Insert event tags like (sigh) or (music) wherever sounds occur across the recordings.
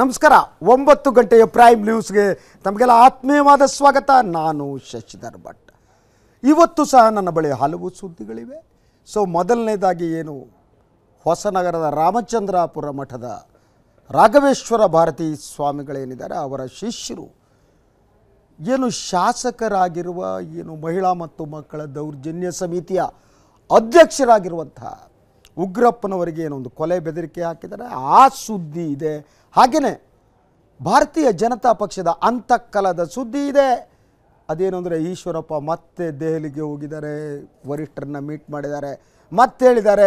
ನಮಸ್ಕಾರ ಒಂಬತ್ತು ಗಂಟೆಯ ಪ್ರೈಮ್ ನ್ಯೂಸ್ಗೆ ತಮಗೆಲ್ಲ ಆತ್ಮೀಯವಾದ ಸ್ವಾಗತ ನಾನು ಶಶಿಧರ್ ಭಟ್ ಇವತ್ತು ಸಹ ನನ್ನ ಬಳಿ ಹಲವು ಸುದ್ದಿಗಳಿವೆ ಸೊ ಮೊದಲನೇದಾಗಿ ಏನು ಹೊಸನಗರದ ರಾಮಚಂದ್ರಾಪುರ ಮಠದ ರಾಘವೇಶ್ವರ ಭಾರತಿ ಸ್ವಾಮಿಗಳೇನಿದ್ದಾರೆ ಅವರ ಶಿಷ್ಯರು ಏನು ಶಾಸಕರಾಗಿರುವ ಏನು ಮಹಿಳಾ ಮತ್ತು ಮಕ್ಕಳ ದೌರ್ಜನ್ಯ ಸಮಿತಿಯ ಅಧ್ಯಕ್ಷರಾಗಿರುವಂತಹ ಉಗ್ರಪ್ಪನವರಿಗೆ ಏನೊಂದು ಕೊಲೆ ಬೆದರಿಕೆ ಹಾಕಿದ್ದಾರೆ ಆ ಸುದ್ದಿ ಇದೆ ಹಾಗೆಯೇ ಭಾರತೀಯ ಜನತಾ ಪಕ್ಷದ ಅಂತಃಕಲದ ಸುದ್ದಿ ಇದೆ ಅದೇನು ಅಂದರೆ ಈಶ್ವರಪ್ಪ ಮತ್ತೆ ದೆಹಲಿಗೆ ಹೋಗಿದ್ದಾರೆ ವರಿಷ್ಠರನ್ನ ಮೀಟ್ ಮಾಡಿದ್ದಾರೆ ಮತ್ತೆ ಹೇಳಿದ್ದಾರೆ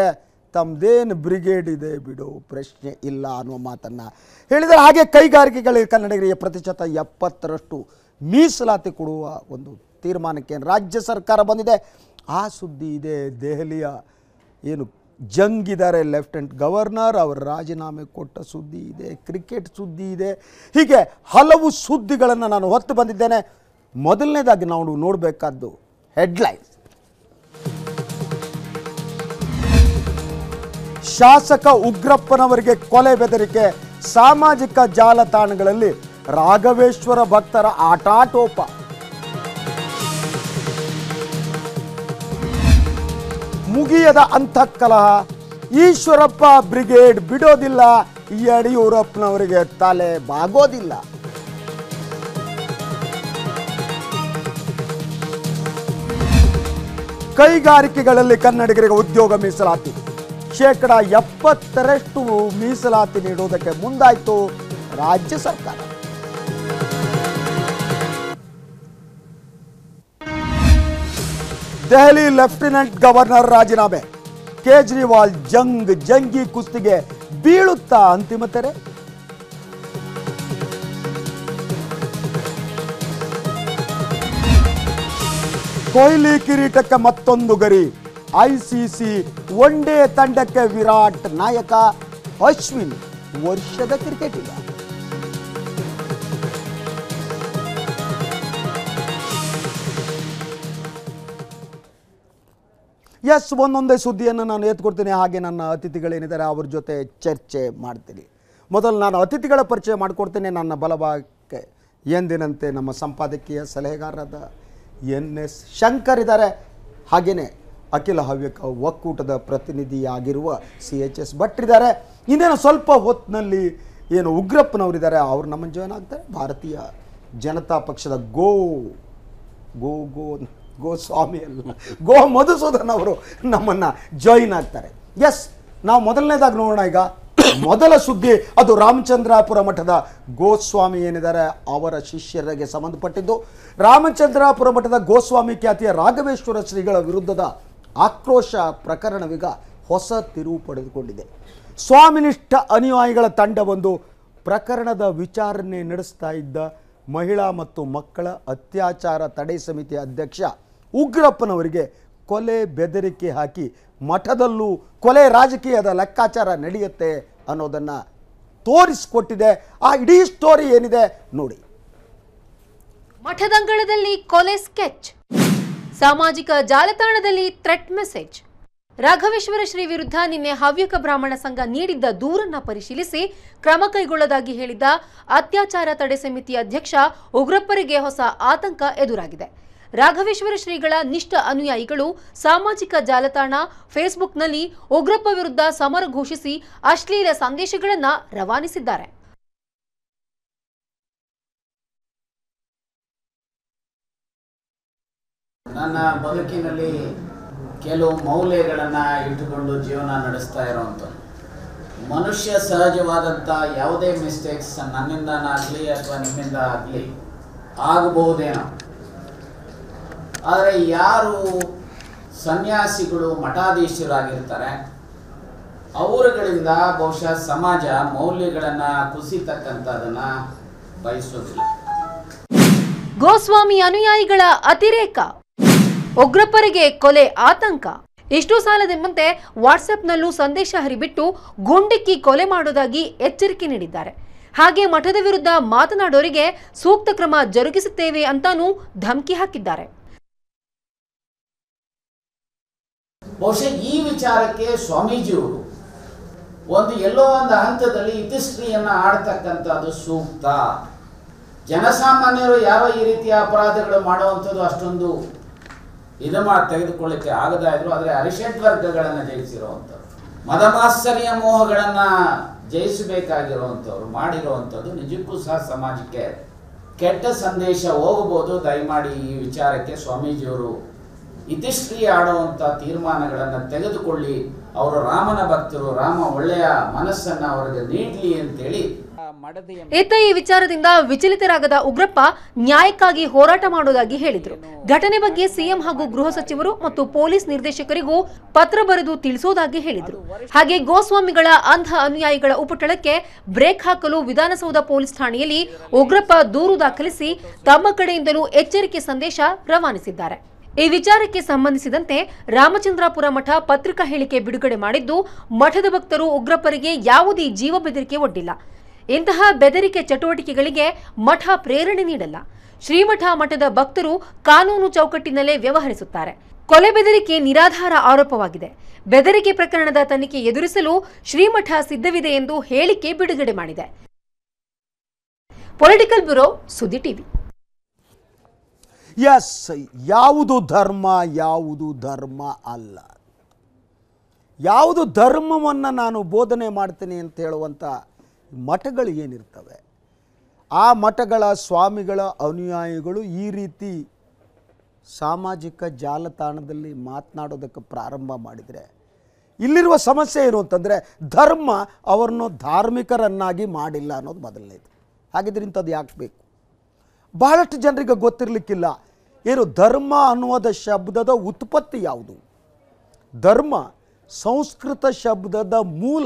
ತಮ್ಮದೇನು ಬ್ರಿಗೇಡ್ ಇದೆ ಬಿಡು ಪ್ರಶ್ನೆ ಇಲ್ಲ ಅನ್ನುವ ಮಾತನ್ನು ಹೇಳಿದರೆ ಹಾಗೆ ಕೈಗಾರಿಕೆಗಳಿಗೆ ಕನ್ನಡಿಗರಿಗೆ ಪ್ರತಿಶತ ಎಪ್ಪತ್ತರಷ್ಟು ಮೀಸಲಾತಿ ಕೊಡುವ ಒಂದು ತೀರ್ಮಾನಕ್ಕೆ ರಾಜ್ಯ ಸರ್ಕಾರ ಬಂದಿದೆ ಆ ಸುದ್ದಿ ಇದೆ ದೆಹಲಿಯ ಏನು ಜಂಗ್ ಇದ್ದಾರೆ ಲೆಫ್ಟಿನೆಂಟ್ ಗವರ್ನರ್ ಅವರ ರಾಜೀನಾಮೆ ಕೊಟ್ಟ ಸುದ್ದಿ ಇದೆ ಕ್ರಿಕೆಟ್ ಸುದ್ದಿ ಇದೆ ಹೀಗೆ ಹಲವು ಸುದ್ದಿಗಳನ್ನು ನಾನು ಹೊತ್ತು ಬಂದಿದ್ದೇನೆ ಮೊದಲನೇದಾಗಿ ನಾವು ನೋಡಬೇಕಾದ್ದು ಹೆಡ್ಲೈನ್ಸ್ ಶಾಸಕ ಉಗ್ರಪ್ಪನವರಿಗೆ ಕೊಲೆ ಬೆದರಿಕೆ ಸಾಮಾಜಿಕ ಜಾಲತಾಣಗಳಲ್ಲಿ ರಾಘವೇಶ್ವರ ಭಕ್ತರ ಆಟಾಟೋಪ ಮುಗಿಯದ ಕಲಹ ಈಶ್ವರಪ್ಪ ಬ್ರಿಗೇಡ್ ಬಿಡೋದಿಲ್ಲ ಯಡಿಯೂರಪ್ಪನವರಿಗೆ ತಲೆ ಬಾಗೋದಿಲ್ಲ ಕೈಗಾರಿಕೆಗಳಲ್ಲಿ ಕನ್ನಡಿಗರಿಗೆ ಉದ್ಯೋಗ ಮೀಸಲಾತಿ ಶೇಕಡ ಎಪ್ಪತ್ತರಷ್ಟು ಮೀಸಲಾತಿ ನೀಡುವುದಕ್ಕೆ ಮುಂದಾಯಿತು ರಾಜ್ಯ ಸರ್ಕಾರ ದೆಹಲಿ ಲೆಫ್ಟಿನೆಂಟ್ ಗವರ್ನರ್ ರಾಜೀನಾಮೆ ಕೇಜ್ರಿವಾಲ್ ಜಂಗ್ ಜಂಗಿ ಕುಸ್ತಿಗೆ ಬೀಳುತ್ತಾ ಅಂತಿಮ ತೆರೆ ಕೊಹ್ಲಿ ಕಿರೀಟಕ್ಕೆ ಮತ್ತೊಂದು ಗರಿ ಐಸಿಸಿ ಒನ್ ತಂಡಕ್ಕೆ ವಿರಾಟ್ ನಾಯಕ ಅಶ್ವಿನ್ ವರ್ಷದ ಕ್ರಿಕೆಟಿಗ ಎಸ್ ಒಂದೊಂದೇ ಸುದ್ದಿಯನ್ನು ನಾನು ಎತ್ಕೊಡ್ತೀನಿ ಹಾಗೆ ನನ್ನ ಅತಿಥಿಗಳೇನಿದ್ದಾರೆ ಅವ್ರ ಜೊತೆ ಚರ್ಚೆ ಮಾಡ್ತೀನಿ ಮೊದಲು ನಾನು ಅತಿಥಿಗಳ ಪರಿಚಯ ಮಾಡಿಕೊಡ್ತೇನೆ ನನ್ನ ಬಲಭಾಗಕ್ಕೆ ಎಂದಿನಂತೆ ನಮ್ಮ ಸಂಪಾದಕೀಯ ಸಲಹೆಗಾರರಾದ ಎನ್ ಎಸ್ ಶಂಕರ್ ಇದ್ದಾರೆ ಹಾಗೆಯೇ ಅಖಿಲ ಹವ್ಯಕ ಒಕ್ಕೂಟದ ಪ್ರತಿನಿಧಿಯಾಗಿರುವ ಸಿ ಎಚ್ ಎಸ್ ಭಟ್ ಇದ್ದಾರೆ ಇನ್ನೇನು ಸ್ವಲ್ಪ ಹೊತ್ತಿನಲ್ಲಿ ಏನು ಉಗ್ರಪ್ಪನವರಿದ್ದಾರೆ ಅವ್ರು ನಮ್ಮ ಜಾಯ್ನ್ ಆಗ್ತಾರೆ ಭಾರತೀಯ ಜನತಾ ಪಕ್ಷದ ಗೋ ಗೋ ಗೋ ಗೋಸ್ವಾಮಿ ಅಲ್ಲ ಗೋ ಮಧುಸೂದನ್ ಅವರು ನಮ್ಮನ್ನು ಜಾಯಿನ್ ಆಗ್ತಾರೆ ಎಸ್ ನಾವು ಮೊದಲನೇದಾಗಿ ನೋಡೋಣ ಈಗ ಮೊದಲ ಸುದ್ದಿ ಅದು ರಾಮಚಂದ್ರಾಪುರ ಮಠದ ಗೋಸ್ವಾಮಿ ಏನಿದ್ದಾರೆ ಅವರ ಶಿಷ್ಯರಿಗೆ ಸಂಬಂಧಪಟ್ಟಿದ್ದು ರಾಮಚಂದ್ರಾಪುರ ಮಠದ ಗೋಸ್ವಾಮಿ ಖ್ಯಾತಿಯ ರಾಘವೇಶ್ವರ ಶ್ರೀಗಳ ವಿರುದ್ಧದ ಆಕ್ರೋಶ ಪ್ರಕರಣವೀಗ ಹೊಸ ತಿರುವು ಪಡೆದುಕೊಂಡಿದೆ ಸ್ವಾಮಿನಿಷ್ಠ ಅನುಯಾಯಿಗಳ ತಂಡವೊಂದು ಪ್ರಕರಣದ ವಿಚಾರಣೆ ನಡೆಸ್ತಾ ಇದ್ದ ಮಹಿಳಾ ಮತ್ತು ಮಕ್ಕಳ ಅತ್ಯಾಚಾರ ತಡೆ ಸಮಿತಿ ಅಧ್ಯಕ್ಷ ಉಗ್ರಪ್ಪನವರಿಗೆ ಕೊಲೆ ಬೆದರಿಕೆ ಹಾಕಿ ಮಠದಲ್ಲೂ ಕೊಲೆ ರಾಜಕೀಯದ ಲೆಕ್ಕಾಚಾರ ನಡೆಯುತ್ತೆ ಅನ್ನೋದನ್ನು ತೋರಿಸಿಕೊಟ್ಟಿದೆ ಆ ಇಡೀ ಸ್ಟೋರಿ ಏನಿದೆ ನೋಡಿ ಮಠದಂಗಳದಲ್ಲಿ ಕೊಲೆ ಸ್ಕೆಚ್ ಸಾಮಾಜಿಕ ಜಾಲತಾಣದಲ್ಲಿ ಥ್ರೆಟ್ ಮೆಸೇಜ್ ರಾಘವೇಶ್ವರ ಶ್ರೀ ವಿರುದ್ಧ ನಿನ್ನೆ ಹವ್ಯಕ ಬ್ರಾಹ್ಮಣ ಸಂಘ ನೀಡಿದ್ದ ದೂರನ್ನ ಪರಿಶೀಲಿಸಿ ಕ್ರಮ ಕೈಗೊಳ್ಳದಾಗಿ ಹೇಳಿದ್ದ ಅತ್ಯಾಚಾರ ತಡೆ ಸಮಿತಿ ಅಧ್ಯಕ್ಷ ಉಗ್ರಪ್ಪರಿಗೆ ಹೊಸ ಆತಂಕ ಎದುರಾಗಿದೆ ರಾಘವೇಶ್ವರ ಶ್ರೀಗಳ ನಿಷ್ಠ ಅನುಯಾಯಿಗಳು ಸಾಮಾಜಿಕ ಜಾಲತಾಣ ಫೇಸ್ಬುಕ್ನಲ್ಲಿ ಉಗ್ರಪ್ಪ ವಿರುದ್ಧ ಸಮರ ಘೋಷಿಸಿ ಅಶ್ಲೀಲ ಸಂದೇಶಗಳನ್ನು ರವಾನಿಸಿದ್ದಾರೆ ನನ್ನ ಬದುಕಿನಲ್ಲಿ ಕೆಲವು ಮೌಲ್ಯಗಳನ್ನ ಇಟ್ಟುಕೊಂಡು ಜೀವನ ನಡೆಸ್ತಾ ಇರೋವಂಥ ಮನುಷ್ಯ ಸಹಜವಾದಂತ ಯಾವುದೇ ಮಿಸ್ಟೇಕ್ಸ್ ನನ್ನಿಂದ ಆಗಲಿ ಅಥವಾ ನಿಮ್ಮಿಂದ ಆಗಲಿ ಆಗಬಹುದೇನೋ ಆದರೆ ಯಾರು ಸನ್ಯಾಸಿಗಳು ಮಠಾಧೀಶರಾಗಿರ್ತಾರೆ ಅವರುಗಳಿಂದ ಬಹುಶಃ ಸಮಾಜ ಮೌಲ್ಯಗಳನ್ನು ಕುಸಿತಕ್ಕಂಥದನ್ನ ಬಯಸೋದಿಲ್ಲ ಗೋಸ್ವಾಮಿ ಅನುಯಾಯಿಗಳ ಅತಿರೇಕ ಉಗ್ರಪ್ಪರಿಗೆ ಕೊಲೆ ಆತಂಕ ಇಷ್ಟು ಸಾಲದೆಂಬಂತೆ ವಾಟ್ಸಪ್ನಲ್ಲೂ ಸಂದೇಶ ಹರಿಬಿಟ್ಟು ಗುಂಡಿಕ್ಕಿ ಕೊಲೆ ಮಾಡೋದಾಗಿ ಎಚ್ಚರಿಕೆ ನೀಡಿದ್ದಾರೆ ಹಾಗೆ ಮಠದ ವಿರುದ್ಧ ಮಾತನಾಡೋರಿಗೆ ಸೂಕ್ತ ಕ್ರಮ ಜರುಗಿಸುತ್ತೇವೆ ಅಂತಾನೂ ಧಮಕಿ ಹಾಕಿದ್ದಾರೆ ಬಹುಶಃ ಈ ವಿಚಾರಕ್ಕೆ ಸ್ವಾಮೀಜಿಯವರು ಒಂದು ಎಲ್ಲೋ ಒಂದು ಹಂತದಲ್ಲಿ ಇತಿಶ್ರೀಯನ್ನು ಆಡ್ತಕ್ಕಂಥದ್ದು ಸೂಕ್ತ ಜನಸಾಮಾನ್ಯರು ಯಾವ ಈ ರೀತಿಯ ಅಪರಾಧಗಳು ಮಾಡುವಂಥದ್ದು ಅಷ್ಟೊಂದು ಇದು ಮಾಡಿ ತೆಗೆದುಕೊಳ್ಳಿಕ್ಕೆ ಆಗದ ಇದ್ರು ಆದರೆ ಅರಿಷಡ್ ವರ್ಗಗಳನ್ನು ಜಯಿಸಿರುವಂಥವ್ರು ಮದಮಾಶ್ಚರ್ಯ ಮೋಹಗಳನ್ನು ಜಯಿಸಬೇಕಾಗಿರುವಂಥವ್ರು ಮಾಡಿರುವಂಥದ್ದು ನಿಜಕ್ಕೂ ಸಹ ಸಮಾಜಕ್ಕೆ ಕೆಟ್ಟ ಸಂದೇಶ ಹೋಗಬಹುದು ದಯಮಾಡಿ ಈ ವಿಚಾರಕ್ಕೆ ಸ್ವಾಮೀಜಿಯವರು ಆಡುವಂಥ ತೀರ್ಮಾನಗಳನ್ನು ತೆಗೆದುಕೊಳ್ಳಿ ಅವರು ರಾಮನ ಭಕ್ತರು ರಾಮ ಒಳ್ಳೆಯ ಮನಸ್ಸನ್ನು ಅವರಿಗೆ ನೀಡಲಿ ಅಂತೇಳಿ ಇತ್ತ ಈ ವಿಚಾರದಿಂದ ವಿಚಲಿತರಾಗದ ಉಗ್ರಪ್ಪ ನ್ಯಾಯಕ್ಕಾಗಿ ಹೋರಾಟ ಮಾಡುವುದಾಗಿ ಹೇಳಿದರು ಘಟನೆ ಬಗ್ಗೆ ಸಿಎಂ ಹಾಗೂ ಗೃಹ ಸಚಿವರು ಮತ್ತು ಪೊಲೀಸ್ ನಿರ್ದೇಶಕರಿಗೂ ಪತ್ರ ಬರೆದು ತಿಳಿಸೋದಾಗಿ ಹೇಳಿದರು ಹಾಗೆ ಗೋಸ್ವಾಮಿಗಳ ಅಂಧ ಅನುಯಾಯಿಗಳ ಉಪಟಳಕ್ಕೆ ಬ್ರೇಕ್ ಹಾಕಲು ವಿಧಾನಸೌಧ ಪೊಲೀಸ್ ಠಾಣೆಯಲ್ಲಿ ಉಗ್ರಪ್ಪ ದೂರು ದಾಖಲಿಸಿ ತಮ್ಮ ಕಡೆಯಿಂದಲೂ ಎಚ್ಚರಿಕೆ ಸಂದೇಶ ರವಾನಿಸಿದ್ದಾರೆ ಈ ವಿಚಾರಕ್ಕೆ ಸಂಬಂಧಿಸಿದಂತೆ ರಾಮಚಂದ್ರಾಪುರ ಮಠ ಪತ್ರಿಕಾ ಹೇಳಿಕೆ ಬಿಡುಗಡೆ ಮಾಡಿದ್ದು ಮಠದ ಭಕ್ತರು ಉಗ್ರಪ್ಪರಿಗೆ ಯಾವುದೇ ಜೀವ ಬೆದರಿಕೆ ಒಡ್ಡಿಲ್ಲ ಇಂತಹ ಬೆದರಿಕೆ ಚಟುವಟಿಕೆಗಳಿಗೆ ಮಠ ಪ್ರೇರಣೆ ನೀಡಲ್ಲ ಶ್ರೀಮಠ ಮಠದ ಭಕ್ತರು ಕಾನೂನು ಚೌಕಟ್ಟಿನಲ್ಲೇ ವ್ಯವಹರಿಸುತ್ತಾರೆ ಕೊಲೆ ಬೆದರಿಕೆ ನಿರಾಧಾರ ಆರೋಪವಾಗಿದೆ ಬೆದರಿಕೆ ಪ್ರಕರಣದ ತನಿಖೆ ಎದುರಿಸಲು ಶ್ರೀಮಠ ಸಿದ್ಧವಿದೆ ಎಂದು ಹೇಳಿಕೆ ಬಿಡುಗಡೆ ಮಾಡಿದೆ political bureau Suddi TV yes ಯಾವುದು ಧರ್ಮ ಯಾವುದು ಧರ್ಮ ಅಲ್ಲ ಯಾವುದು ಧರ್ಮವನ್ನು ನಾನು ಬೋಧನೆ ಮಾಡ್ತೀನಿ ಅಂತ ಹೇಳುವಂಥ ಮಠಗಳು ಏನಿರ್ತವೆ ಆ ಮಠಗಳ ಸ್ವಾಮಿಗಳ ಅನುಯಾಯಿಗಳು ಈ ರೀತಿ ಸಾಮಾಜಿಕ ಜಾಲತಾಣದಲ್ಲಿ ಮಾತನಾಡೋದಕ್ಕೆ ಪ್ರಾರಂಭ ಮಾಡಿದರೆ ಇಲ್ಲಿರುವ ಸಮಸ್ಯೆ ಏನು ಅಂತಂದರೆ ಧರ್ಮ ಅವರನ್ನು ಧಾರ್ಮಿಕರನ್ನಾಗಿ ಮಾಡಿಲ್ಲ ಅನ್ನೋದು ಮೊದಲನೇದು ಹಾಗಿದ್ರೆ ಇಂಥದ್ದು ಯಾಕೆ ಬೇಕು ಬಹಳಷ್ಟು ಜನರಿಗೆ ಗೊತ್ತಿರಲಿಕ್ಕಿಲ್ಲ ಏನು ಧರ್ಮ ಅನ್ನುವುದ ಶಬ್ದದ ಉತ್ಪತ್ತಿ ಯಾವುದು ಧರ್ಮ ಸಂಸ್ಕೃತ ಶಬ್ದದ ಮೂಲ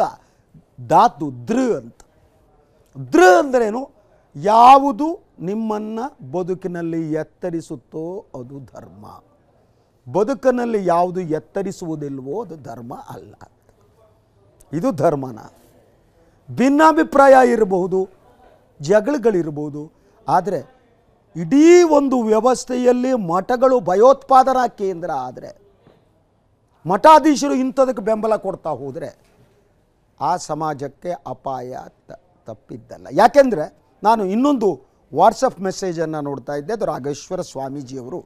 ಧಾತು ದೃ ಅಂತ ದೃ ಅಂದ್ರೇನು ಯಾವುದು ನಿಮ್ಮನ್ನು ಬದುಕಿನಲ್ಲಿ ಎತ್ತರಿಸುತ್ತೋ ಅದು ಧರ್ಮ ಬದುಕಿನಲ್ಲಿ ಯಾವುದು ಎತ್ತರಿಸುವುದಿಲ್ವೋ ಅದು ಧರ್ಮ ಅಲ್ಲ ಇದು ಧರ್ಮನ ಭಿನ್ನಾಭಿಪ್ರಾಯ ಇರಬಹುದು ಜಗಳಗಳಿರ್ಬೋದು ಆದರೆ ಇಡೀ ಒಂದು ವ್ಯವಸ್ಥೆಯಲ್ಲಿ ಮಠಗಳು ಭಯೋತ್ಪಾದನಾ ಕೇಂದ್ರ ಆದರೆ ಮಠಾಧೀಶರು ಇಂಥದಕ್ಕೆ ಬೆಂಬಲ ಕೊಡ್ತಾ ಹೋದರೆ ಆ ಸಮಾಜಕ್ಕೆ ಅಪಾಯ ತಪ್ಪಿದ್ದಲ್ಲ ಯಾಕೆಂದರೆ ನಾನು ಇನ್ನೊಂದು ವಾಟ್ಸಪ್ ಮೆಸೇಜನ್ನು ನೋಡ್ತಾ ಇದ್ದೆ ಅದು ರಾಘೇಶ್ವರ ಸ್ವಾಮೀಜಿಯವರು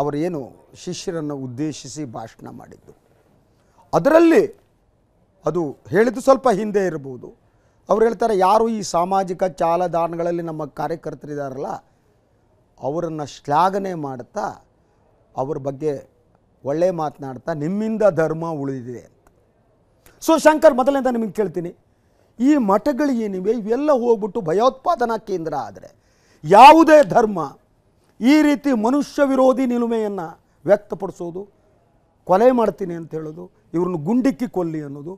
ಅವರೇನು ಶಿಷ್ಯರನ್ನು ಉದ್ದೇಶಿಸಿ ಭಾಷಣ ಮಾಡಿದ್ದು ಅದರಲ್ಲಿ ಅದು ಹೇಳಿದ್ದು ಸ್ವಲ್ಪ ಹಿಂದೆ ಇರ್ಬೋದು ಅವ್ರು ಹೇಳ್ತಾರೆ ಯಾರು ಈ ಸಾಮಾಜಿಕ ಚಾಲದಾನಗಳಲ್ಲಿ ನಮ್ಮ ಕಾರ್ಯಕರ್ತರಿದ್ದಾರಲ್ಲ ಅವರನ್ನು ಶ್ಲಾಘನೆ ಮಾಡ್ತಾ ಅವ್ರ ಬಗ್ಗೆ ಒಳ್ಳೆ ಮಾತನಾಡ್ತಾ ನಿಮ್ಮಿಂದ ಧರ್ಮ ಉಳಿದಿದೆ ಅಂತ ಸೊ ಶಂಕರ್ ಮೊದಲನೇದ ನಿಮಗೆ ಕೇಳ್ತೀನಿ ಈ ಮಠಗಳು ಏನಿವೆ ಇವೆಲ್ಲ ಹೋಗ್ಬಿಟ್ಟು ಭಯೋತ್ಪಾದನಾ ಕೇಂದ್ರ ಆದರೆ ಯಾವುದೇ ಧರ್ಮ ಈ ರೀತಿ ಮನುಷ್ಯ ವಿರೋಧಿ ನಿಲುಮೆಯನ್ನು ವ್ಯಕ್ತಪಡಿಸೋದು ಕೊಲೆ ಮಾಡ್ತೀನಿ ಅಂತ ಹೇಳೋದು ಇವ್ರನ್ನ ಗುಂಡಿಕ್ಕಿ ಕೊಲ್ಲಿ ಅನ್ನೋದು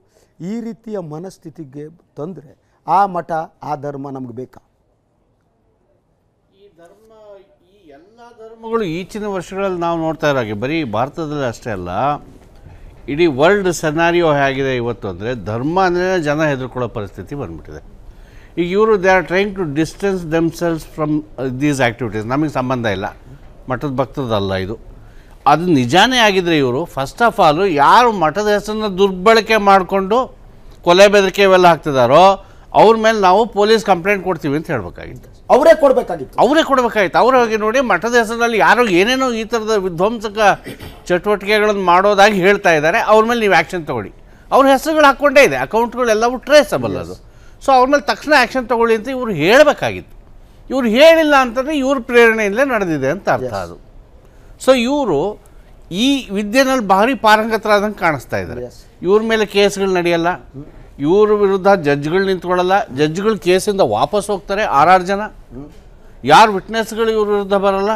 ಈ ರೀತಿಯ ಮನಸ್ಥಿತಿಗೆ ತಂದರೆ ಆ ಮಠ ಆ ಧರ್ಮ ನಮ್ಗೆ ಬೇಕಾ ಮಗಳು ಈಚಿನ ವರ್ಷಗಳಲ್ಲಿ ನಾವು ನೋಡ್ತಾ ಇರೋ ಹಾಗೆ ಬರೀ ಭಾರತದಲ್ಲಿ ಅಷ್ಟೇ ಅಲ್ಲ ಇಡೀ ವರ್ಲ್ಡ್ ಸೆನಾರಿಯೋ ಹೇಗಿದೆ ಇವತ್ತು ಅಂದರೆ ಧರ್ಮ ಅಂದರೆ ಜನ ಹೆದರ್ಕೊಳ್ಳೋ ಪರಿಸ್ಥಿತಿ ಬಂದ್ಬಿಟ್ಟಿದೆ ಈಗ ಇವರು they are trying to distance selves from these activities ನಮಗೆ ಸಂಬಂಧ ಇಲ್ಲ ಮಠದ ಭಕ್ತದಲ್ಲ ಇದು ಅದು ನಿಜಾನೇ ಆಗಿದ್ರೆ ಇವರು ಫಸ್ಟ್ ಆಫ್ ಆಲು ಯಾರು ಮಠದ ಹೆಸರನ್ನ ದುರ್ಬಳಕೆ ಮಾಡಿಕೊಂಡು ಕೊಲೆ ಬೆದರಿಕೆ ಇವೆಲ್ಲ ಹಾಕ್ತಿದ್ದಾರೋ ಅವ್ರ ಮೇಲೆ ನಾವು ಪೊಲೀಸ್ ಕಂಪ್ಲೇಂಟ್ ಕೊಡ್ತೀವಿ ಅಂತ ಹೇಳ್ಬೇಕಾಗಿತ್ತು ಅವರೇ ಕೊಡಬೇಕಾಗಿತ್ತು ಅವರೇ ಕೊಡಬೇಕಾಗಿತ್ತು ಹಾಗೆ ನೋಡಿ ಮಠದ ಹೆಸರಿನಲ್ಲಿ ಯಾರೋ ಏನೇನೋ ಈ ಥರದ ವಿಧ್ವಂಸಕ ಚಟುವಟಿಕೆಗಳನ್ನು ಮಾಡೋದಾಗಿ ಹೇಳ್ತಾ ಇದ್ದಾರೆ ಅವ್ರ ಮೇಲೆ ನೀವು ಆ್ಯಕ್ಷನ್ ತೊಗೊಳ್ಳಿ ಅವ್ರ ಹೆಸರುಗಳು ಹಾಕ್ಕೊಂಡೇ ಇದೆ ಅಕೌಂಟ್ಗಳೆಲ್ಲವೂ ಟ್ರೇಸಬಲ್ ಅದು ಸೊ ಅವ್ರ ಮೇಲೆ ತಕ್ಷಣ ಆ್ಯಕ್ಷನ್ ತೊಗೊಳ್ಳಿ ಅಂತ ಇವ್ರು ಹೇಳಬೇಕಾಗಿತ್ತು ಇವ್ರು ಹೇಳಿಲ್ಲ ಅಂತಂದರೆ ಇವ್ರ ಪ್ರೇರಣೆಯಿಂದಲೇ ನಡೆದಿದೆ ಅಂತ ಅರ್ಥ ಅದು ಸೊ ಇವರು ಈ ವಿದ್ಯೆನಲ್ಲಿ ಭಾರಿ ಪಾರಂಗತರಾದಂಗೆ ಕಾಣಿಸ್ತಾ ಇದ್ದಾರೆ ಇವ್ರ ಮೇಲೆ ಕೇಸ್ಗಳು ನಡೆಯಲ್ಲ ಇವ್ರ ವಿರುದ್ಧ ಜಡ್ಜ್ಗಳು ನಿಂತ್ಕೊಳ್ಳಲ್ಲ ಜಡ್ಜ್ಗಳು ಕೇಸಿಂದ ವಾಪಸ್ ಹೋಗ್ತಾರೆ ಆರಾರು ಜನ ಯಾರು ವಿಟ್ನೆಸ್ಗಳು ಇವ್ರ ವಿರುದ್ಧ ಬರಲ್ಲ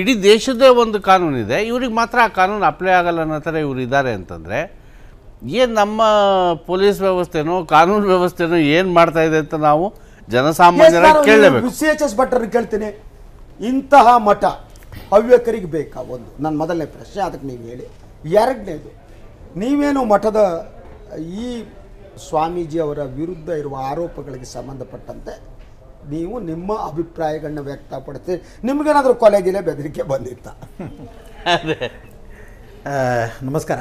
ಇಡೀ ದೇಶದ್ದೇ ಒಂದು ಕಾನೂನಿದೆ ಇವ್ರಿಗೆ ಮಾತ್ರ ಆ ಕಾನೂನು ಅಪ್ಲೈ ಆಗಲ್ಲ ಅನ್ನೋ ಥರ ಇವ್ರು ಇದ್ದಾರೆ ಅಂತಂದರೆ ಏನು ನಮ್ಮ ಪೊಲೀಸ್ ವ್ಯವಸ್ಥೆನೋ ಕಾನೂನು ವ್ಯವಸ್ಥೆನೋ ಏನು ಮಾಡ್ತಾ ಇದೆ ಅಂತ ನಾವು ಜನಸಾಮಾನ್ಯರ ಕೇಳಲೇಬೇಕು ಸಿ ಎಚ್ ಎಸ್ ಭಟ್ರನ್ನ ಕೇಳ್ತೀನಿ ಇಂತಹ ಮಠ ಹವ್ಯಕರಿಗೆ ಬೇಕಾ ಒಂದು ನನ್ನ ಮೊದಲನೇ ಪ್ರಶ್ನೆ ಅದಕ್ಕೆ ನೀವು ಹೇಳಿ ಎರಡನೇದು ನೀವೇನು ಮಠದ ಈ ಸ್ವಾಮೀಜಿಯವರ ವಿರುದ್ಧ ಇರುವ ಆರೋಪಗಳಿಗೆ ಸಂಬಂಧಪಟ್ಟಂತೆ ನೀವು ನಿಮ್ಮ ಅಭಿಪ್ರಾಯಗಳನ್ನ ವ್ಯಕ್ತಪಡಿಸಿ ನಿಮಗೇನಾದರೂ ಕೊಲೆಗಿಲೆ ಬೆದರಿಕೆ ಬಂದಿತ್ತ ನಮಸ್ಕಾರ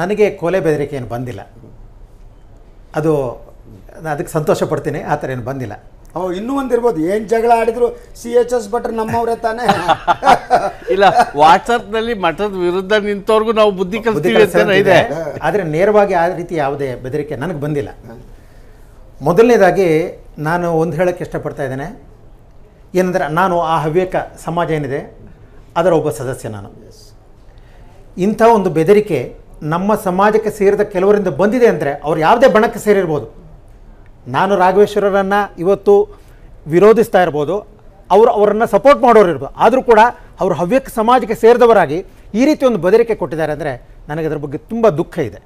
ನನಗೆ ಕೊಲೆ ಬೆದರಿಕೆ ಏನು ಬಂದಿಲ್ಲ ಅದು ಅದಕ್ಕೆ ಸಂತೋಷ ಪಡ್ತೀನಿ ಆ ಥರ ಏನು ಬಂದಿಲ್ಲ ಅವ್ ಇನ್ನೂ ಒಂದಿರ್ಬೋದು ಏನ್ ಜಗಳ ಆಡಿದ್ರು ಸಿ ಎಚ್ ಎಸ್ ಭಟ್ರು ನಮ್ಮವರೇ ತಾನೇ (laughs) ಇಲ್ಲ ವಾಟ್ಸ್ಆಪ್ ನಲ್ಲಿ ಮಠದ ವಿರುದ್ಧ ನಿಂತವ್ರಿಗೂ ನಾವು ಬುದ್ಧಿ ಇದೆ ಆದರೆ ನೇರವಾಗಿ ಆ ರೀತಿ ಯಾವುದೇ ಬೆದರಿಕೆ ನನಗೆ ಬಂದಿಲ್ಲ ಮೊದಲನೇದಾಗಿ ನಾನು ಒಂದು ಹೇಳಕ್ಕೆ ಇಷ್ಟಪಡ್ತಾ ಇದ್ದೇನೆ ಏನಂದ್ರೆ ನಾನು ಆ ಹವ್ಯಕ ಸಮಾಜ ಏನಿದೆ ಅದರ ಒಬ್ಬ ಸದಸ್ಯ ನಾನು ಇಂಥ ಒಂದು ಬೆದರಿಕೆ ನಮ್ಮ ಸಮಾಜಕ್ಕೆ ಸೇರಿದ ಕೆಲವರಿಂದ ಬಂದಿದೆ ಅಂದರೆ ಅವ್ರು ಯಾವುದೇ ಬಣಕ್ಕೆ ಸೇರಿರ್ಬೋದು ನಾನು ರಾಘವೇಶ್ವರರನ್ನು ಇವತ್ತು ವಿರೋಧಿಸ್ತಾ ಇರ್ಬೋದು ಅವರು ಅವರನ್ನು ಸಪೋರ್ಟ್ ಮಾಡೋರು ಇರ್ಬೋದು ಆದರೂ ಕೂಡ ಅವರು ಹವ್ಯಕ ಸಮಾಜಕ್ಕೆ ಸೇರಿದವರಾಗಿ ಈ ರೀತಿ ಒಂದು ಬೆದರಿಕೆ ಕೊಟ್ಟಿದ್ದಾರೆ ಅಂದರೆ ನನಗೆ ಅದರ ಬಗ್ಗೆ ತುಂಬ ದುಃಖ ಇದೆ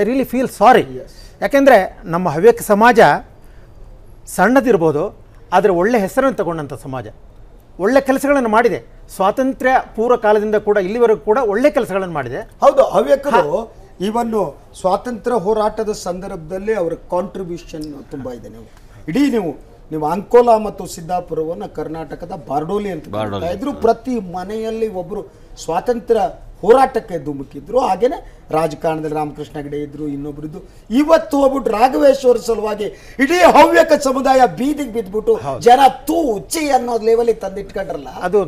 ಐ ರಿಯಲಿ ಫೀಲ್ ಸಾರಿ ಯಾಕೆಂದರೆ ನಮ್ಮ ಹವ್ಯಕ ಸಮಾಜ ಸಣ್ಣದಿರ್ಬೋದು ಆದರೆ ಒಳ್ಳೆ ಹೆಸರನ್ನು ತಗೊಂಡಂಥ ಸಮಾಜ ಒಳ್ಳೆ ಕೆಲಸಗಳನ್ನು ಮಾಡಿದೆ ಸ್ವಾತಂತ್ರ್ಯ ಪೂರ್ವ ಕಾಲದಿಂದ ಕೂಡ ಇಲ್ಲಿವರೆಗೂ ಕೂಡ ಒಳ್ಳೆ ಕೆಲಸಗಳನ್ನು ಮಾಡಿದೆ ಹೌದು ಹವ್ಯಕರು ಇವನ್ನು ಸ್ವಾತಂತ್ರ್ಯ ಹೋರಾಟದ ಸಂದರ್ಭದಲ್ಲಿ ಅವರ ಕಾಂಟ್ರಿಬ್ಯೂಷನ್ ತುಂಬ ಇದೆ ನೀವು ಇಡೀ ನೀವು ನೀವು ಅಂಕೋಲಾ ಮತ್ತು ಸಿದ್ದಾಪುರವನ್ನು ಕರ್ನಾಟಕದ ಬಾರ್ಡೋಲಿ ಅಂತ ಕರೀತಾ ಇದ್ರು ಪ್ರತಿ ಮನೆಯಲ್ಲಿ ಒಬ್ಬರು ಸ್ವಾತಂತ್ರ್ಯ ಹೋರಾಟಕ್ಕೆ ಧುಮುಕಿದ್ರು ಹಾಗೇನೆ ರಾಜಕಾರಣದಲ್ಲಿ ರಾಮಕೃಷ್ಣ ಗಡೆ ಇದ್ರು ಇನ್ನೊಬ್ರು ಇವತ್ತು ಹೋಗ್ಬಿಟ್ಟು ರಾಘವೇಶ್ವರ ಸಲುವಾಗಿ ಇಡೀ ಹವ್ಯಕ ಸಮುದಾಯ ಬೀದಿಗೆ ಬಿದ್ದ್ಬಿಟ್ಟು ಜನ ತೂ ಉಚ್ಚಿ ಅನ್ನೋ ಲೆವೆಲ್ ತಂದಿಟ್ಕೊಂಡ್ರಲ್ಲ ಅದು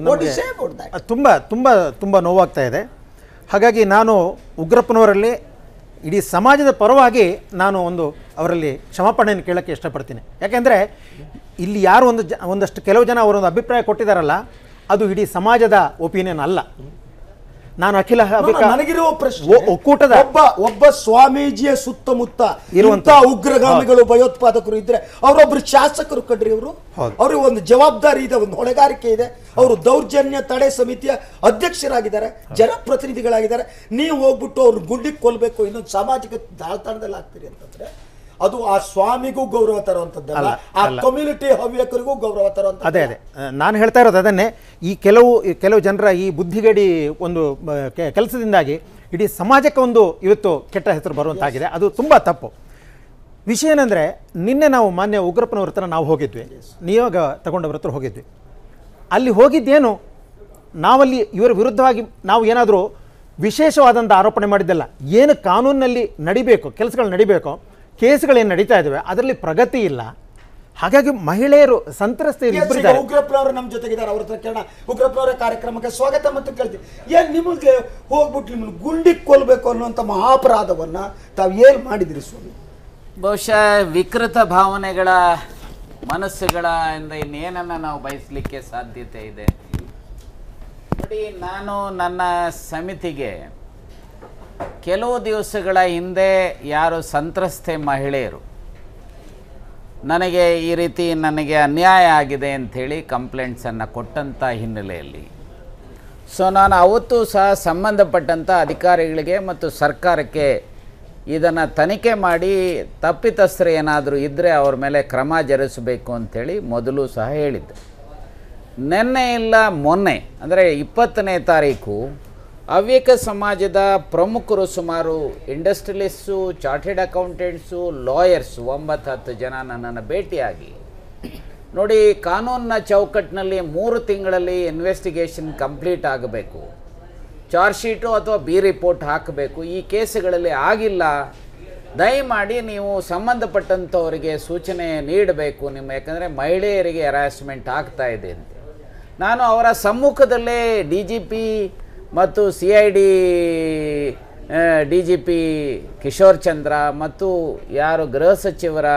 ತುಂಬಾ ತುಂಬಾ ತುಂಬಾ ನೋವಾಗ್ತಾ ಇದೆ ಹಾಗಾಗಿ ನಾನು ಉಗ್ರಪ್ಪನವರಲ್ಲಿ ಇಡೀ ಸಮಾಜದ ಪರವಾಗಿ ನಾನು ಒಂದು ಅವರಲ್ಲಿ ಕ್ಷಮಾಪಣೆಯನ್ನು ಕೇಳೋಕ್ಕೆ ಇಷ್ಟಪಡ್ತೀನಿ ಯಾಕೆಂದರೆ ಇಲ್ಲಿ ಯಾರು ಒಂದು ಜ ಒಂದಷ್ಟು ಕೆಲವು ಜನ ಅವರೊಂದು ಅಭಿಪ್ರಾಯ ಕೊಟ್ಟಿದ್ದಾರಲ್ಲ ಅದು ಇಡೀ ಸಮಾಜದ ಒಪಿನಿಯನ್ ಅಲ್ಲ ನಾನು ಅಖಿಲ ನನಗಿರುವ ಪ್ರಶ್ನೆ ಒಕ್ಕೂಟದ ಒಬ್ಬ ಒಬ್ಬ ಸ್ವಾಮೀಜಿಯ ಸುತ್ತಮುತ್ತ ಇರುವಂತಹ ಉಗ್ರಗಾಮಿಗಳು ಭಯೋತ್ಪಾದಕರು ಇದ್ರೆ ಅವರೊಬ್ರು ಶಾಸಕರು ಕಡ್ರಿ ಅವರು ಅವ್ರಿಗೆ ಒಂದು ಜವಾಬ್ದಾರಿ ಇದೆ ಒಂದು ಹೊಣೆಗಾರಿಕೆ ಇದೆ ಅವರು ದೌರ್ಜನ್ಯ ತಡೆ ಸಮಿತಿಯ ಅಧ್ಯಕ್ಷರಾಗಿದ್ದಾರೆ ಜನಪ್ರತಿನಿಧಿಗಳಾಗಿದ್ದಾರೆ ನೀವು ಹೋಗ್ಬಿಟ್ಟು ಅವ್ರ ಗುಂಡಿಗೆ ಕೊಲ್ಬೇಕು ಇನ್ನೊಂದು ಸಾಮಾಜಿಕ ಜಾಲತಾಣದಲ್ಲಿ ಆಗ್ತೀರಿ ಅಂತಂದ್ರೆ ಅದು ಆ ಸ್ವಾಮಿಗೂ ಗೌರವ ತರುವಂಥದ್ದಲ್ಲ ಆ ಕಮ್ಯುನಿಟಿ ಹವ್ಯಕರಿಗೂ ಗೌರವ ತರುವಂಥ ಅದೇ ಅದೇ ನಾನು ಹೇಳ್ತಾ ಇರೋದು ಅದನ್ನೇ ಈ ಕೆಲವು ಕೆಲವು ಜನರ ಈ ಬುದ್ಧಿಗೇಡಿ ಒಂದು ಕೆಲಸದಿಂದಾಗಿ ಇಡೀ ಸಮಾಜಕ್ಕೆ ಒಂದು ಇವತ್ತು ಕೆಟ್ಟ ಹೆಸರು ಬರುವಂತಾಗಿದೆ ಅದು ತುಂಬ ತಪ್ಪು ವಿಷಯ ಏನಂದರೆ ನಿನ್ನೆ ನಾವು ಮಾನ್ಯ ಉಗ್ರಪ್ಪನವ್ರ ನಾವು ಹೋಗಿದ್ವಿ ನಿಯೋಗ ತಗೊಂಡವ್ರ ಹತ್ರ ಹೋಗಿದ್ವಿ ಅಲ್ಲಿ ಹೋಗಿದ್ದೇನು ನಾವಲ್ಲಿ ಇವರ ವಿರುದ್ಧವಾಗಿ ನಾವು ಏನಾದರೂ ವಿಶೇಷವಾದಂಥ ಆರೋಪಣೆ ಮಾಡಿದ್ದಲ್ಲ ಏನು ಕಾನೂನಿನಲ್ಲಿ ನಡಿಬೇಕು ಕೆಲಸಗಳು ನಡಿಬೇಕೋ ಕೇಸ್ಗಳೇನು ನಡೀತಾ ಇದಾವೆ ಅದರಲ್ಲಿ ಪ್ರಗತಿ ಇಲ್ಲ ಹಾಗಾಗಿ ಮಹಿಳೆಯರು ಸಂತ್ರಸ್ತ ಉಗ್ರಪ್ಪ ಅವರು ನಮ್ಮ ಜೊತೆಗಿದ್ದಾರೆ ಅವ್ರ ಹತ್ರ ಕೇಳ ಉಗ್ರಪ್ಪ ಅವರ ಕಾರ್ಯಕ್ರಮಕ್ಕೆ ಸ್ವಾಗತ ಮತ್ತು ಕೇಳ್ತೀವಿ ಏನು ನಿಮಗೆ ಹೋಗ್ಬಿಟ್ಟು ನಿಮ್ಮನ್ನು ಗುಂಡಿ ಕೊಲ್ಬೇಕು ಅನ್ನುವಂಥ ಮಹಾಪರಾಧವನ್ನು ತಾವು ಏನು ಮಾಡಿದಿರಿ ಸ್ವಾಮಿ ಬಹುಶಃ ವಿಕೃತ ಭಾವನೆಗಳ ಮನಸ್ಸುಗಳ ಇಂದ ಇನ್ನೇನನ್ನು ನಾವು ಬಯಸಲಿಕ್ಕೆ ಸಾಧ್ಯತೆ ಇದೆ ನೋಡಿ ನಾನು ನನ್ನ ಸಮಿತಿಗೆ ಕೆಲವು ದಿವಸಗಳ ಹಿಂದೆ ಯಾರು ಸಂತ್ರಸ್ತೆ ಮಹಿಳೆಯರು ನನಗೆ ಈ ರೀತಿ ನನಗೆ ಅನ್ಯಾಯ ಆಗಿದೆ ಅಂಥೇಳಿ ಕಂಪ್ಲೇಂಟ್ಸನ್ನು ಕೊಟ್ಟಂಥ ಹಿನ್ನೆಲೆಯಲ್ಲಿ ಸೊ ನಾನು ಅವತ್ತು ಸಹ ಸಂಬಂಧಪಟ್ಟಂಥ ಅಧಿಕಾರಿಗಳಿಗೆ ಮತ್ತು ಸರ್ಕಾರಕ್ಕೆ ಇದನ್ನು ತನಿಖೆ ಮಾಡಿ ತಪ್ಪಿತಸ್ಥರು ಏನಾದರೂ ಇದ್ದರೆ ಅವ್ರ ಮೇಲೆ ಕ್ರಮ ಜರುಗಿಸಬೇಕು ಅಂಥೇಳಿ ಮೊದಲು ಸಹ ಹೇಳಿದ್ದೆ ನಿನ್ನೆ ಇಲ್ಲ ಮೊನ್ನೆ ಅಂದರೆ ಇಪ್ಪತ್ತನೇ ತಾರೀಕು ಹವ್ಯಕ ಸಮಾಜದ ಪ್ರಮುಖರು ಸುಮಾರು ಇಂಡಸ್ಟ್ರಿಯಲಿಸ್ಟು ಚಾರ್ಟೆಡ್ ಅಕೌಂಟೆಂಟ್ಸು ಲಾಯರ್ಸ್ ಒಂಬತ್ತು ಹತ್ತು ಜನ ನನ್ನನ್ನು ಭೇಟಿಯಾಗಿ ನೋಡಿ ಕಾನೂನಿನ ಚೌಕಟ್ಟಿನಲ್ಲಿ ಮೂರು ತಿಂಗಳಲ್ಲಿ ಇನ್ವೆಸ್ಟಿಗೇಷನ್ ಕಂಪ್ಲೀಟ್ ಆಗಬೇಕು ಚಾರ್ಜ್ ಶೀಟು ಅಥವಾ ಬಿ ರಿಪೋರ್ಟ್ ಹಾಕಬೇಕು ಈ ಕೇಸುಗಳಲ್ಲಿ ಆಗಿಲ್ಲ ದಯಮಾಡಿ ನೀವು ಸಂಬಂಧಪಟ್ಟಂಥವರಿಗೆ ಸೂಚನೆ ನೀಡಬೇಕು ನಿಮ್ಮ ಯಾಕಂದರೆ ಮಹಿಳೆಯರಿಗೆ ಅರಾಸ್ಮೆಂಟ್ ಆಗ್ತಾ ಇದೆ ಅಂತ ನಾನು ಅವರ ಸಮ್ಮುಖದಲ್ಲೇ ಡಿ ಜಿ ಪಿ ಮತ್ತು C I D D G P Kishore Chandra ಮತ್ತು ಯಾರು ಗೃಹ ಸಚಿವರ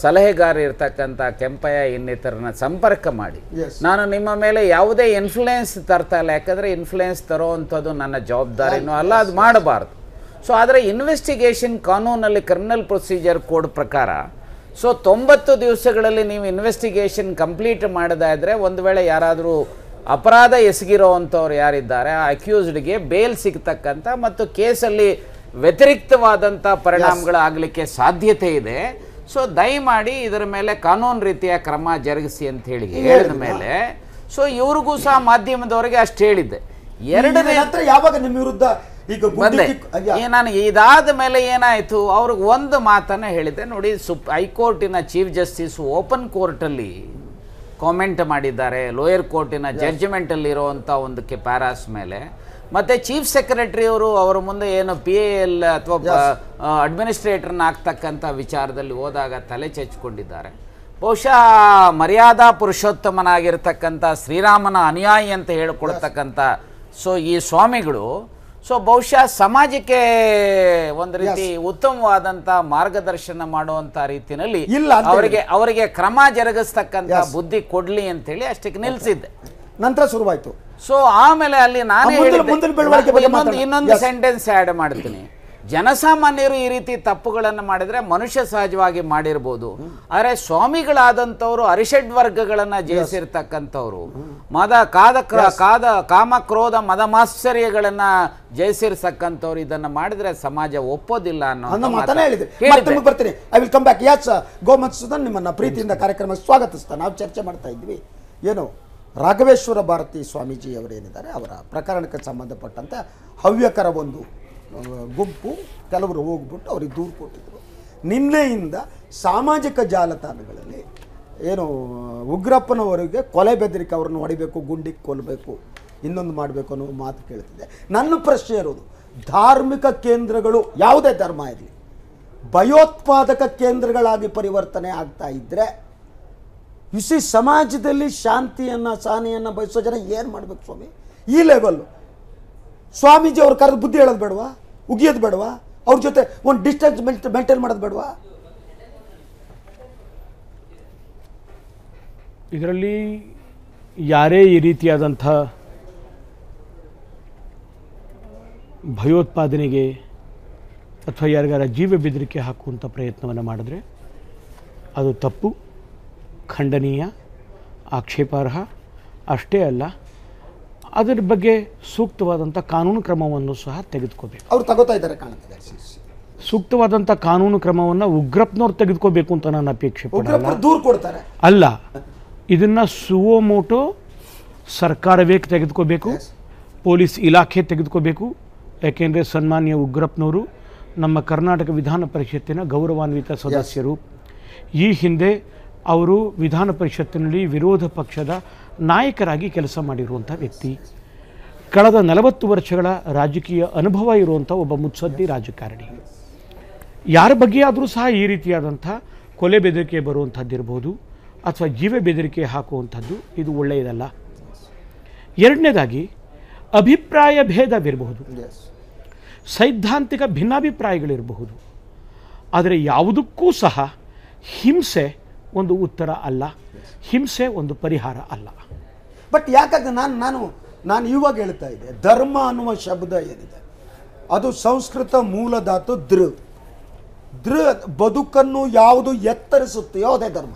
ಸಲಹೆಗಾರ ಇರ್ತಕ್ಕಂಥ ಕೆಂಪಯ್ಯ ಇನ್ನಿತರನ್ನ ಸಂಪರ್ಕ ಮಾಡಿ ನಾನು ನಿಮ್ಮ ಮೇಲೆ ಯಾವುದೇ ಇನ್ಫ್ಲುಯೆನ್ಸ್ ತರ್ತಾ ಇಲ್ಲ ಯಾಕಂದರೆ ಇನ್ಫ್ಲುಯೆನ್ಸ್ ತರೋವಂಥದ್ದು ನನ್ನ ಜವಾಬ್ದಾರಿನೂ ಅಲ್ಲ ಅದು ಮಾಡಬಾರ್ದು ಸೊ ಆದರೆ ಇನ್ವೆಸ್ಟಿಗೇಷನ್ ಕಾನೂನಲ್ಲಿ ಕ್ರಿಮಿನಲ್ ಪ್ರೊಸೀಜರ್ ಕೋಡ್ ಪ್ರಕಾರ ಸೊ ತೊಂಬತ್ತು ದಿವಸಗಳಲ್ಲಿ ನೀವು ಇನ್ವೆಸ್ಟಿಗೇಷನ್ ಕಂಪ್ಲೀಟ್ ಮಾಡದಾದರೆ ಒಂದು ವೇಳೆ ಯಾರಾದರೂ ಅಪರಾಧ ಎಸಗಿರೋವಂಥವ್ರು ಯಾರಿದ್ದಾರೆ ಆ ಅಕ್ಯೂಸ್ಡ್ಗೆ ಬೇಲ್ ಸಿಗ್ತಕ್ಕಂಥ ಮತ್ತು ಕೇಸಲ್ಲಿ ವ್ಯತಿರಿಕ್ತವಾದಂಥ ಪರಿಣಾಮಗಳಾಗಲಿಕ್ಕೆ ಸಾಧ್ಯತೆ ಇದೆ ಸೊ ದಯಮಾಡಿ ಇದರ ಮೇಲೆ ಕಾನೂನು ರೀತಿಯ ಕ್ರಮ ಜರುಗಿಸಿ ಅಂತ ಹೇಳಿ ಹೇಳಿದ ಮೇಲೆ ಸೊ ಇವ್ರಿಗೂ ಸಹ ಮಾಧ್ಯಮದವರಿಗೆ ಅಷ್ಟು ಹೇಳಿದ್ದೆ ಎರಡನೇ ಹತ್ರ ಯಾವಾಗ ನಿಮ್ಮ ವಿರುದ್ಧ ಈಗ ಬಂದೆ ನಾನು ಇದಾದ ಮೇಲೆ ಏನಾಯಿತು ಅವ್ರಿಗೆ ಒಂದು ಮಾತನ್ನು ಹೇಳಿದ್ದೆ ನೋಡಿ ಸುಪ್ ಹೈಕೋರ್ಟಿನ ಚೀಫ್ ಜಸ್ಟಿಸ್ ಓಪನ್ ಕೋರ್ಟಲ್ಲಿ ಕಾಮೆಂಟ್ ಮಾಡಿದ್ದಾರೆ ಲೋಯರ್ ಕೋರ್ಟಿನ ಜಡ್ಜ್ಮೆಂಟಲ್ಲಿರುವಂಥ ಒಂದು ಪ್ಯಾರಾಸ್ ಮೇಲೆ ಮತ್ತು ಚೀಫ್ ಸೆಕ್ರೆಟರಿಯವರು ಅವರ ಮುಂದೆ ಏನು ಪಿ ಎ ಎಲ್ ಅಥವಾ ಅಡ್ಮಿನಿಸ್ಟ್ರೇಟರ್ನ ಆಗ್ತಕ್ಕಂಥ ವಿಚಾರದಲ್ಲಿ ಹೋದಾಗ ತಲೆ ಚಚ್ಕೊಂಡಿದ್ದಾರೆ ಬಹುಶಃ ಮರ್ಯಾದಾ ಪುರುಷೋತ್ತಮನಾಗಿರ್ತಕ್ಕಂಥ ಶ್ರೀರಾಮನ ಅನುಯಾಯಿ ಅಂತ ಹೇಳ್ಕೊಳ್ತಕ್ಕಂಥ ಸೊ ಈ ಸ್ವಾಮಿಗಳು ಸೊ ಬಹುಶಃ ಸಮಾಜಕ್ಕೆ ಒಂದು ರೀತಿ ಉತ್ತಮವಾದಂತಹ ಮಾರ್ಗದರ್ಶನ ಮಾಡುವಂತ ರೀತಿಯಲ್ಲಿ ಅವರಿಗೆ ಅವರಿಗೆ ಕ್ರಮ ಜರುಗಿಸ್ತಕ್ಕಂತ ಬುದ್ಧಿ ಕೊಡ್ಲಿ ಅಂತ ಹೇಳಿ ಅಷ್ಟಕ್ಕೆ ನಿಲ್ಸಿದ್ದೆ ನಂತರ ಶುರುವಾಯ್ತು ಸೊ ಆಮೇಲೆ ಅಲ್ಲಿ ನಾನು ಇನ್ನೊಂದು ಸೆಂಟೆನ್ಸ್ ಆ್ಯಡ್ ಮಾಡ್ತೀನಿ ಜನಸಾಮಾನ್ಯರು ಈ ರೀತಿ ತಪ್ಪುಗಳನ್ನು ಮಾಡಿದರೆ ಮನುಷ್ಯ ಸಹಜವಾಗಿ ಮಾಡಿರ್ಬೋದು ಆದರೆ ಸ್ವಾಮಿಗಳಾದಂಥವರು ಅರಿಷಡ್ ವರ್ಗಗಳನ್ನು ಜಯಿಸಿರ್ತಕ್ಕಂಥವ್ರು ಮದ ಕಾದ ಕಾದ ಕಾಮ ಕ್ರೋಧ ಮದ ಮಾಶ್ಚರ್ಯಗಳನ್ನು ಜಯಿಸಿರ್ತಕ್ಕಂಥವ್ರು ಇದನ್ನು ಮಾಡಿದರೆ ಸಮಾಜ ಒಪ್ಪೋದಿಲ್ಲ ಅನ್ನೋ ಮಾತನ್ನ ಹೇಳಿದ್ರೆ ಬರ್ತೀನಿ I will come back yes Sudhan ನಿಮ್ಮನ್ನು ಪ್ರೀತಿಯಿಂದ ಕಾರ್ಯಕ್ರಮ ಸ್ವಾಗತಿಸ್ತಾ ನಾವು ಚರ್ಚೆ ಮಾಡ್ತಾ ಇದ್ವಿ ಏನು ರಾಘವೇಶ್ವರ ಭಾರತಿ ಸ್ವಾಮೀಜಿ ಅವರೇನಿದ್ದಾರೆ ಅವರ ಪ್ರಕರಣಕ್ಕೆ ಸಂಬಂಧಪಟ್ಟಂತೆ ಹವ್ಯಕರ ಒಂದು ಗುಂಪು ಕೆಲವರು ಹೋಗ್ಬಿಟ್ಟು ಅವ್ರಿಗೆ ದೂರು ಕೊಟ್ಟಿದ್ರು ನಿನ್ನೆಯಿಂದ ಸಾಮಾಜಿಕ ಜಾಲತಾಣಗಳಲ್ಲಿ ಏನು ಉಗ್ರಪ್ಪನವರಿಗೆ ಕೊಲೆ ಬೆದರಿಕೆ ಅವ್ರನ್ನ ಹೊಡಿಬೇಕು ಗುಂಡಿಗೆ ಕೊಲ್ಲಬೇಕು ಇನ್ನೊಂದು ಮಾಡಬೇಕು ಅನ್ನೋ ಮಾತು ಕೇಳ್ತಿದೆ ನನ್ನ ಪ್ರಶ್ನೆ ಇರೋದು ಧಾರ್ಮಿಕ ಕೇಂದ್ರಗಳು ಯಾವುದೇ ಧರ್ಮ ಇರಲಿ ಭಯೋತ್ಪಾದಕ ಕೇಂದ್ರಗಳಾಗಿ ಪರಿವರ್ತನೆ ಆಗ್ತಾ ಇದ್ದರೆ ಇಸಿ ಸಮಾಜದಲ್ಲಿ ಶಾಂತಿಯನ್ನು ಸಹನೆಯನ್ನು ಬಯಸೋ ಜನ ಏನು ಮಾಡಬೇಕು ಸ್ವಾಮಿ ಈ ಲೆವೆಲ್ಲು ಸ್ವಾಮೀಜಿ ಅವ್ರು ಕರೆದು ಬುದ್ಧಿ ಹೇಳೋದು ಬೇಡವಾ ಉಗಿಯೋದು ಬೇಡವಾ ಅವ್ರ ಜೊತೆ ಒಂದು ಡಿಸ್ಟೆನ್ಸ್ ಮೇಂಟೈನ್ ಮಾಡೋದು ಬೇಡವಾ ಇದರಲ್ಲಿ ಯಾರೇ ಈ ರೀತಿಯಾದಂಥ ಭಯೋತ್ಪಾದನೆಗೆ ಅಥವಾ ಯಾರಿಗಾರ ಜೀವ ಬೆದರಿಕೆ ಹಾಕುವಂಥ ಪ್ರಯತ್ನವನ್ನು ಮಾಡಿದ್ರೆ ಅದು ತಪ್ಪು ಖಂಡನೀಯ ಆಕ್ಷೇಪಾರ್ಹ ಅಷ್ಟೇ ಅಲ್ಲ ಅದರ ಬಗ್ಗೆ ಸೂಕ್ತವಾದಂಥ ಕಾನೂನು ಕ್ರಮವನ್ನು ಸಹ ತೆಗೆದುಕೋಬೇಕು ಅವ್ರು ತಗೋತಾ ಇದ್ದಾರೆ ಸೂಕ್ತವಾದಂಥ ಕಾನೂನು ಕ್ರಮವನ್ನು ಉಗ್ರಪ್ಪನವ್ರು ತೆಗೆದುಕೋಬೇಕು ಅಂತ ನಾನು ಅಪೇಕ್ಷೆ ಕೊಡ್ತಾರೆ ಅಲ್ಲ ಇದನ್ನು ಸುವೋಮೋಟೋ ಸರ್ಕಾರವೇ ತೆಗೆದುಕೋಬೇಕು ಪೊಲೀಸ್ ಇಲಾಖೆ ತೆಗೆದುಕೋಬೇಕು ಯಾಕೆಂದರೆ ಸನ್ಮಾನ್ಯ ಉಗ್ರಪ್ಪನವರು ನಮ್ಮ ಕರ್ನಾಟಕ ವಿಧಾನ ಪರಿಷತ್ತಿನ ಗೌರವಾನ್ವಿತ ಸದಸ್ಯರು ಈ ಹಿಂದೆ ಅವರು ವಿಧಾನ ಪರಿಷತ್ತಿನಲ್ಲಿ ವಿರೋಧ ಪಕ್ಷದ ನಾಯಕರಾಗಿ ಕೆಲಸ ಮಾಡಿರುವಂಥ ವ್ಯಕ್ತಿ ಕಳೆದ ನಲವತ್ತು ವರ್ಷಗಳ ರಾಜಕೀಯ ಅನುಭವ ಇರುವಂಥ ಒಬ್ಬ ಮುತ್ಸದ್ದಿ ರಾಜಕಾರಣಿ ಯಾರ ಬಗ್ಗೆ ಆದರೂ ಸಹ ಈ ರೀತಿಯಾದಂಥ ಕೊಲೆ ಬೆದರಿಕೆ ಬರುವಂಥದ್ದಿರ್ಬೋದು ಅಥವಾ ಜೀವ ಬೆದರಿಕೆ ಹಾಕುವಂಥದ್ದು ಇದು ಒಳ್ಳೆಯದಲ್ಲ ಎರಡನೇದಾಗಿ ಅಭಿಪ್ರಾಯ ಭೇದವಿರಬಹುದು ಸೈದ್ಧಾಂತಿಕ ಭಿನ್ನಾಭಿಪ್ರಾಯಗಳಿರಬಹುದು ಆದರೆ ಯಾವುದಕ್ಕೂ ಸಹ ಹಿಂಸೆ ಒಂದು ಉತ್ತರ ಅಲ್ಲ ಹಿಂಸೆ ಒಂದು ಪರಿಹಾರ ಅಲ್ಲ ಬಟ್ ಯಾಕಂದ್ರೆ ನಾನು ನಾನು ನಾನು ಇವಾಗ ಹೇಳ್ತಾ ಇದ್ದೆ ಧರ್ಮ ಅನ್ನುವ ಶಬ್ದ ಏನಿದೆ ಅದು ಸಂಸ್ಕೃತ ಮೂಲದಾತು ದೃ ದೃ ಬದುಕನ್ನು ಯಾವುದು ಎತ್ತರಿಸುತ್ತೆಯೋ ಅದೇ ಧರ್ಮ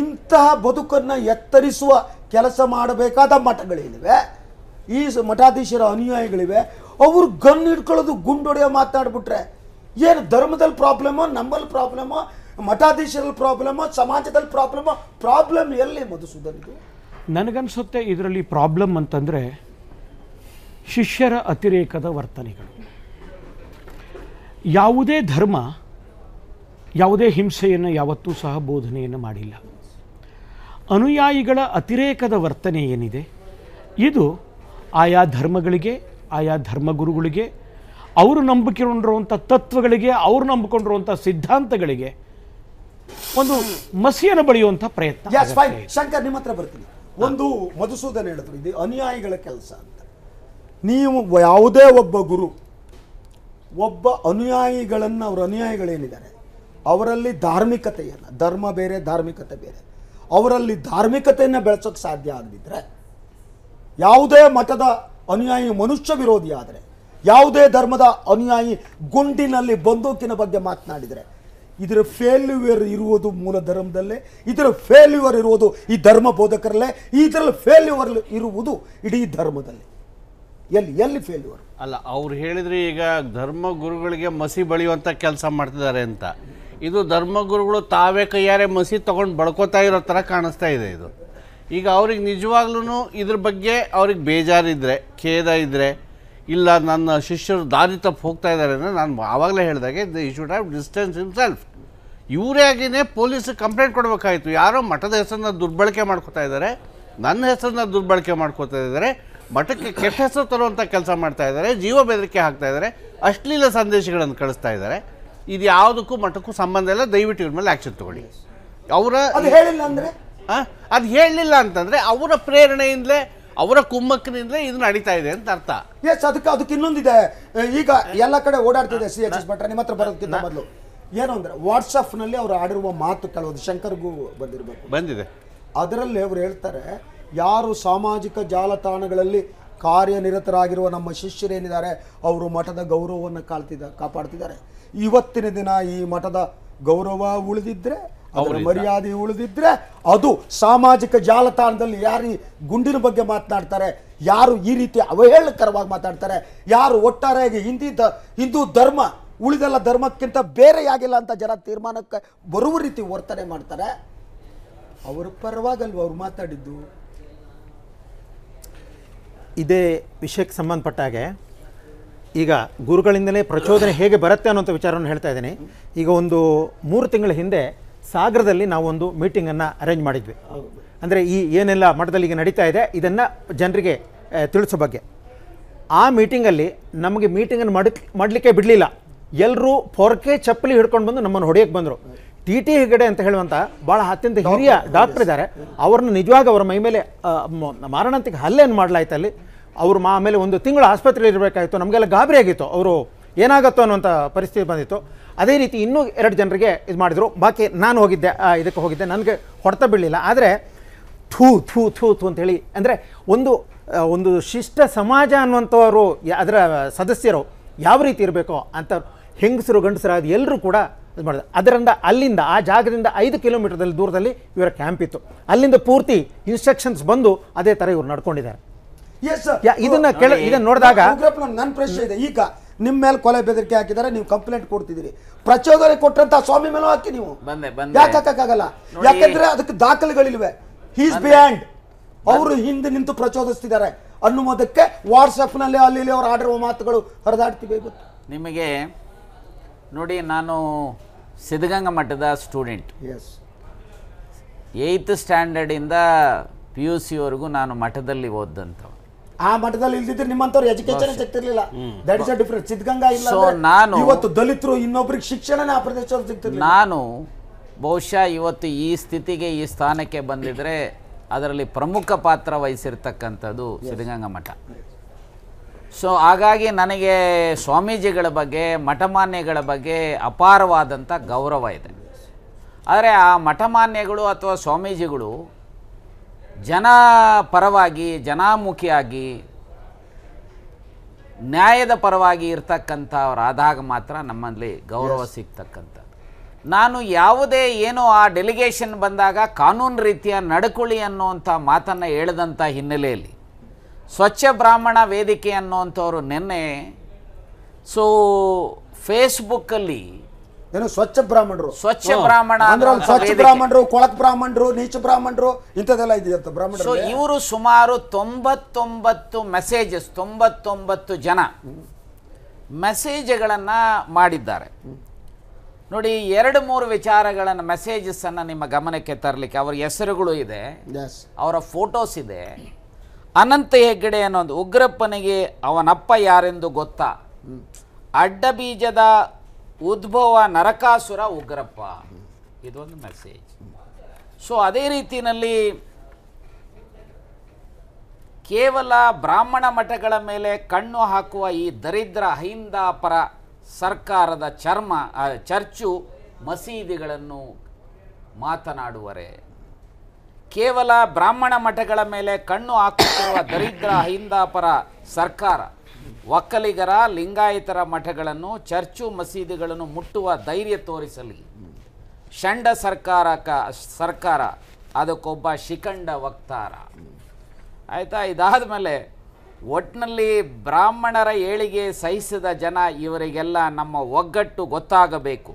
ಇಂತಹ ಬದುಕನ್ನು ಎತ್ತರಿಸುವ ಕೆಲಸ ಮಾಡಬೇಕಾದ ಮಠಗಳೇನಿವೆ ಈ ಮಠಾಧೀಶರ ಅನುಯಾಯಿಗಳಿವೆ ಅವರು ಗನ್ ಹಿಡ್ಕೊಳ್ಳೋದು ಗುಂಡೊಡೆಯೋ ಮಾತಾಡ್ಬಿಟ್ರೆ ಏನು ಧರ್ಮದಲ್ಲಿ ಪ್ರಾಬ್ಲಮೋ ನಮ್ಮಲ್ಲಿ ಪ್ರಾಬ್ಲಮೋ ಮಠಾಧೀಶರಲ್ಲಿ ಪ್ರಾಬ್ಲಮ್ ಸಮಾಜದಲ್ಲಿ ಪ್ರಾಬ್ಲಮ್ ಪ್ರಾಬ್ಲಮ್ ಎಲ್ಲಿ ಮಧುಸೂದನ್ ನನಗನ್ಸುತ್ತೆ ಇದರಲ್ಲಿ ಪ್ರಾಬ್ಲಮ್ ಅಂತಂದರೆ ಶಿಷ್ಯರ ಅತಿರೇಕದ ವರ್ತನೆಗಳು ಯಾವುದೇ ಧರ್ಮ ಯಾವುದೇ ಹಿಂಸೆಯನ್ನು ಯಾವತ್ತೂ ಸಹ ಬೋಧನೆಯನ್ನು ಮಾಡಿಲ್ಲ ಅನುಯಾಯಿಗಳ ಅತಿರೇಕದ ವರ್ತನೆ ಏನಿದೆ ಇದು ಆಯಾ ಧರ್ಮಗಳಿಗೆ ಆಯಾ ಧರ್ಮಗುರುಗಳಿಗೆ ಅವರು ನಂಬಿಕೊಂಡಿರುವಂಥ ತತ್ವಗಳಿಗೆ ಅವರು ನಂಬಿಕೊಂಡಿರುವಂಥ ಸಿದ್ಧಾಂತಗಳಿಗೆ ಒಂದು ಮಸಿಯನ್ನು ಬಳಿಯುವಂಥ ಪ್ರಯತ್ನ ಶಂಕರ್ ನಿಮ್ಮ ಹತ್ರ ಬರ್ತೀನಿ ಒಂದು ಮಧುಸೂದನ್ ಹೇಳಿದ್ರು ಇದು ಅನುಯಾಯಿಗಳ ಕೆಲಸ ಅಂತ ನೀವು ಯಾವುದೇ ಒಬ್ಬ ಗುರು ಒಬ್ಬ ಅನುಯಾಯಿಗಳನ್ನ ಅವರ ಅನುಯಾಯಿಗಳೇನಿದ್ದಾರೆ ಅವರಲ್ಲಿ ಧಾರ್ಮಿಕತೆಯನ್ನು ಧರ್ಮ ಬೇರೆ ಧಾರ್ಮಿಕತೆ ಬೇರೆ ಅವರಲ್ಲಿ ಧಾರ್ಮಿಕತೆಯನ್ನು ಬೆಳೆಸೋಕ್ಕೆ ಸಾಧ್ಯ ಆಗದಿದ್ದರೆ ಯಾವುದೇ ಮತದ ಅನುಯಾಯಿ ಮನುಷ್ಯ ವಿರೋಧಿ ಆದರೆ ಯಾವುದೇ ಧರ್ಮದ ಅನುಯಾಯಿ ಗುಂಡಿನಲ್ಲಿ ಬಂದೂಕಿನ ಬಗ್ಗೆ ಮಾತನಾಡಿದರೆ ಇದರ ಫೇಲ್ಯೂರ್ ಇರುವುದು ಮೂಲ ಧರ್ಮದಲ್ಲೇ ಇದರ ಫೇಲ್ಯೂರ್ ಇರುವುದು ಈ ಧರ್ಮ ಬೋಧಕರಲ್ಲೇ ಇದರಲ್ಲಿ ಫೇಲ್ಯೂರ್ ಇರುವುದು ಇಡೀ ಧರ್ಮದಲ್ಲಿ ಎಲ್ಲಿ ಎಲ್ಲಿ ಫೇಲ್ಯೂರ್ ಅಲ್ಲ ಅವ್ರು ಹೇಳಿದರೆ ಈಗ ಧರ್ಮ ಗುರುಗಳಿಗೆ ಮಸಿ ಬಳಿಯುವಂಥ ಕೆಲಸ ಮಾಡ್ತಿದ್ದಾರೆ ಅಂತ ಇದು ಧರ್ಮಗುರುಗಳು ತಾವೇ ಕೈಯಾರೆ ಮಸಿ ತೊಗೊಂಡು ಬಳ್ಕೋತಾ ಇರೋ ಥರ ಕಾಣಿಸ್ತಾ ಇದೆ ಇದು ಈಗ ಅವ್ರಿಗೆ ನಿಜವಾಗ್ಲೂ ಇದ್ರ ಬಗ್ಗೆ ಅವ್ರಿಗೆ ಬೇಜಾರಿದ್ರೆ ಖೇದ ಇದ್ದರೆ ಇಲ್ಲ ನನ್ನ ಶಿಷ್ಯರು ದಾರಿ ತಪ್ಪು ಹೋಗ್ತಾ ಇದ್ದಾರೆ ಅಂದರೆ ನಾನು ಆವಾಗಲೇ ಹೇಳಿದಾಗೆ they should have distance in self ಆಗಿನೇ ಪೊಲೀಸ್ ಕಂಪ್ಲೇಂಟ್ ಕೊಡಬೇಕಾಯಿತು ಯಾರೋ ಮಠದ ಹೆಸರನ್ನ ದುರ್ಬಳಕೆ ಮಾಡ್ಕೋತಾ ಇದ್ದಾರೆ ನನ್ನ ಹೆಸರನ್ನ ದುರ್ಬಳಕೆ ಮಾಡ್ಕೋತಾ ಇದ್ದಾರೆ ಮಠಕ್ಕೆ ಕೆಟ್ಟ ಹೆಸರು ತರುವಂಥ ಕೆಲಸ ಮಾಡ್ತಾ ಇದ್ದಾರೆ ಜೀವ ಬೆದರಿಕೆ ಹಾಕ್ತಾ ಇದ್ದಾರೆ ಅಶ್ಲೀಲ ಸಂದೇಶಗಳನ್ನು ಕಳಿಸ್ತಾ ಇದ್ದಾರೆ ಇದು ಯಾವುದಕ್ಕೂ ಮಠಕ್ಕೂ ಸಂಬಂಧ ಇಲ್ಲ ದಯವಿಟ್ಟು ಇವ್ರ ಮೇಲೆ ಆ್ಯಕ್ಷನ್ ತಗೊಳ್ಳಿ ಅವರ ಹೇಳಿಲ್ಲ ಅಂದರೆ ಹಾಂ ಅದು ಹೇಳಲಿಲ್ಲ ಅಂತಂದರೆ ಅವರ ಪ್ರೇರಣೆಯಿಂದಲೇ ಅವರ ಕುಮ್ಮಕ್ಕಿನಿಂದಲೇ ಇದು ನಡೀತಾ ಇದೆ ಅಂತ ಅರ್ಥ ಎಸ್ ಅದಕ್ಕೆ ಅದಕ್ಕೆ ಇನ್ನೊಂದಿದೆ ಈಗ ಎಲ್ಲ ಕಡೆ ಓಡಾಡ್ತಿದೆ ಸಿ ಎಚ್ ಎಸ್ ಭಟ್ರ ನಿಮ್ಮ ಹತ್ರ ಬರೋದಕ್ಕಿಂತ ಮೊದಲು ಏನು ಅಂದರೆ ವಾಟ್ಸಪ್ನಲ್ಲಿ ಅವರು ಆಡಿರುವ ಮಾತು ಶಂಕರ್ ಶಂಕರ್ಗೂ ಬಂದಿರಬೇಕು ಬಂದಿದೆ ಅದರಲ್ಲಿ ಅವರು ಹೇಳ್ತಾರೆ ಯಾರು ಸಾಮಾಜಿಕ ಜಾಲತಾಣಗಳಲ್ಲಿ ಕಾರ್ಯನಿರತರಾಗಿರುವ ನಮ್ಮ ಶಿಷ್ಯರೇನಿದ್ದಾರೆ ಅವರು ಮಠದ ಗೌರವವನ್ನು ಕಾಲ್ತಿದ ಕಾಪಾಡ್ತಿದ್ದಾರೆ ಇವತ್ತಿನ ದಿನ ಈ ಮಠದ ಗೌರವ ಉಳಿದಿದ್ರೆ ಅವರ ಮರ್ಯಾದೆ ಉಳಿದಿದ್ರೆ ಅದು ಸಾಮಾಜಿಕ ಜಾಲತಾಣದಲ್ಲಿ ಯಾರು ಈ ಗುಂಡಿನ ಬಗ್ಗೆ ಮಾತನಾಡ್ತಾರೆ ಯಾರು ಈ ರೀತಿ ಅವಹೇಳಕರವಾಗಿ ಮಾತಾಡ್ತಾರೆ ಯಾರು ಒಟ್ಟಾರೆಯಾಗಿ ಹಿಂದಿ ಹಿಂದೂ ಧರ್ಮ ಉಳಿದೆಲ್ಲ ಧರ್ಮಕ್ಕಿಂತ ಬೇರೆಯಾಗಿಲ್ಲ ಅಂತ ಜನ ತೀರ್ಮಾನಕ್ಕೆ ಬರುವ ರೀತಿ ವರ್ತನೆ ಮಾಡ್ತಾರೆ ಅವರ ಪರವಾಗಲ್ವ ಅವ್ರು ಮಾತಾಡಿದ್ದು ಇದೇ ವಿಷಯಕ್ಕೆ ಸಂಬಂಧಪಟ್ಟ ಹಾಗೆ ಈಗ ಗುರುಗಳಿಂದಲೇ ಪ್ರಚೋದನೆ ಹೇಗೆ ಬರುತ್ತೆ ಅನ್ನೋಂಥ ವಿಚಾರವನ್ನು ಹೇಳ್ತಾ ಇದ್ದೀನಿ ಈಗ ಒಂದು ಮೂರು ತಿಂಗಳ ಹಿಂದೆ ಸಾಗರದಲ್ಲಿ ನಾವೊಂದು ಮೀಟಿಂಗನ್ನು ಅರೇಂಜ್ ಮಾಡಿದ್ವಿ ಅಂದರೆ ಈ ಏನೆಲ್ಲ ಮಠದಲ್ಲಿ ಈಗ ನಡೀತಾ ಇದೆ ಇದನ್ನು ಜನರಿಗೆ ತಿಳಿಸೋ ಬಗ್ಗೆ ಆ ಮೀಟಿಂಗಲ್ಲಿ ನಮಗೆ ಮೀಟಿಂಗನ್ನು ಮಾಡಕ್ಕೆ ಮಾಡಲಿಕ್ಕೆ ಬಿಡಲಿಲ್ಲ ಎಲ್ಲರೂ ಪೊರ್ಕೆ ಚಪ್ಪಲಿ ಹಿಡ್ಕೊಂಡು ಬಂದು ನಮ್ಮನ್ನು ಹೊಡೆಯಕ್ಕೆ ಬಂದರು ಟಿ ಟಿ ಹೆಗಡೆ ಅಂತ ಹೇಳುವಂಥ ಭಾಳ ಅತ್ಯಂತ ಹಿರಿಯ ಡಾಕ್ಟರ್ ಇದ್ದಾರೆ ಅವ್ರನ್ನ ನಿಜವಾಗಿ ಅವರ ಮೈ ಮೇಲೆ ಮಾರಣಾಂತಿಕ ಹಲ್ಲೆಯನ್ನು ಮಾಡಲಾಯ್ತು ಅಲ್ಲಿ ಅವರು ಮಾ ಆಮೇಲೆ ಒಂದು ತಿಂಗಳು ಆಸ್ಪತ್ರೆಯಲ್ಲಿ ಇರಬೇಕಾಗಿತ್ತು ನಮಗೆಲ್ಲ ಗಾಬರಿ ಆಗಿತ್ತು ಅವರು ಏನಾಗುತ್ತೋ ಅನ್ನುವಂಥ ಪರಿಸ್ಥಿತಿ ಬಂದಿತ್ತು ಅದೇ ರೀತಿ ಇನ್ನೂ ಎರಡು ಜನರಿಗೆ ಇದು ಮಾಡಿದರು ಬಾಕಿ ನಾನು ಹೋಗಿದ್ದೆ ಇದಕ್ಕೆ ಹೋಗಿದ್ದೆ ನನಗೆ ಹೊಡೆತ ಬೀಳಲಿಲ್ಲ ಆದರೆ ಥೂ ಥೂ ಥೂ ಥೂ ಅಂತೇಳಿ ಅಂದರೆ ಒಂದು ಒಂದು ಶಿಷ್ಟ ಸಮಾಜ ಅನ್ನುವಂಥವರು ಅದರ ಸದಸ್ಯರು ಯಾವ ರೀತಿ ಇರಬೇಕೋ ಅಂತ ಹೆಂಗಸರು ಗಂಡಸರಾದ ಎಲ್ಲರೂ ಕೂಡ ಇದು ಮಾಡಿದೆ ಅದರಿಂದ ಅಲ್ಲಿಂದ ಆ ಜಾಗದಿಂದ ಐದು ಕಿಲೋಮೀಟರ್ದಲ್ಲಿ ದೂರದಲ್ಲಿ ಇವರ ಕ್ಯಾಂಪ್ ಇತ್ತು ಅಲ್ಲಿಂದ ಪೂರ್ತಿ ಇನ್ಸ್ಟ್ರಕ್ಷನ್ಸ್ ಬಂದು ಅದೇ ಥರ ಇವ್ರು ನಡ್ಕೊಂಡಿದ್ದಾರೆ ಇದನ್ನ ಕೆಳ ಇದನ್ನ ನೋಡಿದಾಗ ನನ್ನ ಪ್ರಶ್ನೆ ಇದೆ ಈಗ ನಿಮ್ಮ ಮೇಲೆ ಕೊಲೆ ಬೆದರಿಕೆ ಹಾಕಿದಾರೆ ನೀವು ಕಂಪ್ಲೇಂಟ್ ಕೊಡ್ತಿದ್ದೀರಿ ಪ್ರಚೋದನೆ ಕೊಟ್ಟಂತ ಸ್ವಾಮಿ ಮೇಲೂ ಹಾಕಿ ನೀವು ಯಾಕೆ ಹಾಕಕ್ಕಾಗಲ್ಲ ಯಾಕಂದ್ರೆ ಅದಕ್ಕೆ ದಾಖಲೆಗಳಿಲ್ವೆ ಹೀಸ್ ಬಿಯಾಂಡ್ ಅವರು ಹಿಂದೆ ನಿಂತು ಪ್ರಚೋದಿಸ್ತಿದ್ದಾರೆ ಅನ್ನುವುದಕ್ಕೆ ನಲ್ಲಿ ಅಲ್ಲಿ ಅವ್ರು ಆಡಿರುವ ಮಾತುಗಳು ಹರಿದಾಡ್ತಿವೆ ನಿಮಗೆ ನೋಡಿ ನಾನು ಸಿದ್ಧಗಂಗಾ ಮಠದ ಸ್ಟೂಡೆಂಟ್ ಎಸ್ ಏಯ್ತ್ ಸ್ಟ್ಯಾಂಡರ್ಡಿಂದ ಪಿ ಯು ಸಿವರೆಗೂ ನಾನು ಮಠದಲ್ಲಿ ಓದಂತ ಆ ಮಠದಲ್ಲಿ ಇಲ್ದಿದ್ರೆ ನಿಮ್ಮಂತವ್ರು ಎಜುಕೇಶನ್ ಸಿಗ್ತಿರ್ಲಿಲ್ಲ that is a difference Siddaganga ಇಲ್ಲ ಸೊ ನಾನು ಇವತ್ತು ದಲಿತರು ಇನ್ನೊಬ್ರಿಗೆ ಶಿಕ್ಷಣನೇ ಆ ಪ್ರದೇಶದಲ್ಲಿ ಸಿಗ್ತಿರ್ಲಿಲ್ಲ ನಾನು ಬಹುಶಃ ಇವತ್ತು ಈ ಸ್ಥಿತಿಗೆ ಈ ಸ್ಥಾನಕ್ಕೆ ಬಂದಿದ್ರೆ ಅದರಲ್ಲಿ ಪ್ರಮುಖ ಪಾತ್ರ ವಹಿಸಿರ್ತಕ್ಕಂಥದ್ದು ಸಿದ್ಧಗಂಗಾ ಮಠ ಸೊ ಹಾಗಾಗಿ ನನಗೆ ಸ್ವಾಮೀಜಿಗಳ ಬಗ್ಗೆ ಮಠಮಾನ್ಯಗಳ ಬಗ್ಗೆ ಅಪಾರವಾದಂಥ ಗೌರವ ಇದೆ ಆದರೆ ಆ ಮಠಮಾನ್ಯಗಳು ಅಥವಾ ಸ್ವಾಮೀಜಿಗಳು ಜನ ಪರವಾಗಿ ಜನಾಮುಖಿಯಾಗಿ ನ್ಯಾಯದ ಪರವಾಗಿ ಇರ್ತಕ್ಕಂಥವ್ರಾದಾಗ ಮಾತ್ರ ನಮ್ಮಲ್ಲಿ ಗೌರವ ಸಿಗ್ತಕ್ಕಂಥ ನಾನು ಯಾವುದೇ ಏನೋ ಆ ಡೆಲಿಗೇಷನ್ ಬಂದಾಗ ಕಾನೂನು ರೀತಿಯ ನಡ್ಕೊಳ್ಳಿ ಅನ್ನುವಂಥ ಮಾತನ್ನು ಹೇಳಿದಂಥ ಹಿನ್ನೆಲೆಯಲ್ಲಿ ಸ್ವಚ್ಛ ಬ್ರಾಹ್ಮಣ ವೇದಿಕೆ ಅನ್ನುವಂಥವ್ರು ನಿನ್ನೆ ಸೊ ಫೇಸ್ಬುಕ್ಕಲ್ಲಿ ಏನು ಸ್ವಚ್ಛ ಬ್ರಾಹ್ಮಣರು ಸ್ವಚ್ಛ ಬ್ರಾಹ್ಮಣ ಅಂದ್ರೆ ಸ್ವಚ್ಛ ಬ್ರಾಹ್ಮಣರು ಕೊಳಕ್ ಬ್ರಾಹ್ಮಣರು ನೀಚ ಬ್ರಾಹ್ಮಣರು ಇಂಥದ್ದೆಲ್ಲ ಇದೆಯಂತ ಸೊ ಇವರು ಸುಮಾರು ತೊಂಬತ್ತೊಂಬತ್ತು ಮೆಸೇಜಸ್ ತೊಂಬತ್ತೊಂಬತ್ತು ಜನ ಮೆಸೇಜ್ಗಳನ್ನು ಮಾಡಿದ್ದಾರೆ ನೋಡಿ ಎರಡು ಮೂರು ವಿಚಾರಗಳನ್ನು ಮೆಸೇಜಸ್ ಅನ್ನು ನಿಮ್ಮ ಗಮನಕ್ಕೆ ತರಲಿಕ್ಕೆ ಅವರ ಹೆಸರುಗಳು ಇದೆ ಅವರ ಫೋಟೋಸ್ ಇದೆ ಅನಂತ ಹೆಗ್ಗಡೆ ಅನ್ನೋದು ಉಗ್ರಪ್ಪನಿಗೆ ಅವನಪ್ಪ ಯಾರೆಂದು ಗೊತ್ತಾ ಅಡ್ಡ ಬೀಜದ ಉದ್ಭವ ನರಕಾಸುರ ಉಗ್ರಪ್ಪ ಇದೊಂದು ಮೆಸೇಜ್ ಸೊ ಅದೇ ರೀತಿಯಲ್ಲಿ ಕೇವಲ ಬ್ರಾಹ್ಮಣ ಮಠಗಳ ಮೇಲೆ ಕಣ್ಣು ಹಾಕುವ ಈ ದರಿದ್ರ ಅಹಿಂದಾಪರ ಸರ್ಕಾರದ ಚರ್ಮ ಚರ್ಚು ಮಸೀದಿಗಳನ್ನು ಮಾತನಾಡುವರೆ ಕೇವಲ ಬ್ರಾಹ್ಮಣ ಮಠಗಳ ಮೇಲೆ ಕಣ್ಣು ಹಾಕುತ್ತಿರುವ ದರಿದ್ರ ಹಿಂದಾಪರ ಸರ್ಕಾರ ಒಕ್ಕಲಿಗರ ಲಿಂಗಾಯತರ ಮಠಗಳನ್ನು ಚರ್ಚು ಮಸೀದಿಗಳನ್ನು ಮುಟ್ಟುವ ಧೈರ್ಯ ತೋರಿಸಲಿ ಷಂಡ ಸರ್ಕಾರ ಕ ಸರ್ಕಾರ ಅದಕ್ಕೊಬ್ಬ ಶಿಖಂಡ ವಕ್ತಾರ ಆಯಿತಾ ಇದಾದ ಮೇಲೆ ಒಟ್ಟಿನಲ್ಲಿ ಬ್ರಾಹ್ಮಣರ ಏಳಿಗೆ ಸಹಿಸಿದ ಜನ ಇವರಿಗೆಲ್ಲ ನಮ್ಮ ಒಗ್ಗಟ್ಟು ಗೊತ್ತಾಗಬೇಕು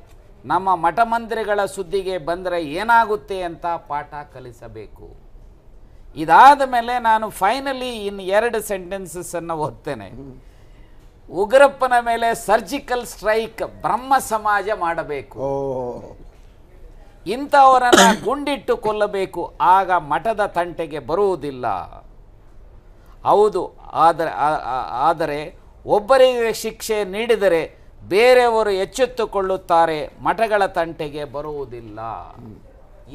ನಮ್ಮ ಮಠ ಸುದ್ದಿಗೆ ಬಂದರೆ ಏನಾಗುತ್ತೆ ಅಂತ ಪಾಠ ಕಲಿಸಬೇಕು ಇದಾದ ಮೇಲೆ ನಾನು ಫೈನಲಿ ಇನ್ನು ಎರಡು ಸೆಂಟೆನ್ಸಸ್ಸನ್ನು ಓದ್ತೇನೆ ಉಗ್ರಪ್ಪನ ಮೇಲೆ ಸರ್ಜಿಕಲ್ ಸ್ಟ್ರೈಕ್ ಬ್ರಹ್ಮ ಸಮಾಜ ಮಾಡಬೇಕು ಇಂಥವರನ್ನು ಗುಂಡಿಟ್ಟು ಕೊಲ್ಲಬೇಕು ಆಗ ಮಠದ ತಂಟೆಗೆ ಬರುವುದಿಲ್ಲ ಹೌದು ಆದರೆ ಆದರೆ ಒಬ್ಬರಿಗೆ ಶಿಕ್ಷೆ ನೀಡಿದರೆ ಬೇರೆಯವರು ಎಚ್ಚೆತ್ತುಕೊಳ್ಳುತ್ತಾರೆ ಮಠಗಳ ತಂಟೆಗೆ ಬರುವುದಿಲ್ಲ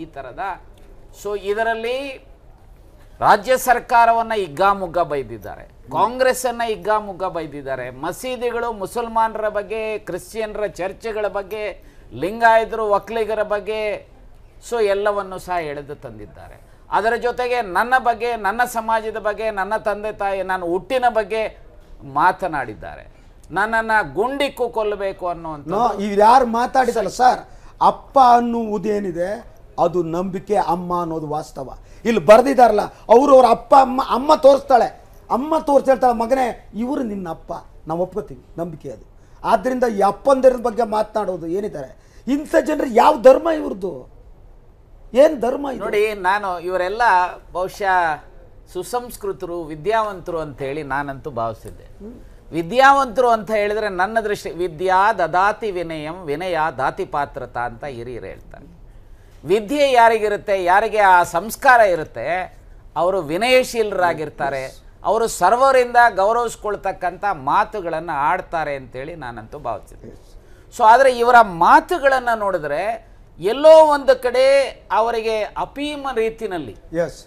ಈ ಥರದ ಸೊ ಇದರಲ್ಲಿ ರಾಜ್ಯ ಸರ್ಕಾರವನ್ನು ಹಿಗ್ಗಾಮುಗ್ಗ ಬೈದಿದ್ದಾರೆ ಕಾಂಗ್ರೆಸ್ಸನ್ನು ಹಿಗ್ಗಾಮುಗ್ಗ ಬೈದಿದ್ದಾರೆ ಮಸೀದಿಗಳು ಮುಸಲ್ಮಾನರ ಬಗ್ಗೆ ಕ್ರಿಶ್ಚಿಯನ್ರ ಚರ್ಚೆಗಳ ಬಗ್ಗೆ ಲಿಂಗಾಯತರು ಒಕ್ಕಲಿಗರ ಬಗ್ಗೆ ಸೊ ಎಲ್ಲವನ್ನು ಸಹ ಎಳೆದು ತಂದಿದ್ದಾರೆ ಅದರ ಜೊತೆಗೆ ನನ್ನ ಬಗ್ಗೆ ನನ್ನ ಸಮಾಜದ ಬಗ್ಗೆ ನನ್ನ ತಂದೆ ತಾಯಿ ನಾನು ಹುಟ್ಟಿನ ಬಗ್ಗೆ ಮಾತನಾಡಿದ್ದಾರೆ ನನ್ನನ್ನ ಗುಂಡಿಕ್ಕೂ ಕೊಲ್ಲಬೇಕು ಅನ್ನೋದು ಇವ್ರು ಯಾರು ಮಾತಾಡಿದಲ್ಲ ಸರ್ ಅಪ್ಪ ಅನ್ನುವುದೇನಿದೆ ಅದು ನಂಬಿಕೆ ಅಮ್ಮ ಅನ್ನೋದು ವಾಸ್ತವ ಇಲ್ಲಿ ಬರೆದಿದಾರಲ್ಲ ಅವರು ಅವ್ರ ಅಪ್ಪ ಅಮ್ಮ ಅಮ್ಮ ತೋರಿಸ್ತಾಳೆ ಅಮ್ಮ ತೋರಿಸ್ತಾಳೆ ಮಗನೇ ಇವರು ನಿನ್ನ ಅಪ್ಪ ನಾವು ಒಪ್ಕೋತೀವಿ ನಂಬಿಕೆ ಅದು ಆದ್ದರಿಂದ ಈ ಅಪ್ಪಂದಿರದ ಬಗ್ಗೆ ಮಾತನಾಡೋದು ಏನಿದ್ದಾರೆ ಇಂಥ ಜನರು ಯಾವ ಧರ್ಮ ಇವ್ರದ್ದು ಏನು ಧರ್ಮ ನೋಡಿ ನಾನು ಇವರೆಲ್ಲ ಬಹುಶಃ ಸುಸಂಸ್ಕೃತರು ವಿದ್ಯಾವಂತರು ಅಂತೇಳಿ ನಾನಂತೂ ಭಾವಿಸಿದ್ದೆ ವಿದ್ಯಾವಂತರು ಅಂತ ಹೇಳಿದರೆ ನನ್ನ ದೃಷ್ಟಿ ವಿದ್ಯಾ ದದಾತಿ ವಿನಯಂ ವಿನಯ ದಾತಿ ಪಾತ್ರತ ಅಂತ ಹಿರಿಯರು ಹೇಳ್ತಾರೆ ವಿದ್ಯೆ ಯಾರಿಗಿರುತ್ತೆ ಯಾರಿಗೆ ಆ ಸಂಸ್ಕಾರ ಇರುತ್ತೆ ಅವರು ವಿನಯಶೀಲರಾಗಿರ್ತಾರೆ ಅವರು ಸರ್ವರಿಂದ ಗೌರವಿಸ್ಕೊಳ್ತಕ್ಕಂಥ ಮಾತುಗಳನ್ನು ಆಡ್ತಾರೆ ಅಂತೇಳಿ ನಾನಂತೂ ಭಾವಿಸಿದ್ದೆ ಸೊ ಆದರೆ ಇವರ ಮಾತುಗಳನ್ನು ನೋಡಿದ್ರೆ ಎಲ್ಲೋ ಒಂದು ಕಡೆ ಅವರಿಗೆ ಅಪೀಮ ರೀತಿನಲ್ಲಿ ಎಸ್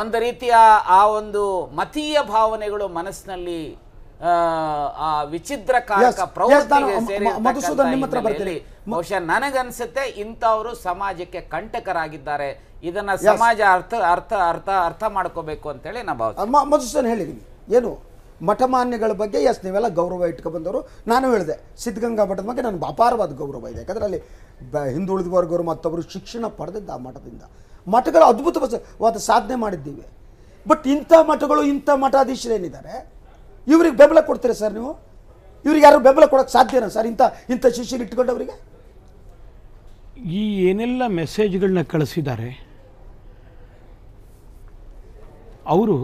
ಒಂದು ರೀತಿಯ ಆ ಒಂದು ಮತೀಯ ಭಾವನೆಗಳು ಮನಸ್ಸಿನಲ್ಲಿ ಆ ನಿಮ್ಮತ್ರ ಪ್ರವೃತ್ತಿಗೆ ಬಹುಶಃ ನನಗನ್ಸುತ್ತೆ ಇಂಥವರು ಸಮಾಜಕ್ಕೆ ಕಂಟಕರಾಗಿದ್ದಾರೆ ಇದನ್ನ ಸಮಾಜ ಅರ್ಥ ಅರ್ಥ ಅರ್ಥ ಅರ್ಥ ಮಾಡ್ಕೋಬೇಕು ಅಂತ ಹೇಳಿ ನಾ ಮಧುಸೂದನ್ ಹೇಳಿದೀನಿ ಏನು ಮಠಮಾನ್ಯಗಳ ಬಗ್ಗೆ ಎಸ್ ನೀವೆಲ್ಲ ಗೌರವ ಬಂದವರು ನಾನು ಹೇಳಿದೆ ಸಿದ್ಧಗಂಗಾ ಮಠದ ಬಗ್ಗೆ ನನಗೆ ಅಪಾರವಾದ ಗೌರವ ಇದೆ ಯಾಕಂದ್ರೆ ಅಲ್ಲಿ ಬ ಹಿಂದುಳಿದ ವರ್ಗರು ಮತ್ತೊಬ್ಬರು ಶಿಕ್ಷಣ ಪಡೆದಿದ್ದ ಆ ಮಠದಿಂದ ಮಠಗಳು ಅದ್ಭುತವಾದ ಸಾಧನೆ ಮಾಡಿದ್ದೀವಿ ಬಟ್ ಇಂಥ ಮಠಗಳು ಇಂಥ ಮಠಾಧೀಶರೇನಿದ್ದಾರೆ ಇವ್ರಿಗೆ ಬೆಂಬಲ ಕೊಡ್ತೀರಾ ಸರ್ ನೀವು ಇವ್ರಿಗೆ ಯಾರು ಬೆಂಬಲ ಕೊಡೋಕ್ಕೆ ಸಾಧ್ಯನಾ ಸರ್ ಇಂಥ ಇಂಥ ಶಿಷ್ಯರು ಇಟ್ಕೊಂಡವರಿಗೆ ಈ ಏನೆಲ್ಲ ಮೆಸೇಜ್ಗಳನ್ನ ಕಳಿಸಿದ್ದಾರೆ ಅವರು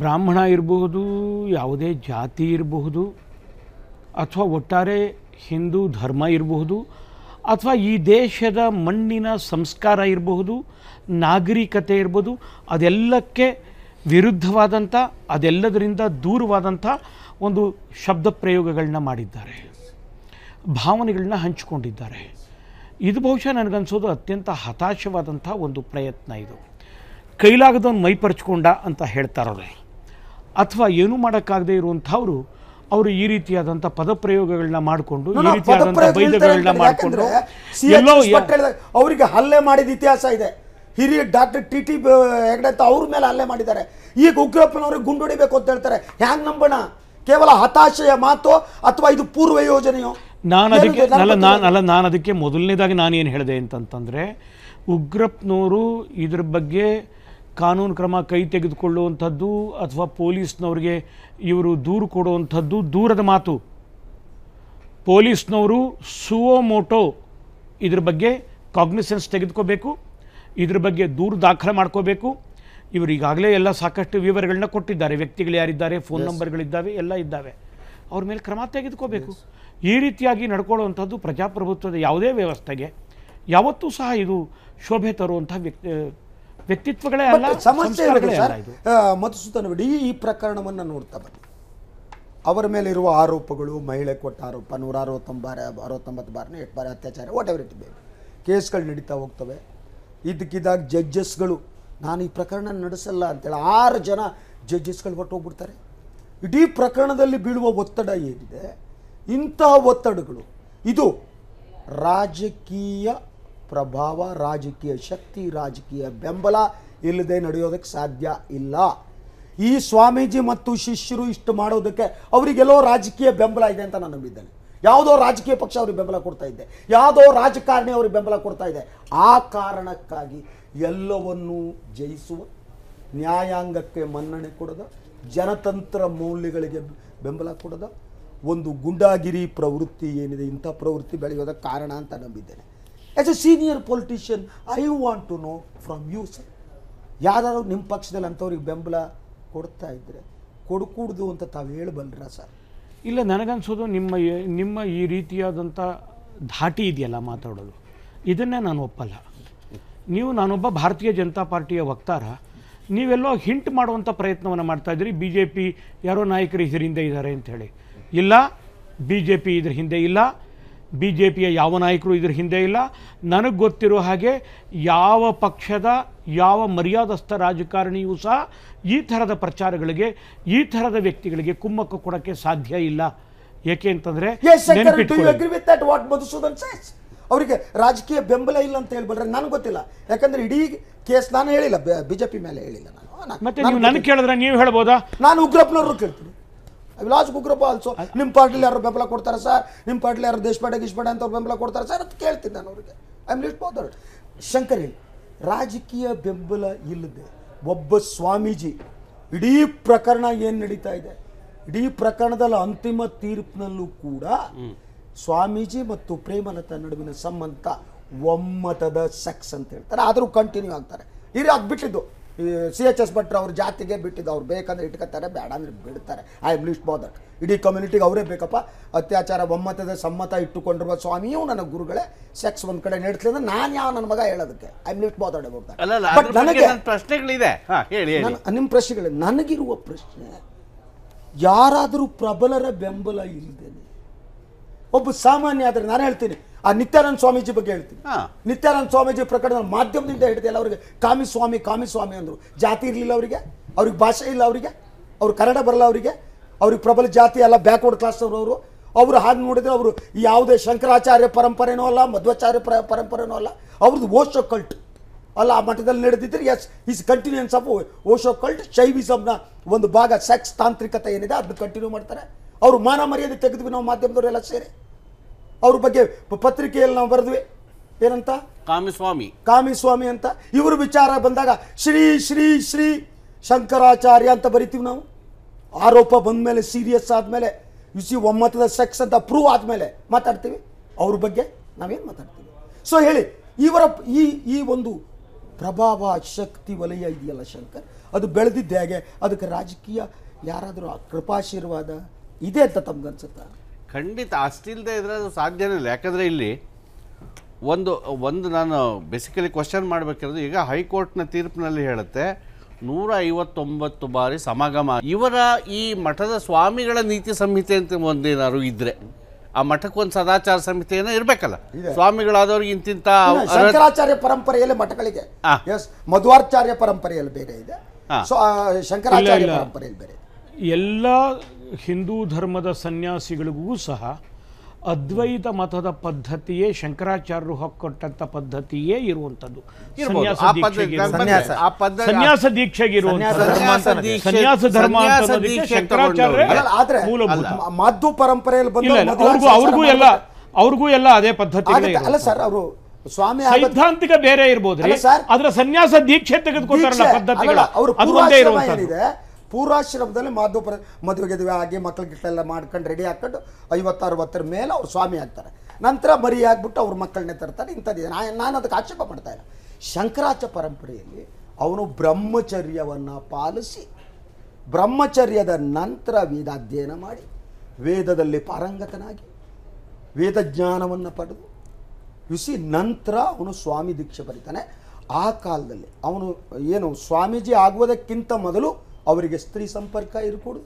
ಬ್ರಾಹ್ಮಣ ಇರಬಹುದು ಯಾವುದೇ ಜಾತಿ ಇರಬಹುದು ಅಥವಾ ಒಟ್ಟಾರೆ ಹಿಂದೂ ಧರ್ಮ ಇರಬಹುದು ಅಥವಾ ಈ ದೇಶದ ಮಣ್ಣಿನ ಸಂಸ್ಕಾರ ಇರಬಹುದು ನಾಗರಿಕತೆ ಇರ್ಬೋದು ಅದೆಲ್ಲಕ್ಕೆ ವಿರುದ್ಧವಾದಂಥ ಅದೆಲ್ಲದರಿಂದ ದೂರವಾದಂಥ ಒಂದು ಶಬ್ದ ಪ್ರಯೋಗಗಳನ್ನ ಮಾಡಿದ್ದಾರೆ ಭಾವನೆಗಳನ್ನ ಹಂಚಿಕೊಂಡಿದ್ದಾರೆ ಇದು ಬಹುಶಃ ನನಗನ್ಸೋದು ಅತ್ಯಂತ ಹತಾಶವಾದಂಥ ಒಂದು ಪ್ರಯತ್ನ ಇದು ಮೈ ಮೈಪರ್ಚ್ಕೊಂಡ ಅಂತ ಹೇಳ್ತಾರವ್ರೆ ಅಥವಾ ಏನೂ ಮಾಡೋಕ್ಕಾಗದೆ ಇರುವಂಥವ್ರು ಅವರು ಈ ರೀತಿಯಾದಂಥ ಪದಪ್ರಯೋಗಗಳನ್ನ ಮಾಡಿಕೊಂಡು ಈ ರೀತಿಯಾದಂಥ ಮಾಡಿಕೊಂಡು ಅವರಿಗೆ ಹಲ್ಲೆ ಮಾಡಿದ ಇತಿಹಾಸ ಇದೆ ಹಿರಿಯ ಡಾಕ್ಟರ್ ಟಿ ಟಿ ಹೆಗ್ಡೆ ಅವ್ರ ಮೇಲೆ ಹಲ್ಲೆ ಮಾಡಿದ್ದಾರೆ ಈಗ ಉಗ್ರಪ್ಪನವ್ರಿಗೆ ಗುಂಡೊಡಿಬೇಕು ಅಂತ ಹೇಳ್ತಾರೆ ಹ್ಯಾಂಗ್ ನಂಬೋಣ ಕೇವಲ ಹತಾಶೆಯ ಮಾತು ಅಥವಾ ಇದು ಪೂರ್ವ ಯೋಜನೆಯೋ ನಾನು ಅದಕ್ಕೆ ಅಲ್ಲ ನಾನು ಅಲ್ಲ ನಾನು ಅದಕ್ಕೆ ಮೊದಲನೇದಾಗಿ ನಾನು ಏನು ಹೇಳಿದೆ ಅಂತಂತಂದರೆ ಉಗ್ರಪ್ಪನವರು ಇದ್ರ ಬಗ್ಗೆ ಕಾನೂನು ಕ್ರಮ ಕೈ ತೆಗೆದುಕೊಳ್ಳುವಂಥದ್ದು ಅಥವಾ ಪೊಲೀಸ್ನವ್ರಿಗೆ ಇವರು ದೂರು ಕೊಡುವಂಥದ್ದು ದೂರದ ಮಾತು ಪೊಲೀಸ್ನವರು ಸುವೋಮೋಟೋ ಇದ್ರ ಬಗ್ಗೆ ಕಾಗ್ನಿಸೆನ್ಸ್ ತೆಗೆದುಕೋಬೇಕು ಇದ್ರ ಬಗ್ಗೆ ದೂರು ದಾಖಲೆ ಮಾಡ್ಕೋಬೇಕು ಇವರು ಈಗಾಗಲೇ ಎಲ್ಲ ಸಾಕಷ್ಟು ವಿವರಗಳನ್ನ ಕೊಟ್ಟಿದ್ದಾರೆ ವ್ಯಕ್ತಿಗಳು ಯಾರಿದ್ದಾರೆ ಫೋನ್ ನಂಬರ್ಗಳಿದ್ದಾವೆ ಎಲ್ಲ ಇದ್ದಾವೆ ಅವ್ರ ಮೇಲೆ ಕ್ರಮ ತೆಗೆದುಕೋಬೇಕು ಈ ರೀತಿಯಾಗಿ ನಡ್ಕೊಳ್ಳುವಂಥದ್ದು ಪ್ರಜಾಪ್ರಭುತ್ವದ ಯಾವುದೇ ವ್ಯವಸ್ಥೆಗೆ ಯಾವತ್ತೂ ಸಹ ಇದು ಶೋಭೆ ತರುವಂಥ ವ್ಯಕ್ತಿ ವ್ಯಕ್ತಿತ್ವಗಳೇ ಅಲ್ಲ ಸಮಸ್ಯೆ ಮಧುಸೂದನ್ ಬಿಡಿ ಈ ಪ್ರಕರಣವನ್ನು ನೋಡ್ತಾ ಬನ್ನಿ ಅವರ ಮೇಲೆ ಇರುವ ಆರೋಪಗಳು ಮಹಿಳೆ ಕೊಟ್ಟ ಆರೋಪ ನೂರ ಅರವತ್ತೊಂಬಾರ ಅರವತ್ತೊಂಬತ್ತು ಬಾರನೇ ಎಷ್ಟು ಬಾರಿ ಅತ್ಯಾಚಾರ ವಾಟ್ ಎವರ್ ಇಟ್ ಬೇಕು ಕೇಸ್ಗಳು ನಡೀತಾ ಹೋಗ್ತವೆ ಇದಕ್ಕಿದ್ದಾಗ ಜಡ್ಜಸ್ಗಳು ನಾನು ಈ ಪ್ರಕರಣ ನಡೆಸಲ್ಲ ಅಂತೇಳಿ ಆರು ಜನ ಜಡ್ಜಸ್ಗಳು ಹೊಟ್ಟೋಗ್ಬಿಡ್ತಾರೆ ಇಡೀ ಪ್ರಕರಣದಲ್ಲಿ ಬೀಳುವ ಒತ್ತಡ ಏನಿದೆ ಇಂತಹ ಒತ್ತಡಗಳು ಇದು ರಾಜಕೀಯ ಪ್ರಭಾವ ರಾಜಕೀಯ ಶಕ್ತಿ ರಾಜಕೀಯ ಬೆಂಬಲ ಇಲ್ಲದೆ ನಡೆಯೋದಕ್ಕೆ ಸಾಧ್ಯ ಇಲ್ಲ ಈ ಸ್ವಾಮೀಜಿ ಮತ್ತು ಶಿಷ್ಯರು ಇಷ್ಟು ಮಾಡೋದಕ್ಕೆ ಅವರಿಗೆಲ್ಲೋ ರಾಜಕೀಯ ಬೆಂಬಲ ಇದೆ ಅಂತ ನಾನು ನಂಬಿದ್ದೇನೆ ಯಾವುದೋ ರಾಜಕೀಯ ಪಕ್ಷ ಅವ್ರಿಗೆ ಬೆಂಬಲ ಕೊಡ್ತಾ ಇದ್ದೆ ಯಾವುದೋ ರಾಜಕಾರಣಿ ಅವ್ರಿಗೆ ಬೆಂಬಲ ಕೊಡ್ತಾ ಇದೆ ಆ ಕಾರಣಕ್ಕಾಗಿ ಎಲ್ಲವನ್ನೂ ಜಯಿಸುವ ನ್ಯಾಯಾಂಗಕ್ಕೆ ಮನ್ನಣೆ ಕೊಡದ ಜನತಂತ್ರ ಮೌಲ್ಯಗಳಿಗೆ ಬೆಂಬಲ ಕೊಡದ ಒಂದು ಗುಂಡಾಗಿರಿ ಪ್ರವೃತ್ತಿ ಏನಿದೆ ಇಂಥ ಪ್ರವೃತ್ತಿ ಬೆಳೆಯೋದಕ್ಕೆ ಕಾರಣ ಅಂತ ನಂಬಿದ್ದೇನೆ as a senior politician I want to know from you sir ಯಾರಾದರೂ ನಿಮ್ಮ ಪಕ್ಷದಲ್ಲಿ ಅಂಥವ್ರಿಗೆ ಬೆಂಬಲ ಕೊಡ್ತಾ ಇದ್ದರೆ ಕೊಡಕೂಡ್ದು ಅಂತ ತಾವು ಹೇಳಬಲ್ಲರ ಸರ್ ಇಲ್ಲ ನನಗನ್ಸೋದು ನಿಮ್ಮ ನಿಮ್ಮ ಈ ರೀತಿಯಾದಂಥ ಧಾಟಿ ಇದೆಯಲ್ಲ ಮಾತಾಡೋದು ಇದನ್ನೇ ನಾನು ಒಪ್ಪಲ್ಲ ನೀವು ನಾನೊಬ್ಬ ಭಾರತೀಯ ಜನತಾ ಪಾರ್ಟಿಯ ವಕ್ತಾರ ನೀವೆಲ್ಲೋ ಹಿಂಟ್ ಮಾಡುವಂಥ ಪ್ರಯತ್ನವನ್ನು ಮಾಡ್ತಾ ಇದ್ದೀರಿ ಬಿ ಜೆ ಪಿ ಯಾರೋ ನಾಯಕರು ಇದ್ರ ಹಿಂದೆ ಇದ್ದಾರೆ ಅಂಥೇಳಿ ಇಲ್ಲ ಬಿ ಜೆ ಪಿ ಇದ್ರ ಹಿಂದೆ ಇಲ್ಲ ಬಿ ಜೆ ಪಿಯ ಯಾವ ನಾಯಕರು ಇದ್ರ ಹಿಂದೆ ಇಲ್ಲ ನನಗೆ ಗೊತ್ತಿರೋ ಹಾಗೆ ಯಾವ ಪಕ್ಷದ ಯಾವ ಮರ್ಯಾದಸ್ಥ ರಾಜಕಾರಣಿಯೂ ಸಹ ಈ ಥರದ ಪ್ರಚಾರಗಳಿಗೆ ಈ ಥರದ ವ್ಯಕ್ತಿಗಳಿಗೆ ಕುಮ್ಮಕ್ಕು ಕೊಡೋಕ್ಕೆ ಸಾಧ್ಯ ಇಲ್ಲ ಏಕೆ ಅಂತಂದರೆ ಅವರಿಗೆ ರಾಜಕೀಯ ಬೆಂಬಲ ಇಲ್ಲ ಅಂತ ಹೇಳ್ಬಿಟ್ರೆ ನನಗೆ ಗೊತ್ತಿಲ್ಲ ಯಾಕಂದ್ರೆ ಇಡೀ ಕೇಸ್ ನಾನು ಹೇಳಿಲ್ಲ ಬಿಜೆಪಿ ಮೇಲೆ ಹೇಳಿಲ್ಲ ನಾನು ಮತ್ತೆ ನನಗೆ ಕೇಳಿದ್ರೆ ನೀವು ಹೇಳ್ಬೋದಾ ನಾನು ಉಗ್ರಪ್ಪನವ್ರು ಕೇಳ್ತೀನಿ ವಿಲಾಸ್ ಕುಗ್ರಪ್ಪ ಆಲ್ಸೋ ನಿಮ್ಮ ಪಾರ್ಟಿಲಿ ಯಾರು ಬೆಂಬಲ ಕೊಡ್ತಾರೆ ಸರ್ ನಿಮ್ಮ ಪಾರ್ಟಿಲಿ ಯಾರು ದೇಶಪಾಂಡೆ ಅಂತ ಅವ್ರು ಬೆಂಬಲ ಕೊಡ್ತಾರೆ ಸರ್ ಅಂತ ಕೇಳ್ತೀನಿ ನಾನು ಅವರಿಗೆ ಐ ಆಮ್ ಲಿಸ್ಟ್ ಶಂಕರ್ ಹೇಳಿ ರಾಜಕೀಯ ಬೆಂಬಲ ಇಲ್ಲದೆ ಒಬ್ಬ ಸ್ವಾಮೀಜಿ ಇಡೀ ಪ್ರಕರಣ ಏನು ನಡೀತಾ ಇದೆ ಇಡೀ ಪ್ರಕರಣದಲ್ಲಿ ಅಂತಿಮ ತೀರ್ಪಿನಲ್ಲೂ ಕೂಡ ಸ್ವಾಮೀಜಿ ಮತ್ತು ಪ್ರೇಮಲತ ನಡುವಿನ ಸಂಬಂಧ ಒಮ್ಮತದ ಸೆಕ್ಸ್ ಅಂತ ಹೇಳ್ತಾರೆ ಆದರೂ ಕಂಟಿನ್ಯೂ ಆಗ್ತಾರೆ ಹಿರಿಯ ಅದು ಬಿಟ್ಟಿದ್ದು ಸಿ ಎಚ್ ಎಸ್ ಭಟ್ರು ಅವ್ರ ಜಾತಿಗೆ ಬಿಟ್ಟಿದ್ದು ಅವ್ರು ಬೇಕಂದ್ರೆ ಇಟ್ಕೋತಾರೆ ಬೇಡ ಅಂದ್ರೆ ಬಿಡ್ತಾರೆ ಐ ಆಮ್ ಲೀಸ್ಟ್ ಬಾದರ್ ಇಡೀ ಕಮ್ಯುನಿಟಿಗೆ ಅವರೇ ಬೇಕಪ್ಪ ಅತ್ಯಾಚಾರ ಒಮ್ಮತದ ಸಮ್ಮತ ಇಟ್ಟುಕೊಂಡಿರುವ ಸ್ವಾಮಿಯೂ ನನ್ನ ಗುರುಗಳೇ ಸೆಕ್ಸ್ ಒಂದ್ ಕಡೆ ಅಂದ್ರೆ ನಾನು ಯಾವ ನನ್ನ ಮಗ ಹೇಳೋದಕ್ಕೆ ಐ ಆಮ್ ಲೀಸ್ಟ್ ಬಟ್ ನನಗೆ ಪ್ರಶ್ನೆಗಳಿದೆ ನಿಮ್ಮ ಪ್ರಶ್ನೆಗಳು ನನಗಿರುವ ಪ್ರಶ್ನೆ ಯಾರಾದರೂ ಪ್ರಬಲರ ಬೆಂಬಲ ಇಲ್ಲದೆ ಒಬ್ಬ ಸಾಮಾನ್ಯ ಆದರೆ ನಾನು ಹೇಳ್ತೀನಿ ಆ ನಿತ್ಯಾನಂದ ಸ್ವಾಮೀಜಿ ಬಗ್ಗೆ ಹೇಳ್ತೀನಿ ನಿತ್ಯಾನಂದ ಸ್ವಾಮೀಜಿ ಪ್ರಕರಣ ಮಾಧ್ಯಮದಿಂದ ಕಾಮಿ ಅವರಿಗೆ ಕಾಮಿ ಸ್ವಾಮಿ ಅಂದರು ಜಾತಿ ಇರಲಿಲ್ಲ ಅವರಿಗೆ ಅವ್ರಿಗೆ ಭಾಷೆ ಇಲ್ಲ ಅವರಿಗೆ ಅವ್ರು ಕನ್ನಡ ಬರಲ್ಲ ಅವರಿಗೆ ಅವ್ರಿಗೆ ಪ್ರಬಲ ಜಾತಿ ಎಲ್ಲ ಬ್ಯಾಕ್ವರ್ಡ್ ಕ್ಲಾಸ್ ಅವರು ಅವರು ಹಾಗೆ ನೋಡಿದರೆ ಅವರು ಯಾವುದೇ ಶಂಕರಾಚಾರ್ಯ ಪರಂಪರೆನೂ ಅಲ್ಲ ಮಧ್ವಾಚಾರ್ಯ ಪರಂಪರೆನೂ ಅಲ್ಲ ಅವ್ರದ್ದು ಓಶೋ ಕಲ್ಟ್ ಅಲ್ಲ ಆ ಮಠದಲ್ಲಿ ನಡೆದಿದ್ದರೆ yes is continuance of Osho cult ಶೈವಿಸಮ್ನ ಒಂದು ಭಾಗ ಸೆಕ್ಸ್ ತಾಂತ್ರಿಕತೆ ಏನಿದೆ ಅದನ್ನ ಕಂಟಿನ್ಯೂ ಮಾಡ್ತಾರೆ ಅವರು ಮಾನ ಮರ್ಯಾದೆ ತೆಗೆದ್ವಿ ನಾವು ಮಾಧ್ಯಮದವರೆಲ್ಲ ಸೇರಿ ಅವ್ರ ಬಗ್ಗೆ ಪತ್ರಿಕೆಯಲ್ಲಿ ನಾವು ಬರೆದ್ವಿ ಏನಂತ ಕಾಮಿಸ್ವಾಮಿ ಕಾಮಿಸ್ವಾಮಿ ಅಂತ ಇವ್ರ ವಿಚಾರ ಬಂದಾಗ ಶ್ರೀ ಶ್ರೀ ಶ್ರೀ ಶಂಕರಾಚಾರ್ಯ ಅಂತ ಬರಿತೀವಿ ನಾವು ಆರೋಪ ಬಂದ ಮೇಲೆ ಸೀರಿಯಸ್ ಆದಮೇಲೆ ಸಿ ಒಮ್ಮತದ ಸೆಕ್ಸ್ ಅಂತ ಪ್ರೂವ್ ಆದಮೇಲೆ ಮಾತಾಡ್ತೀವಿ ಅವ್ರ ಬಗ್ಗೆ ನಾವೇನು ಮಾತಾಡ್ತೀವಿ ಸೊ ಹೇಳಿ ಇವರ ಈ ಈ ಒಂದು ಪ್ರಭಾವ ಶಕ್ತಿ ವಲಯ ಇದೆಯಲ್ಲ ಶಂಕರ್ ಅದು ಬೆಳೆದಿದ್ದೆ ಹಾಗೆ ಅದಕ್ಕೆ ರಾಜಕೀಯ ಯಾರಾದರೂ ಕೃಪಾಶೀರ್ವಾದ ಇದೆ ಅಂತ ತಮ್ಗನ್ಸುತ್ತಾ ಖಂಡಿತ ಅಷ್ಟಿಲ್ಲದೆ ಇದ್ರೆ ಅದು ಸಾಧ್ಯನೇ ಇಲ್ಲ ಯಾಕಂದರೆ ಇಲ್ಲಿ ಒಂದು ಒಂದು ನಾನು ಬೇಸಿಕಲಿ ಕ್ವಶನ್ ಮಾಡಬೇಕಿರೋದು ಈಗ ಹೈಕೋರ್ಟ್ನ ತೀರ್ಪಿನಲ್ಲಿ ಹೇಳುತ್ತೆ ನೂರ ಐವತ್ತೊಂಬತ್ತು ಬಾರಿ ಸಮಾಗಮ ಇವರ ಈ ಮಠದ ಸ್ವಾಮಿಗಳ ನೀತಿ ಸಂಹಿತೆ ಅಂತ ಒಂದೇನಾದ್ರು ಇದ್ರೆ ಆ ಮಠಕ್ಕೆ ಒಂದು ಸದಾಚಾರ ಏನೋ ಇರಬೇಕಲ್ಲ ಸ್ವಾಮಿಗಳಾದವ್ರಿಗೆ ಇಂತಿಂತ ಪರಂಪರೆಯಲ್ಲಿ ಮಠಗಳಿಗೆ ಎಸ್ ಮಧ್ವಾಚಾರ್ಯ ಪರಂಪರೆಯಲ್ಲಿ ಬೇರೆ ಇದೆ ಶಂಕರಾಚಾರ್ಯ ಪರಂಪರೆಯಲ್ಲಿ ಬೇರೆ ಎಲ್ಲ ಹಿಂದೂ ಧರ್ಮದ ಸನ್ಯಾಸಿಗಳಿಗೂ ಸಹ ಅದ್ವೈತ ಮತದ ಪದ್ಧತಿಯೇ ಶಂಕರಾಚಾರ್ಯರು ಹೊಕ್ಕೊಟ್ಟಂತ ಪದ್ಧತಿಯೇ ಇರುವಂತದ್ದು ಸನ್ಯಾಸ ದೀಕ್ಷೆಗೆ ಸನ್ಯಾಸ ಧರ್ಮ ಶಂಕರಾಚಾರ್ಯ ಮೂಲಭೂತ ಮಾಧು ಪರಂಪರೆಯಲ್ಲಿ ಬಂದು ಅವ್ರಿಗೂ ಎಲ್ಲ ಅವ್ರಿಗೂ ಎಲ್ಲ ಅದೇ ಪದ್ಧತಿ ಅಲ್ಲ ಸರ್ ಅವರು ಸ್ವಾಮಿ ಸೈದ್ಧಾಂತಿಕ ಬೇರೆ ಇರ್ಬೋದು ಅದರ ಸನ್ಯಾಸ ದೀಕ್ಷೆ ಪದ್ಧತಿಗಳ ಪದ್ಧತಿಗಳು ಅದು ಒಂದೇ ಇರುವಂತದ್ದು ಪೂರ್ವಾಶ್ರಮದಲ್ಲಿ ಮಧುಪ್ರ ಮದುವೆ ಗಿದುವೆ ಆಗಿ ಮಕ್ಳು ಗಿಟ್ಲೆಲ್ಲ ಮಾಡ್ಕೊಂಡು ರೆಡಿ ಹಾಕ್ಕೊಂಡು ಐವತ್ತು ಅರವತ್ತರ ಮೇಲೆ ಅವ್ರು ಸ್ವಾಮಿ ಆಗ್ತಾರೆ ನಂತರ ಬರಿ ಆಗ್ಬಿಟ್ಟು ಅವ್ರ ಮಕ್ಕಳನ್ನೇ ತರ್ತಾರೆ ಇಂಥದ್ದು ನಾನು ನಾನು ಅದಕ್ಕೆ ಆಕ್ಷೇಪ ಇಲ್ಲ ಶಂಕರಾಚ ಪರಂಪರೆಯಲ್ಲಿ ಅವನು ಬ್ರಹ್ಮಚರ್ಯವನ್ನು ಪಾಲಿಸಿ ಬ್ರಹ್ಮಚರ್ಯದ ನಂತರ ವೇದಾಧ್ಯಯನ ಮಾಡಿ ವೇದದಲ್ಲಿ ಪಾರಂಗತನಾಗಿ ವೇದ ಜ್ಞಾನವನ್ನು ಪಡೆದು ಯುಸಿ ನಂತರ ಅವನು ಸ್ವಾಮಿ ದೀಕ್ಷೆ ಬರೀತಾನೆ ಆ ಕಾಲದಲ್ಲಿ ಅವನು ಏನು ಸ್ವಾಮೀಜಿ ಆಗುವುದಕ್ಕಿಂತ ಮೊದಲು ಅವರಿಗೆ ಸ್ತ್ರೀ ಸಂಪರ್ಕ ಇರಕೂಡ್ದು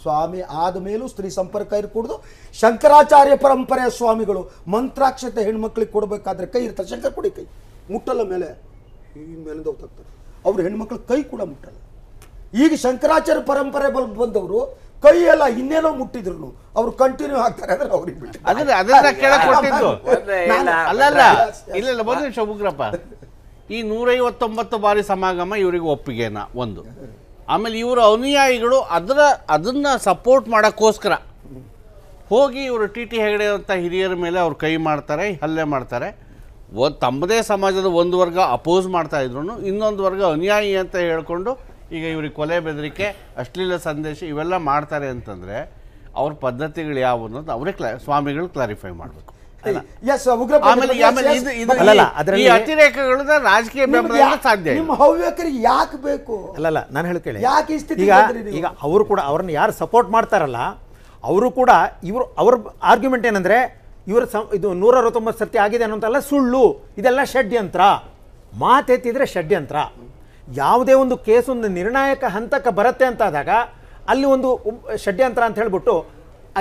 ಸ್ವಾಮಿ ಆದ ಮೇಲೂ ಸ್ತ್ರೀ ಸಂಪರ್ಕ ಇರಕೂಡ್ದು ಶಂಕರಾಚಾರ್ಯ ಪರಂಪರೆಯ ಸ್ವಾಮಿಗಳು ಮಂತ್ರಾಕ್ಷತೆ ಹೆಣ್ಮಕ್ಳಿಗೆ ಕೊಡಬೇಕಾದ್ರೆ ಕೈ ಇರ್ತಾರೆ ಶಂಕರ್ ಕೊಡಿ ಕೈ ಮುಟ್ಟಲ್ಲ ಮೇಲೆ ಈ ಮೇಲಿಂದ ಹೋಗ್ತಾರೆ ಅವ್ರ ಹೆಣ್ಮಕ್ಳ ಕೈ ಕೂಡ ಮುಟ್ಟಲ್ಲ ಈಗ ಶಂಕರಾಚಾರ್ಯ ಪರಂಪರೆ ಬಂದವರು ಕೈ ಎಲ್ಲ ಇನ್ನೇನೋ ಮುಟ್ಟಿದ್ರು ಅವ್ರು ಕಂಟಿನ್ಯೂ ಆಗ್ತಾರೆ ಅಂದ್ರೆ ಅವ್ರಿಗೆ ಬಿಟ್ಟು ಇಲ್ಲ ಈ ನೂರೈವತ್ತೊಂಬತ್ತು ಬಾರಿ ಸಮಾಗಮ ಇವರಿಗೆ ಒಪ್ಪಿಗೆನ ಒಂದು ಆಮೇಲೆ ಇವರು ಅನುಯಾಯಿಗಳು ಅದರ ಅದನ್ನು ಸಪೋರ್ಟ್ ಮಾಡೋಕ್ಕೋಸ್ಕರ ಹೋಗಿ ಇವರು ಟಿ ಟಿ ಹೆಗಡೆ ಅಂತ ಹಿರಿಯರ ಮೇಲೆ ಅವ್ರು ಕೈ ಮಾಡ್ತಾರೆ ಹಲ್ಲೆ ಮಾಡ್ತಾರೆ ಒಂದು ತಮ್ಮದೇ ಸಮಾಜದ ಒಂದು ವರ್ಗ ಅಪೋಸ್ ಮಾಡ್ತಾ ಇದ್ರು ಇನ್ನೊಂದು ವರ್ಗ ಅನುಯಾಯಿ ಅಂತ ಹೇಳಿಕೊಂಡು ಈಗ ಇವ್ರಿಗೆ ಕೊಲೆ ಬೆದರಿಕೆ ಅಶ್ಲೀಲ ಸಂದೇಶ ಇವೆಲ್ಲ ಮಾಡ್ತಾರೆ ಅಂತಂದರೆ ಅವ್ರ ಪದ್ಧತಿಗಳು ಯಾವ ಅನ್ನೋದು ಅವರೇ ಕ್ಲಾ ಸ್ವಾಮಿಗಳು ಕ್ಲಾರಿಫೈ ಮಾಡಬೇಕು ರಾಜಕೀಯ ಸಾಧ್ಯ ನಿಮ್ಮ ಬೇಕು ಯಾಕೆ ಈಗ ಅವರು ಕೂಡ ಅವ್ರನ್ನ ಯಾರು ಸಪೋರ್ಟ್ ಮಾಡ್ತಾರಲ್ಲ ಅವರು ಕೂಡ ಇವರು ಅವ್ರ ಆರ್ಗ್ಯುಮೆಂಟ್ ಏನಂದ್ರೆ ಇವರು ಇದು ನೂರ ಅರವತ್ತೊಂಬತ್ತು ಸರ್ತಿ ಆಗಿದೆ ಅನ್ನೋಂತಲ್ಲ ಸುಳ್ಳು ಇದೆಲ್ಲ ಷಡ್ಯಂತ್ರ ಮಾತೆತ್ತಿದ್ರೆ ಷಡ್ಯಂತ್ರ ಯಾವುದೇ ಒಂದು ಕೇಸ್ ಒಂದು ನಿರ್ಣಾಯಕ ಹಂತಕ್ಕೆ ಬರುತ್ತೆ ಅಂತ ಆದಾಗ ಅಲ್ಲಿ ಒಂದು ಷಡ್ಯಂತ್ರ ಅಂತ ಹೇಳ್ಬಿಟ್ಟು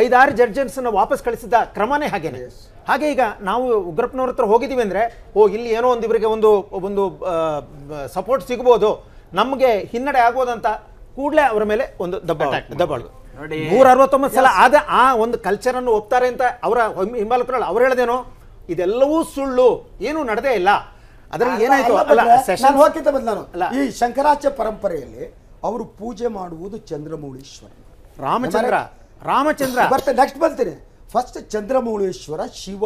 ಐದಾರು ಜಡ್ಜನ್ಸನ್ನು ವಾಪಸ್ ಕಳಿಸಿದ ಕ್ರಮನೇ ಹಾಗೇನೆ ಹಾಗೆ ಈಗ ನಾವು ಉಗ್ರಪ್ಪನವ್ರ ಹತ್ರ ಹೋಗಿದ್ದೀವಿ ಅಂದರೆ ಓ ಇಲ್ಲಿ ಏನೋ ಇವರಿಗೆ ಒಂದು ಒಂದು ಸಪೋರ್ಟ್ ಸಿಗ್ಬೋದು ನಮಗೆ ಹಿನ್ನಡೆ ಆಗೋದಂತ ಕೂಡಲೇ ಅವರ ಮೇಲೆ ಒಂದು ದಬ್ಬಾಳು ದಬ್ಬಾಳು ನೂರ ಅರವತ್ತೊಂಬತ್ತು ಸಲ ಆದ ಆ ಒಂದು ಕಲ್ಚರ್ ಅನ್ನು ಒಪ್ತಾರೆ ಅಂತ ಅವರ ಹಿಂಬಾಲಕರಲ್ಲ ಅವ್ರು ಹೇಳ್ದೇನೋ ಇದೆಲ್ಲವೂ ಸುಳ್ಳು ಏನೂ ನಡೆದೇ ಇಲ್ಲ ಅದರಲ್ಲಿ ಏನಾಯ್ತು ನಾನು ಈ ಶಂಕರಾಚಾರ್ಯ ಪರಂಪರೆಯಲ್ಲಿ ಅವರು ಪೂಜೆ ಮಾಡುವುದು ಚಂದ್ರಮೌಳೀಶ್ವರ ರಾಮಚಂದ್ರ ರಾಮಚಂದ್ರ ನೆಕ್ಸ್ಟ್ ಬರ್ತೀನಿ ಫಸ್ಟ್ ಚಂದ್ರಮೌಳೇಶ್ವರ ಶಿವ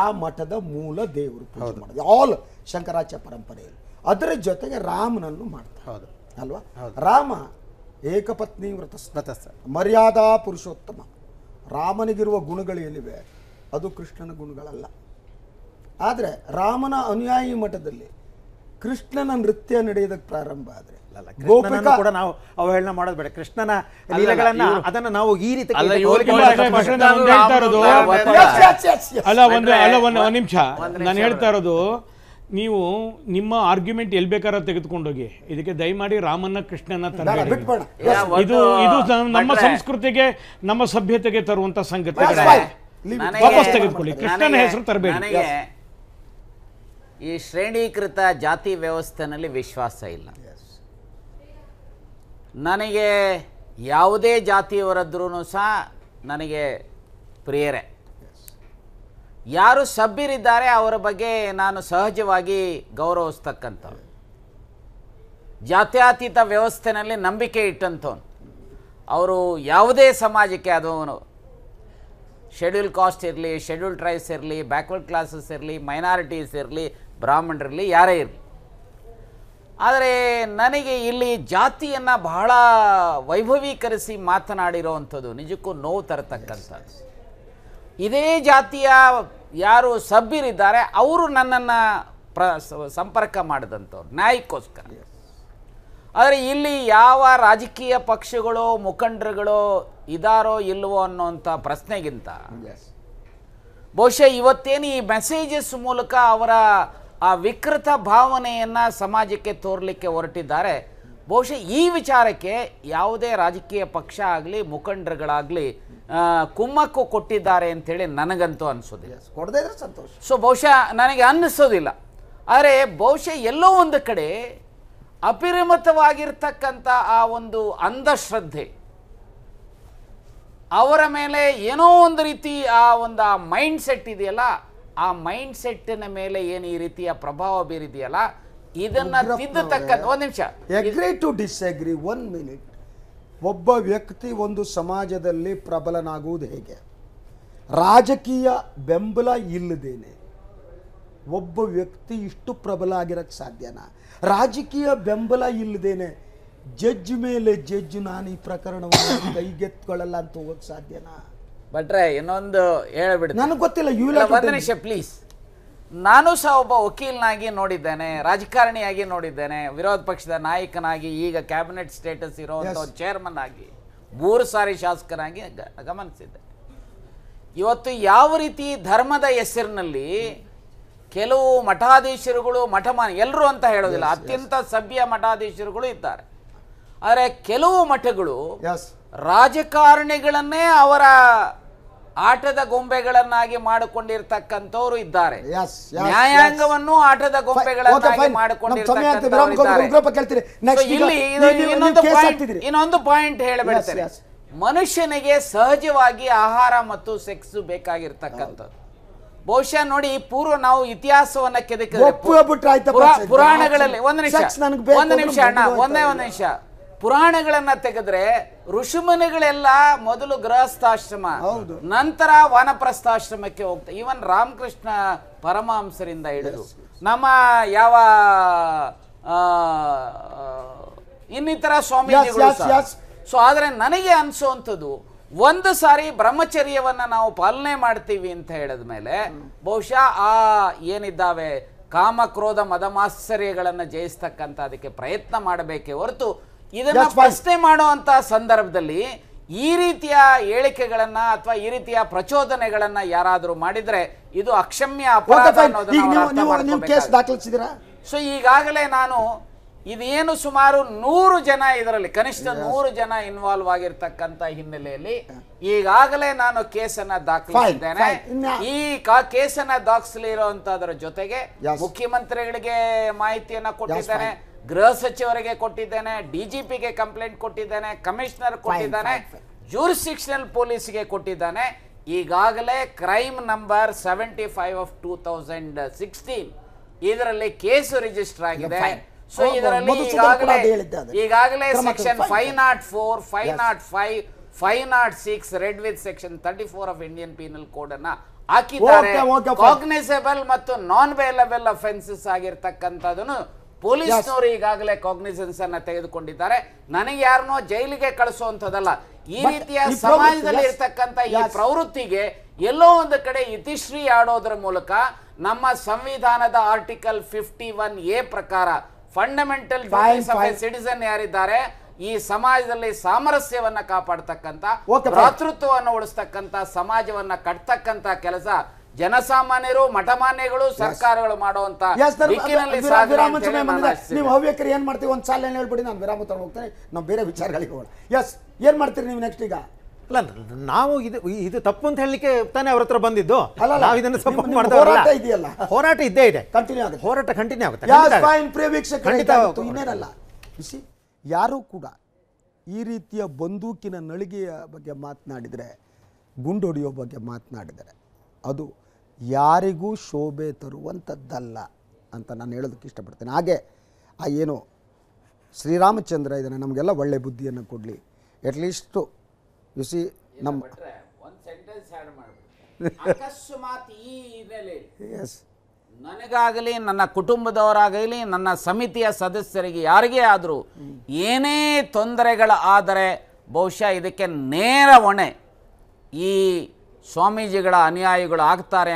ಆ ಮಠದ ಮೂಲ ದೇವರು ಪೂಜೆ ಮಾಡೋದು ಆಲ್ ಶಂಕರಾಚಾರ್ಯ ಪರಂಪರೆಯಲ್ಲಿ ಅದರ ಜೊತೆಗೆ ರಾಮನನ್ನು ಮಾಡ್ತಾರೆ ಹೌದು ಅಲ್ವಾ ರಾಮ ಏಕಪತ್ನಿ ವ್ರತ ವ್ರತಸ್ಥ ಮರ್ಯಾದಾ ಪುರುಷೋತ್ತಮ ರಾಮನಿಗಿರುವ ಗುಣಗಳೇನಿವೆ ಅದು ಕೃಷ್ಣನ ಗುಣಗಳಲ್ಲ ಆದರೆ ರಾಮನ ಅನುಯಾಯಿ ಮಠದಲ್ಲಿ ಕೃಷ್ಣನ ನೃತ್ಯ ನಡೆಯೋದಕ್ಕೆ ಪ್ರಾರಂಭ ಆದರೆ ಅಲ್ಲ ಗೋಪಿಕಾ ಕೂಡ ನಾವು ಅವಹೇಳನ ಮಾಡೋದು ಬೇಡ ಕೃಷ್ಣನ ಲೀಲೆಗಳನ್ನ ಅದನ್ನ ನಾವು ಈ ರೀತಿ ಅಲ್ಲ ಒಂದು ಅಲ್ಲ ಒಂದು ನಿಮಿಷ ನಾನು ಹೇಳ್ತಾ ಇರೋದು ನೀವು ನಿಮ್ಮ ಆರ್ಗ್ಯುಮೆಂಟ್ ಎಲ್ಲಿ ಬೇಕಾರ ತೆಗೆದುಕೊಂಡೋಗಿ ಇದಕ್ಕೆ ದಯಮಾಡಿ ರಾಮನ ಕೃಷ್ಣನ ಇದು ಇದು ನಮ್ಮ ಸಂಸ್ಕೃತಿಗೆ ನಮ್ಮ ಸಭ್ಯತೆಗೆ ತರುವಂತ ಸಂಗತಿ ವಾಪಸ್ ತೆಗೆದುಕೊಳ್ಳಿ ಕೃಷ್ಣನ ಹೆಸರು ತರಬೇಡಿ ಈ ಶ್ರೇಣೀಕೃತ ಜಾತಿ ವ್ಯವಸ್ಥೆನಲ್ಲಿ ವಿಶ್ವಾಸ ಇಲ್ಲ ನನಗೆ ಯಾವುದೇ ಜಾತಿಯವರದ್ರೂ ಸಹ ನನಗೆ ಪ್ರಿಯರೇ ಯಾರು ಸಭ್ಯರಿದ್ದಾರೆ ಅವರ ಬಗ್ಗೆ ನಾನು ಸಹಜವಾಗಿ ಗೌರವಿಸ್ತಕ್ಕಂಥವ್ರು ಜಾತ್ಯಾತೀತ ವ್ಯವಸ್ಥೆನಲ್ಲಿ ನಂಬಿಕೆ ಇಟ್ಟಂಥವ್ನು ಅವರು ಯಾವುದೇ ಸಮಾಜಕ್ಕೆ ಆದವನು ಶೆಡ್ಯೂಲ್ ಕಾಸ್ಟ್ ಇರಲಿ ಶೆಡ್ಯೂಲ್ ಟ್ರೈಬ್ಸ್ ಇರಲಿ ಬ್ಯಾಕ್ವರ್ಡ್ ಕ್ಲಾಸಸ್ ಇರಲಿ ಮೈನಾರಿಟೀಸ್ ಇರಲಿ ಬ್ರಾಹ್ಮಣರಿರಲಿ ಯಾರೇ ಇರಲಿ ಆದರೆ ನನಗೆ ಇಲ್ಲಿ ಜಾತಿಯನ್ನು ಬಹಳ ವೈಭವೀಕರಿಸಿ ಮಾತನಾಡಿರೋವಂಥದ್ದು ನಿಜಕ್ಕೂ ನೋವು ತರತಕ್ಕಂಥದ್ದು ಇದೇ ಜಾತಿಯ ಯಾರು ಸಭ್ಯರಿದ್ದಾರೆ ಅವರು ನನ್ನನ್ನು ಪ್ರ ಸಂಪರ್ಕ ಮಾಡಿದಂಥವ್ರು ನ್ಯಾಯಕ್ಕೋಸ್ಕರ ಆದರೆ ಇಲ್ಲಿ ಯಾವ ರಾಜಕೀಯ ಪಕ್ಷಗಳು ಮುಖಂಡರುಗಳು ಇದಾರೋ ಇಲ್ಲವೋ ಅನ್ನೋಂಥ ಪ್ರಶ್ನೆಗಿಂತ ಬಹುಶಃ ಇವತ್ತೇನು ಈ ಮೆಸೇಜಸ್ ಮೂಲಕ ಅವರ ಆ ವಿಕೃತ ಭಾವನೆಯನ್ನು ಸಮಾಜಕ್ಕೆ ತೋರಲಿಕ್ಕೆ ಹೊರಟಿದ್ದಾರೆ ಬಹುಶಃ ಈ ವಿಚಾರಕ್ಕೆ ಯಾವುದೇ ರಾಜಕೀಯ ಪಕ್ಷ ಆಗಲಿ ಮುಖಂಡರುಗಳಾಗಲಿ ಕುಮ್ಮಕ್ಕು ಕೊಟ್ಟಿದ್ದಾರೆ ಅಂತೇಳಿ ನನಗಂತೂ ಅನಿಸೋದಿಲ್ಲ ಕೊಡದೇ ಸಂತೋಷ ಸೊ ಬಹುಶಃ ನನಗೆ ಅನ್ನಿಸೋದಿಲ್ಲ ಆದರೆ ಬಹುಶಃ ಎಲ್ಲೋ ಒಂದು ಕಡೆ ಅಪರಿಮತವಾಗಿರ್ತಕ್ಕಂಥ ಆ ಒಂದು ಅಂಧಶ್ರದ್ಧೆ ಅವರ ಮೇಲೆ ಏನೋ ಒಂದು ರೀತಿ ಆ ಒಂದು ಆ ಮೈಂಡ್ ಸೆಟ್ ಇದೆಯಲ್ಲ ಆ ಮೈಂಡ್ ಸೆಟ್ನ ಮೇಲೆ ಏನು ಈ ರೀತಿಯ ಪ್ರಭಾವ ಬೀರಿದೆಯಲ್ಲ ಇದನ್ನ ನಿಮಿಷ ಎಗ್ರಿ ಟು ಒನ್ ಮಿನಿಟ್ ಒಬ್ಬ ವ್ಯಕ್ತಿ ಒಂದು ಸಮಾಜದಲ್ಲಿ ಪ್ರಬಲನಾಗುವುದು ಹೇಗೆ ರಾಜಕೀಯ ಬೆಂಬಲ ಇಲ್ಲದೇನೆ ಒಬ್ಬ ವ್ಯಕ್ತಿ ಇಷ್ಟು ಪ್ರಬಲ ಆಗಿರಕ್ಕೆ ಸಾಧ್ಯನಾ ರಾಜಕೀಯ ಬೆಂಬಲ ಇಲ್ಲದೇನೆ ಜಡ್ಜ್ ಮೇಲೆ ಜಡ್ಜ್ ನಾನು ಈ ಪ್ರಕರಣವನ್ನು (coughs) ಕೈಗೆತ್ಕೊಳ್ಳಲ್ಲ ಅಂತ ಹೋಗಕ್ಕೆ ಸಾಧ್ಯನಾ ಬಟ್ರೆ ಇನ್ನೊಂದು ಹೇಳ್ಬಿಡಿ ನನಗೆ ಗೊತ್ತಿಲ್ಲ ಒಂದು ನಿಮಿಷ ಪ್ಲೀಸ್ ನಾನು ಸಹ ಒಬ್ಬ ವಕೀಲನಾಗಿ ನೋಡಿದ್ದೇನೆ ರಾಜಕಾರಣಿಯಾಗಿ ನೋಡಿದ್ದೇನೆ ವಿರೋಧ ಪಕ್ಷದ ನಾಯಕನಾಗಿ ಈಗ ಕ್ಯಾಬಿನೆಟ್ ಸ್ಟೇಟಸ್ ಇರುವಂಥ ಚೇರ್ಮನ್ ಆಗಿ ಮೂರು ಸಾರಿ ಶಾಸಕನಾಗಿ ಗಮನಿಸಿದ್ದೆ ಇವತ್ತು ಯಾವ ರೀತಿ ಧರ್ಮದ ಹೆಸರಿನಲ್ಲಿ ಕೆಲವು ಮಠಾಧೀಶರುಗಳು ಮಠಮಾನ ಎಲ್ಲರೂ ಅಂತ ಹೇಳೋದಿಲ್ಲ ಅತ್ಯಂತ ಸಭ್ಯ ಮಠಾಧೀಶರುಗಳು ಇದ್ದಾರೆ ಆದರೆ ಕೆಲವು ಮಠಗಳು ರಾಜಕಾರಣಿಗಳನ್ನೇ ಅವರ ಆಟದ ಗೊಂಬೆಗಳನ್ನಾಗಿ ಮಾಡಿಕೊಂಡಿರ್ತಕ್ಕಂಥವ್ರು ಇದ್ದಾರೆ ನ್ಯಾಯಾಂಗವನ್ನು ಆಟದ ಗೊಂಬೆಗಳನ್ನಾಗಿ ಇನ್ನೊಂದು ಪಾಯಿಂಟ್ ಹೇಳ್ಬಿಡ್ತಾರೆ ಮನುಷ್ಯನಿಗೆ ಸಹಜವಾಗಿ ಆಹಾರ ಮತ್ತು ಸೆಕ್ಸ್ ಬೇಕಾಗಿರ್ತಕ್ಕಂಥದ್ದು ಬಹುಶಃ ನೋಡಿ ಪೂರ್ವ ನಾವು ಇತಿಹಾಸವನ್ನ ಕೆದಕಿದ್ರೆ ಪುರಾಣಗಳಲ್ಲಿ ಒಂದು ನಿಮಿಷ ಒಂದು ನಿಮಿಷ ಅಣ್ಣ ಒಂದೇ ಒಂದು ನಿಮಿಷ ಪುರಾಣಗಳನ್ನ ತೆಗೆದ್ರೆ ಋಷಿಮುನಿಗಳೆಲ್ಲ ಮೊದಲು ಗೃಹಸ್ಥಾಶ್ರಮ ನಂತರ ವನಪ್ರಸ್ಥಾಶ್ರಮಕ್ಕೆ ಹೋಗ್ತಾರೆ ಈವನ್ ರಾಮಕೃಷ್ಣ ಪರಮಾಂಸರಿಂದ ಹಿಡಿದು ನಮ್ಮ ಯಾವ ಇನ್ನಿತರ ಸ್ವಾಮೀಜಿಗಳು ಸೊ ಆದ್ರೆ ನನಗೆ ಅನಿಸುವಂಥದ್ದು ಒಂದು ಸಾರಿ ಬ್ರಹ್ಮಚರ್ಯವನ್ನ ನಾವು ಪಾಲನೆ ಮಾಡ್ತೀವಿ ಅಂತ ಹೇಳಿದ ಮೇಲೆ ಬಹುಶಃ ಆ ಏನಿದ್ದಾವೆ ಕಾಮಕ್ರೋಧ ಮದಮಾಶ್ಚರ್ಯಗಳನ್ನು ಜಯಿಸ್ತಕ್ಕಂಥ ಅದಕ್ಕೆ ಪ್ರಯತ್ನ ಮಾಡಬೇಕೇ ಹೊರತು ಇದನ್ನ ಪ್ರಶ್ನೆ ಮಾಡುವಂತ ಸಂದರ್ಭದಲ್ಲಿ ಈ ರೀತಿಯ ಹೇಳಿಕೆಗಳನ್ನ ಅಥವಾ ಈ ರೀತಿಯ ಪ್ರಚೋದನೆಗಳನ್ನ ಯಾರಾದರೂ ಮಾಡಿದ್ರೆ ಇದು ಅಕ್ಷಮ್ಯ ಅಪರಾಧ ಸೊ ಈಗಾಗಲೇ ನಾನು ಇದೇನು ಸುಮಾರು ನೂರು ಜನ ಇದರಲ್ಲಿ ಕನಿಷ್ಠ ನೂರು ಜನ ಇನ್ವಾಲ್ವ್ ಆಗಿರ್ತಕ್ಕಂತ ಹಿನ್ನೆಲೆಯಲ್ಲಿ ಈಗಾಗಲೇ ನಾನು ಕೇಸನ್ನ ದಾಖಲಿಸಿದ್ದೇನೆ ಈ ಕೇಸನ್ನ ದಾಖಲಿರುವಂತದ್ರ ಜೊತೆಗೆ ಮುಖ್ಯಮಂತ್ರಿಗಳಿಗೆ ಮಾಹಿತಿಯನ್ನ ಕೊಟ್ಟಿದ್ದೇನೆ ಗೃಹ ಸಚಿವರಿಗೆ ಕೊಟ್ಟಿದ್ದೇನೆ ಡಿ ಜಿ ಪಿಗೆ ಕಂಪ್ಲೇಂಟ್ ಕೊಟ್ಟಿದ್ದಾನೆ ಕಮಿಷನರ್ ಕೊಟ್ಟಿದ್ದಾನೆ ಪೊಲೀಸ್ ಪೊಲೀಸ್ಗೆ ಕೊಟ್ಟಿದ್ದಾನೆ ಈಗಾಗಲೇ crime number seventy five of two thousand sixteen ಇದರಲ್ಲಿ ಕೇಸು ರಿಜಿಸ್ಟರ್ ಆಗಿದೆ ಸೊ ಇದರಲ್ಲಿ ಈಗಾಗಲೇ ಈಗಾಗಲೇ section five nought four five nought five five nought six read with section thirty four of Indian penal code ಅನ್ನ ಹಾಕಿದ್ದಾರೆ ಕಾಗ್ನಿಸೆಬಲ್ ಮತ್ತು ನಾನ್ ವೇಲಬಲ್ ಅಫೆನ್ಸಸ್ ಆಗಿರ್ತಕ್ಕಂಥದನ್ನು ಪೊಲೀಸ್ನವರು ಈಗಾಗಲೇ ಕಾಗ್ನಿಸೆನ್ಸ್ ಅನ್ನ ತೆಗೆದುಕೊಂಡಿದ್ದಾರೆ ನನಗೆ ಯಾರನ್ನೋ ಜೈಲಿಗೆ ಕಳಿಸುವಂತದಲ್ಲ ಈ ರೀತಿಯ ಸಮಾಜದಲ್ಲಿ ಇರ್ತಕ್ಕಂತ ಈ ಪ್ರವೃತ್ತಿಗೆ ಎಲ್ಲೋ ಒಂದು ಕಡೆ ಇತಿಶ್ರೀ ಆಡೋದ್ರ ಮೂಲಕ ನಮ್ಮ ಸಂವಿಧಾನದ ಆರ್ಟಿಕಲ್ ಫಿಫ್ಟಿ ಒನ್ ಎ ಪ್ರಕಾರ ಫಂಡಮೆಂಟಲ್ ಸಿಟಿಸನ್ ಯಾರಿದ್ದಾರೆ ಈ ಸಮಾಜದಲ್ಲಿ ಸಾಮರಸ್ಯವನ್ನ ಕಾಪಾಡ್ತಕ್ಕಂತ ಭ್ರಾತೃತ್ವವನ್ನು ಉಳಿಸ್ತಕ್ಕಂತ ಸಮಾಜವನ್ನ ಕಟ್ತಕ್ಕಂತ ಕೆಲಸ ಜನಸಾಮಾನ್ಯರು ಮಠಮಾನ್ಯಗಳು ಸರ್ಕಾರಗಳು ಮಾಡುವಂತ ನೀವು ಹವ್ಯಕರು ಏನ್ ಮಾಡ್ತೀವಿ ಒಂದು ಸಾಲ ಹೇಳ್ಬಿಡಿ ನಾನು ವಿರಾಮ ತರ ಹೋಗ್ತೇನೆ ನಾವು ಬೇರೆ ವಿಚಾರಗಳಿಗೆ ಹೋಗೋಣ ಎಸ್ ಏನ್ ಮಾಡ್ತೀರಿ ನೀವು ನೆಕ್ಸ್ಟ್ ಈಗ ಅಲ್ಲ ನಾವು ಇದು ಇದು ತಪ್ಪು ಅಂತ ಹೇಳಲಿಕ್ಕೆ ತಾನೇ ಅವ್ರ ಹತ್ರ ಬಂದಿದ್ದು ಇದೆಯಲ್ಲ ಹೋರಾಟ ಇದ್ದೇ ಇದೆ ಕಂಟಿನ್ಯೂ ಹೋರಾಟ ಕಂಟಿನ್ಯೂ ಆಗುತ್ತೆ ಯಾರು ಇನ್ನೇನಲ್ಲ ಕೂಡ ಈ ರೀತಿಯ ಬಂದೂಕಿನ ನಳಿಗೆಯ ಬಗ್ಗೆ ಮಾತನಾಡಿದರೆ ಗುಂಡೊಡಿಯೋ ಬಗ್ಗೆ ಮಾತನಾಡಿದರೆ ಅದು ಯಾರಿಗೂ ಶೋಭೆ ತರುವಂಥದ್ದಲ್ಲ ಅಂತ ನಾನು ಹೇಳೋದಕ್ಕೆ ಇಷ್ಟಪಡ್ತೇನೆ ಹಾಗೆ ಆ ಏನು ಶ್ರೀರಾಮಚಂದ್ರ ಇದನ್ನು ನಮಗೆಲ್ಲ ಒಳ್ಳೆ ಬುದ್ಧಿಯನ್ನು ಕೊಡಲಿ ಎಟ್ಲೀಸ್ಟು ಯು ಸಿ ನಮ್ಮ ಎಸ್ ನನಗಾಗಲಿ ನನ್ನ ಕುಟುಂಬದವರಾಗಲಿ ನನ್ನ ಸಮಿತಿಯ ಸದಸ್ಯರಿಗೆ ಯಾರಿಗೇ ಆದರೂ ಏನೇ ತೊಂದರೆಗಳ ಆದರೆ ಬಹುಶಃ ಇದಕ್ಕೆ ನೇರ ಹೊಣೆ ಈ ಸ್ವಾಮೀಜಿಗಳ ಅನುಯಾಯಿಗಳು ಆಗ್ತಾರೆ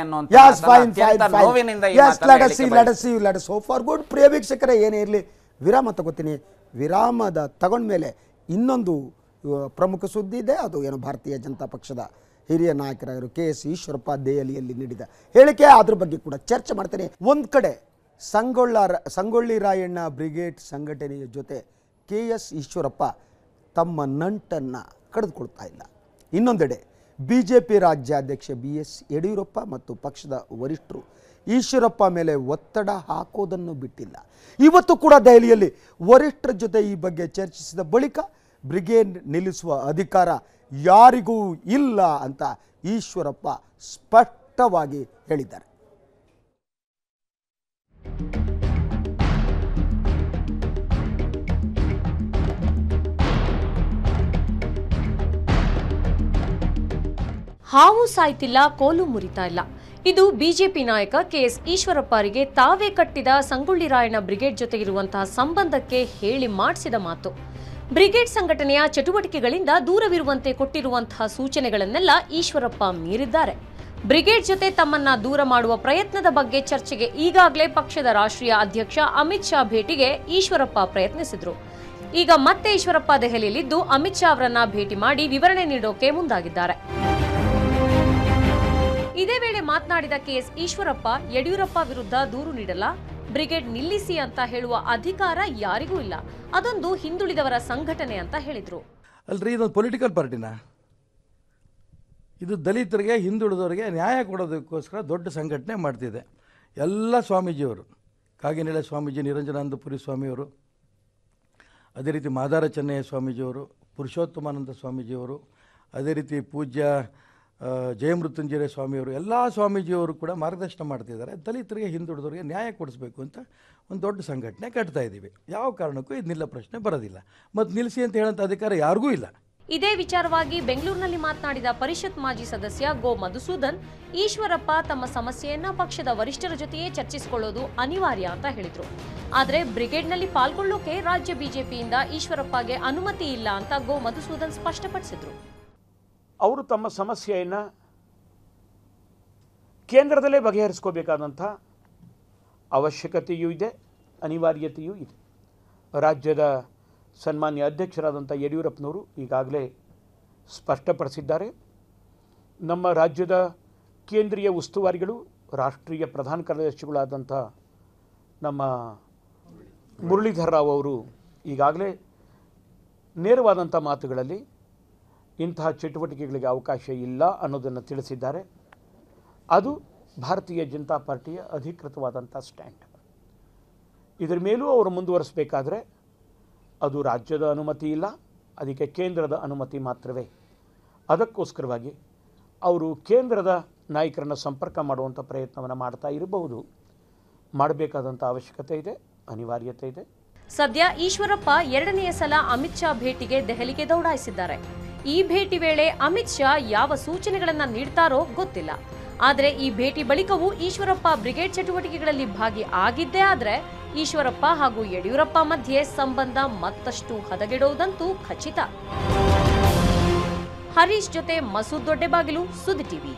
ಗುಡ್ ಪ್ರಿಯ ವೀಕ್ಷಕರೇ ಏನೇ ಇರಲಿ ವಿರಾಮ ತಗೋತೀನಿ ವಿರಾಮದ ತಗೊಂಡ ಮೇಲೆ ಇನ್ನೊಂದು ಪ್ರಮುಖ ಸುದ್ದಿ ಇದೆ ಅದು ಏನು ಭಾರತೀಯ ಜನತಾ ಪಕ್ಷದ ಹಿರಿಯ ನಾಯಕರಾಗಿರು ಕೆ ಎಸ್ ಈಶ್ವರಪ್ಪ ದೆಹಲಿಯಲ್ಲಿ ನೀಡಿದ ಹೇಳಿಕೆ ಅದ್ರ ಬಗ್ಗೆ ಕೂಡ ಚರ್ಚೆ ಮಾಡ್ತೇನೆ ಒಂದು ಕಡೆ ಸಂಗೊಳ್ಳ ಸಂಗೊಳ್ಳಿ ರಾಯಣ್ಣ ಬ್ರಿಗೇಡ್ ಸಂಘಟನೆಯ ಜೊತೆ ಕೆ ಎಸ್ ಈಶ್ವರಪ್ಪ ತಮ್ಮ ನಂಟನ್ನು ಕಡಿದುಕೊಳ್ತಾ ಇಲ್ಲ ಇನ್ನೊಂದೆಡೆ ಬಿಜೆಪಿ ರಾಜ್ಯಾಧ್ಯಕ್ಷ ಬಿ ಎಸ್ ಯಡಿಯೂರಪ್ಪ ಮತ್ತು ಪಕ್ಷದ ವರಿಷ್ಠರು ಈಶ್ವರಪ್ಪ ಮೇಲೆ ಒತ್ತಡ ಹಾಕೋದನ್ನು ಬಿಟ್ಟಿಲ್ಲ ಇವತ್ತು ಕೂಡ ದೆಹಲಿಯಲ್ಲಿ ವರಿಷ್ಠರ ಜೊತೆ ಈ ಬಗ್ಗೆ ಚರ್ಚಿಸಿದ ಬಳಿಕ ಬ್ರಿಗೇಡ್ ನಿಲ್ಲಿಸುವ ಅಧಿಕಾರ ಯಾರಿಗೂ ಇಲ್ಲ ಅಂತ ಈಶ್ವರಪ್ಪ ಸ್ಪಷ್ಟವಾಗಿ ಹೇಳಿದ್ದಾರೆ ಹಾವು ಸಾಯ್ತಿಲ್ಲ ಕೋಲು ಮುರಿತಾ ಇಲ್ಲ ಇದು ಬಿಜೆಪಿ ನಾಯಕ ಕೆಎಸ್ ಈಶ್ವರಪ್ಪರಿಗೆ ತಾವೇ ಕಟ್ಟಿದ ಸಂಗೊಳ್ಳಿ ರಾಯಣ್ಣ ಬ್ರಿಗೇಡ್ ಜೊತೆ ಇರುವಂತಹ ಸಂಬಂಧಕ್ಕೆ ಹೇಳಿ ಮಾಡಿಸಿದ ಮಾತು ಬ್ರಿಗೇಡ್ ಸಂಘಟನೆಯ ಚಟುವಟಿಕೆಗಳಿಂದ ದೂರವಿರುವಂತೆ ಕೊಟ್ಟಿರುವಂತಹ ಸೂಚನೆಗಳನ್ನೆಲ್ಲ ಈಶ್ವರಪ್ಪ ಮೀರಿದ್ದಾರೆ ಬ್ರಿಗೇಡ್ ಜೊತೆ ತಮ್ಮನ್ನ ದೂರ ಮಾಡುವ ಪ್ರಯತ್ನದ ಬಗ್ಗೆ ಚರ್ಚೆಗೆ ಈಗಾಗಲೇ ಪಕ್ಷದ ರಾಷ್ಟ್ರೀಯ ಅಧ್ಯಕ್ಷ ಅಮಿತ್ ಶಾ ಭೇಟಿಗೆ ಈಶ್ವರಪ್ಪ ಪ್ರಯತ್ನಿಸಿದ್ರು ಈಗ ಮತ್ತೆ ಈಶ್ವರಪ್ಪ ದೆಹಲಿಯಲ್ಲಿದ್ದು ಅಮಿತ್ ಶಾ ಅವರನ್ನ ಭೇಟಿ ಮಾಡಿ ವಿವರಣೆ ನೀಡೋಕೆ ಮುಂದಾಗಿದ್ದಾರೆ ಇದೇ ವೇಳೆ ಮಾತನಾಡಿದ ಕೆಎಸ್ ಈಶ್ವರಪ್ಪ ಯಡಿಯೂರಪ್ಪ ವಿರುದ್ಧ ದೂರು ನೀಡಲ್ಲ ಬ್ರಿಗೇಡ್ ನಿಲ್ಲಿಸಿ ಅಂತ ಹೇಳುವ ಅಧಿಕಾರ ಯಾರಿಗೂ ಇಲ್ಲ ಅದೊಂದು ಹಿಂದುಳಿದವರ ಸಂಘಟನೆ ಅಂತ ಹೇಳಿದ್ರು ಅಲ್ರಿ ಇದೊಂದು ಪೊಲಿಟಿಕಲ್ ಪಾರ್ಟಿನ ಇದು ದಲಿತರಿಗೆ ಹಿಂದುಳಿದವರಿಗೆ ನ್ಯಾಯ ಕೊಡೋದಕ್ಕೋಸ್ಕರ ದೊಡ್ಡ ಸಂಘಟನೆ ಮಾಡ್ತಿದೆ ಎಲ್ಲ ಸ್ವಾಮೀಜಿಯವರು ಕಾಗಿನೆಲೆ ಸ್ವಾಮೀಜಿ ನಿರಂಜನಾನಂದಪುರಿ ಸ್ವಾಮಿಯವರು ಅದೇ ರೀತಿ ಮಾದಾರ ಚೆನ್ನಯ್ಯ ಸ್ವಾಮೀಜಿಯವರು ಪುರುಷೋತ್ತಮಾನಂದ ಸ್ವಾಮೀಜಿಯವರು ಅದೇ ರೀತಿ ಪೂಜ್ಯ ಜಯಮೃತ್ಯುಂಜಯ ಸ್ವಾಮಿಯವರು ಎಲ್ಲ ಸ್ವಾಮೀಜಿಯವರು ಕೂಡ ಮಾರ್ಗದರ್ಶನ ಮಾಡ್ತಿದ್ದಾರೆ ದಲಿತರಿಗೆ ಹಿಂದುಳಿದವರಿಗೆ ನ್ಯಾಯ ಕೊಡಿಸ್ಬೇಕು ಅಂತ ಒಂದು ದೊಡ್ಡ ಸಂಘಟನೆ ಕಟ್ತಾ ಇದ್ದೀವಿ ಯಾವ ಕಾರಣಕ್ಕೂ ಇದು ನಿಲ್ಲ ಪ್ರಶ್ನೆ ಬರೋದಿಲ್ಲ ಮತ್ತು ನಿಲ್ಲಿಸಿ ಅಂತ ಹೇಳೋಂಥ ಅಧಿಕಾರ ಯಾರಿಗೂ ಇಲ್ಲ ಇದೇ ವಿಚಾರವಾಗಿ ಬೆಂಗಳೂರಿನಲ್ಲಿ ಮಾತನಾಡಿದ ಪರಿಷತ್ ಮಾಜಿ ಸದಸ್ಯ ಗೋ ಮಧುಸೂದನ್ ಈಶ್ವರಪ್ಪ ತಮ್ಮ ಸಮಸ್ಯೆಯನ್ನ ಪಕ್ಷದ ವರಿಷ್ಠರ ಜೊತೆಯೇ ಚರ್ಚಿಸಿಕೊಳ್ಳೋದು ಅನಿವಾರ್ಯ ಅಂತ ಹೇಳಿದ್ರು ಆದರೆ ಬ್ರಿಗೇಡ್ನಲ್ಲಿ ಪಾಲ್ಗೊಳ್ಳೋಕೆ ರಾಜ್ಯ ಬಿಜೆಪಿಯಿಂದ ಈಶ್ವರಪ್ಪಗೆ ಅನುಮತಿ ಇಲ್ಲ ಅಂತ ಗೋ ಮಧುಸೂದನ್ ಸ್ಪಷ್ಟಪಡಿಸಿದ್ರು ಅವರು ತಮ್ಮ ಸಮಸ್ಯೆಯನ್ನು ಕೇಂದ್ರದಲ್ಲೇ ಬಗೆಹರಿಸ್ಕೋಬೇಕಾದಂಥ ಅವಶ್ಯಕತೆಯೂ ಇದೆ ಅನಿವಾರ್ಯತೆಯೂ ಇದೆ ರಾಜ್ಯದ ಸನ್ಮಾನ್ಯ ಅಧ್ಯಕ್ಷರಾದಂಥ ಯಡಿಯೂರಪ್ಪನವರು ಈಗಾಗಲೇ ಸ್ಪಷ್ಟಪಡಿಸಿದ್ದಾರೆ ನಮ್ಮ ರಾಜ್ಯದ ಕೇಂದ್ರೀಯ ಉಸ್ತುವಾರಿಗಳು ರಾಷ್ಟ್ರೀಯ ಪ್ರಧಾನ ಕಾರ್ಯದರ್ಶಿಗಳಾದಂಥ ನಮ್ಮ ಮುರಳೀಧರ್ ರಾವ್ ಅವರು ಈಗಾಗಲೇ ನೇರವಾದಂಥ ಮಾತುಗಳಲ್ಲಿ ಇಂತಹ ಚಟುವಟಿಕೆಗಳಿಗೆ ಅವಕಾಶ ಇಲ್ಲ ಅನ್ನೋದನ್ನು ತಿಳಿಸಿದ್ದಾರೆ ಅದು ಭಾರತೀಯ ಜನತಾ ಪಾರ್ಟಿಯ ಅಧಿಕೃತವಾದಂಥ ಸ್ಟ್ಯಾಂಡ್ ಇದರ ಮೇಲೂ ಅವರು ಮುಂದುವರಿಸಬೇಕಾದ್ರೆ ಅದು ರಾಜ್ಯದ ಅನುಮತಿ ಇಲ್ಲ ಅದಕ್ಕೆ ಕೇಂದ್ರದ ಅನುಮತಿ ಮಾತ್ರವೇ ಅದಕ್ಕೋಸ್ಕರವಾಗಿ ಅವರು ಕೇಂದ್ರದ ನಾಯಕರನ್ನು ಸಂಪರ್ಕ ಮಾಡುವಂಥ ಪ್ರಯತ್ನವನ್ನು ಮಾಡ್ತಾ ಇರಬಹುದು ಮಾಡಬೇಕಾದಂಥ ಅವಶ್ಯಕತೆ ಇದೆ ಅನಿವಾರ್ಯತೆ ಇದೆ ಸದ್ಯ ಈಶ್ವರಪ್ಪ ಎರಡನೆಯ ಸಲ ಅಮಿತ್ ಶಾ ಭೇಟಿಗೆ ದೆಹಲಿಗೆ ದೌಡಾಯಿಸಿದ್ದಾರೆ ಈ ಭೇಟಿ ವೇಳೆ ಅಮಿತ್ ಶಾ ಯಾವ ಸೂಚನೆಗಳನ್ನು ನೀಡ್ತಾರೋ ಗೊತ್ತಿಲ್ಲ ಆದರೆ ಈ ಭೇಟಿ ಬಳಿಕವೂ ಈಶ್ವರಪ್ಪ ಬ್ರಿಗೇಡ್ ಚಟುವಟಿಕೆಗಳಲ್ಲಿ ಭಾಗಿ ಆಗಿದ್ದೇ ಆದರೆ ಈಶ್ವರಪ್ಪ ಹಾಗೂ ಯಡಿಯೂರಪ್ಪ ಮಧ್ಯೆ ಸಂಬಂಧ ಮತ್ತಷ್ಟು ಹದಗೆಡುವುದಂತೂ ಖಚಿತ ಹರೀಶ್ ಜೊತೆ ಮಸೂದ್ ಬಾಗಿಲು ಸುದ್ದಿ ಟಿವಿ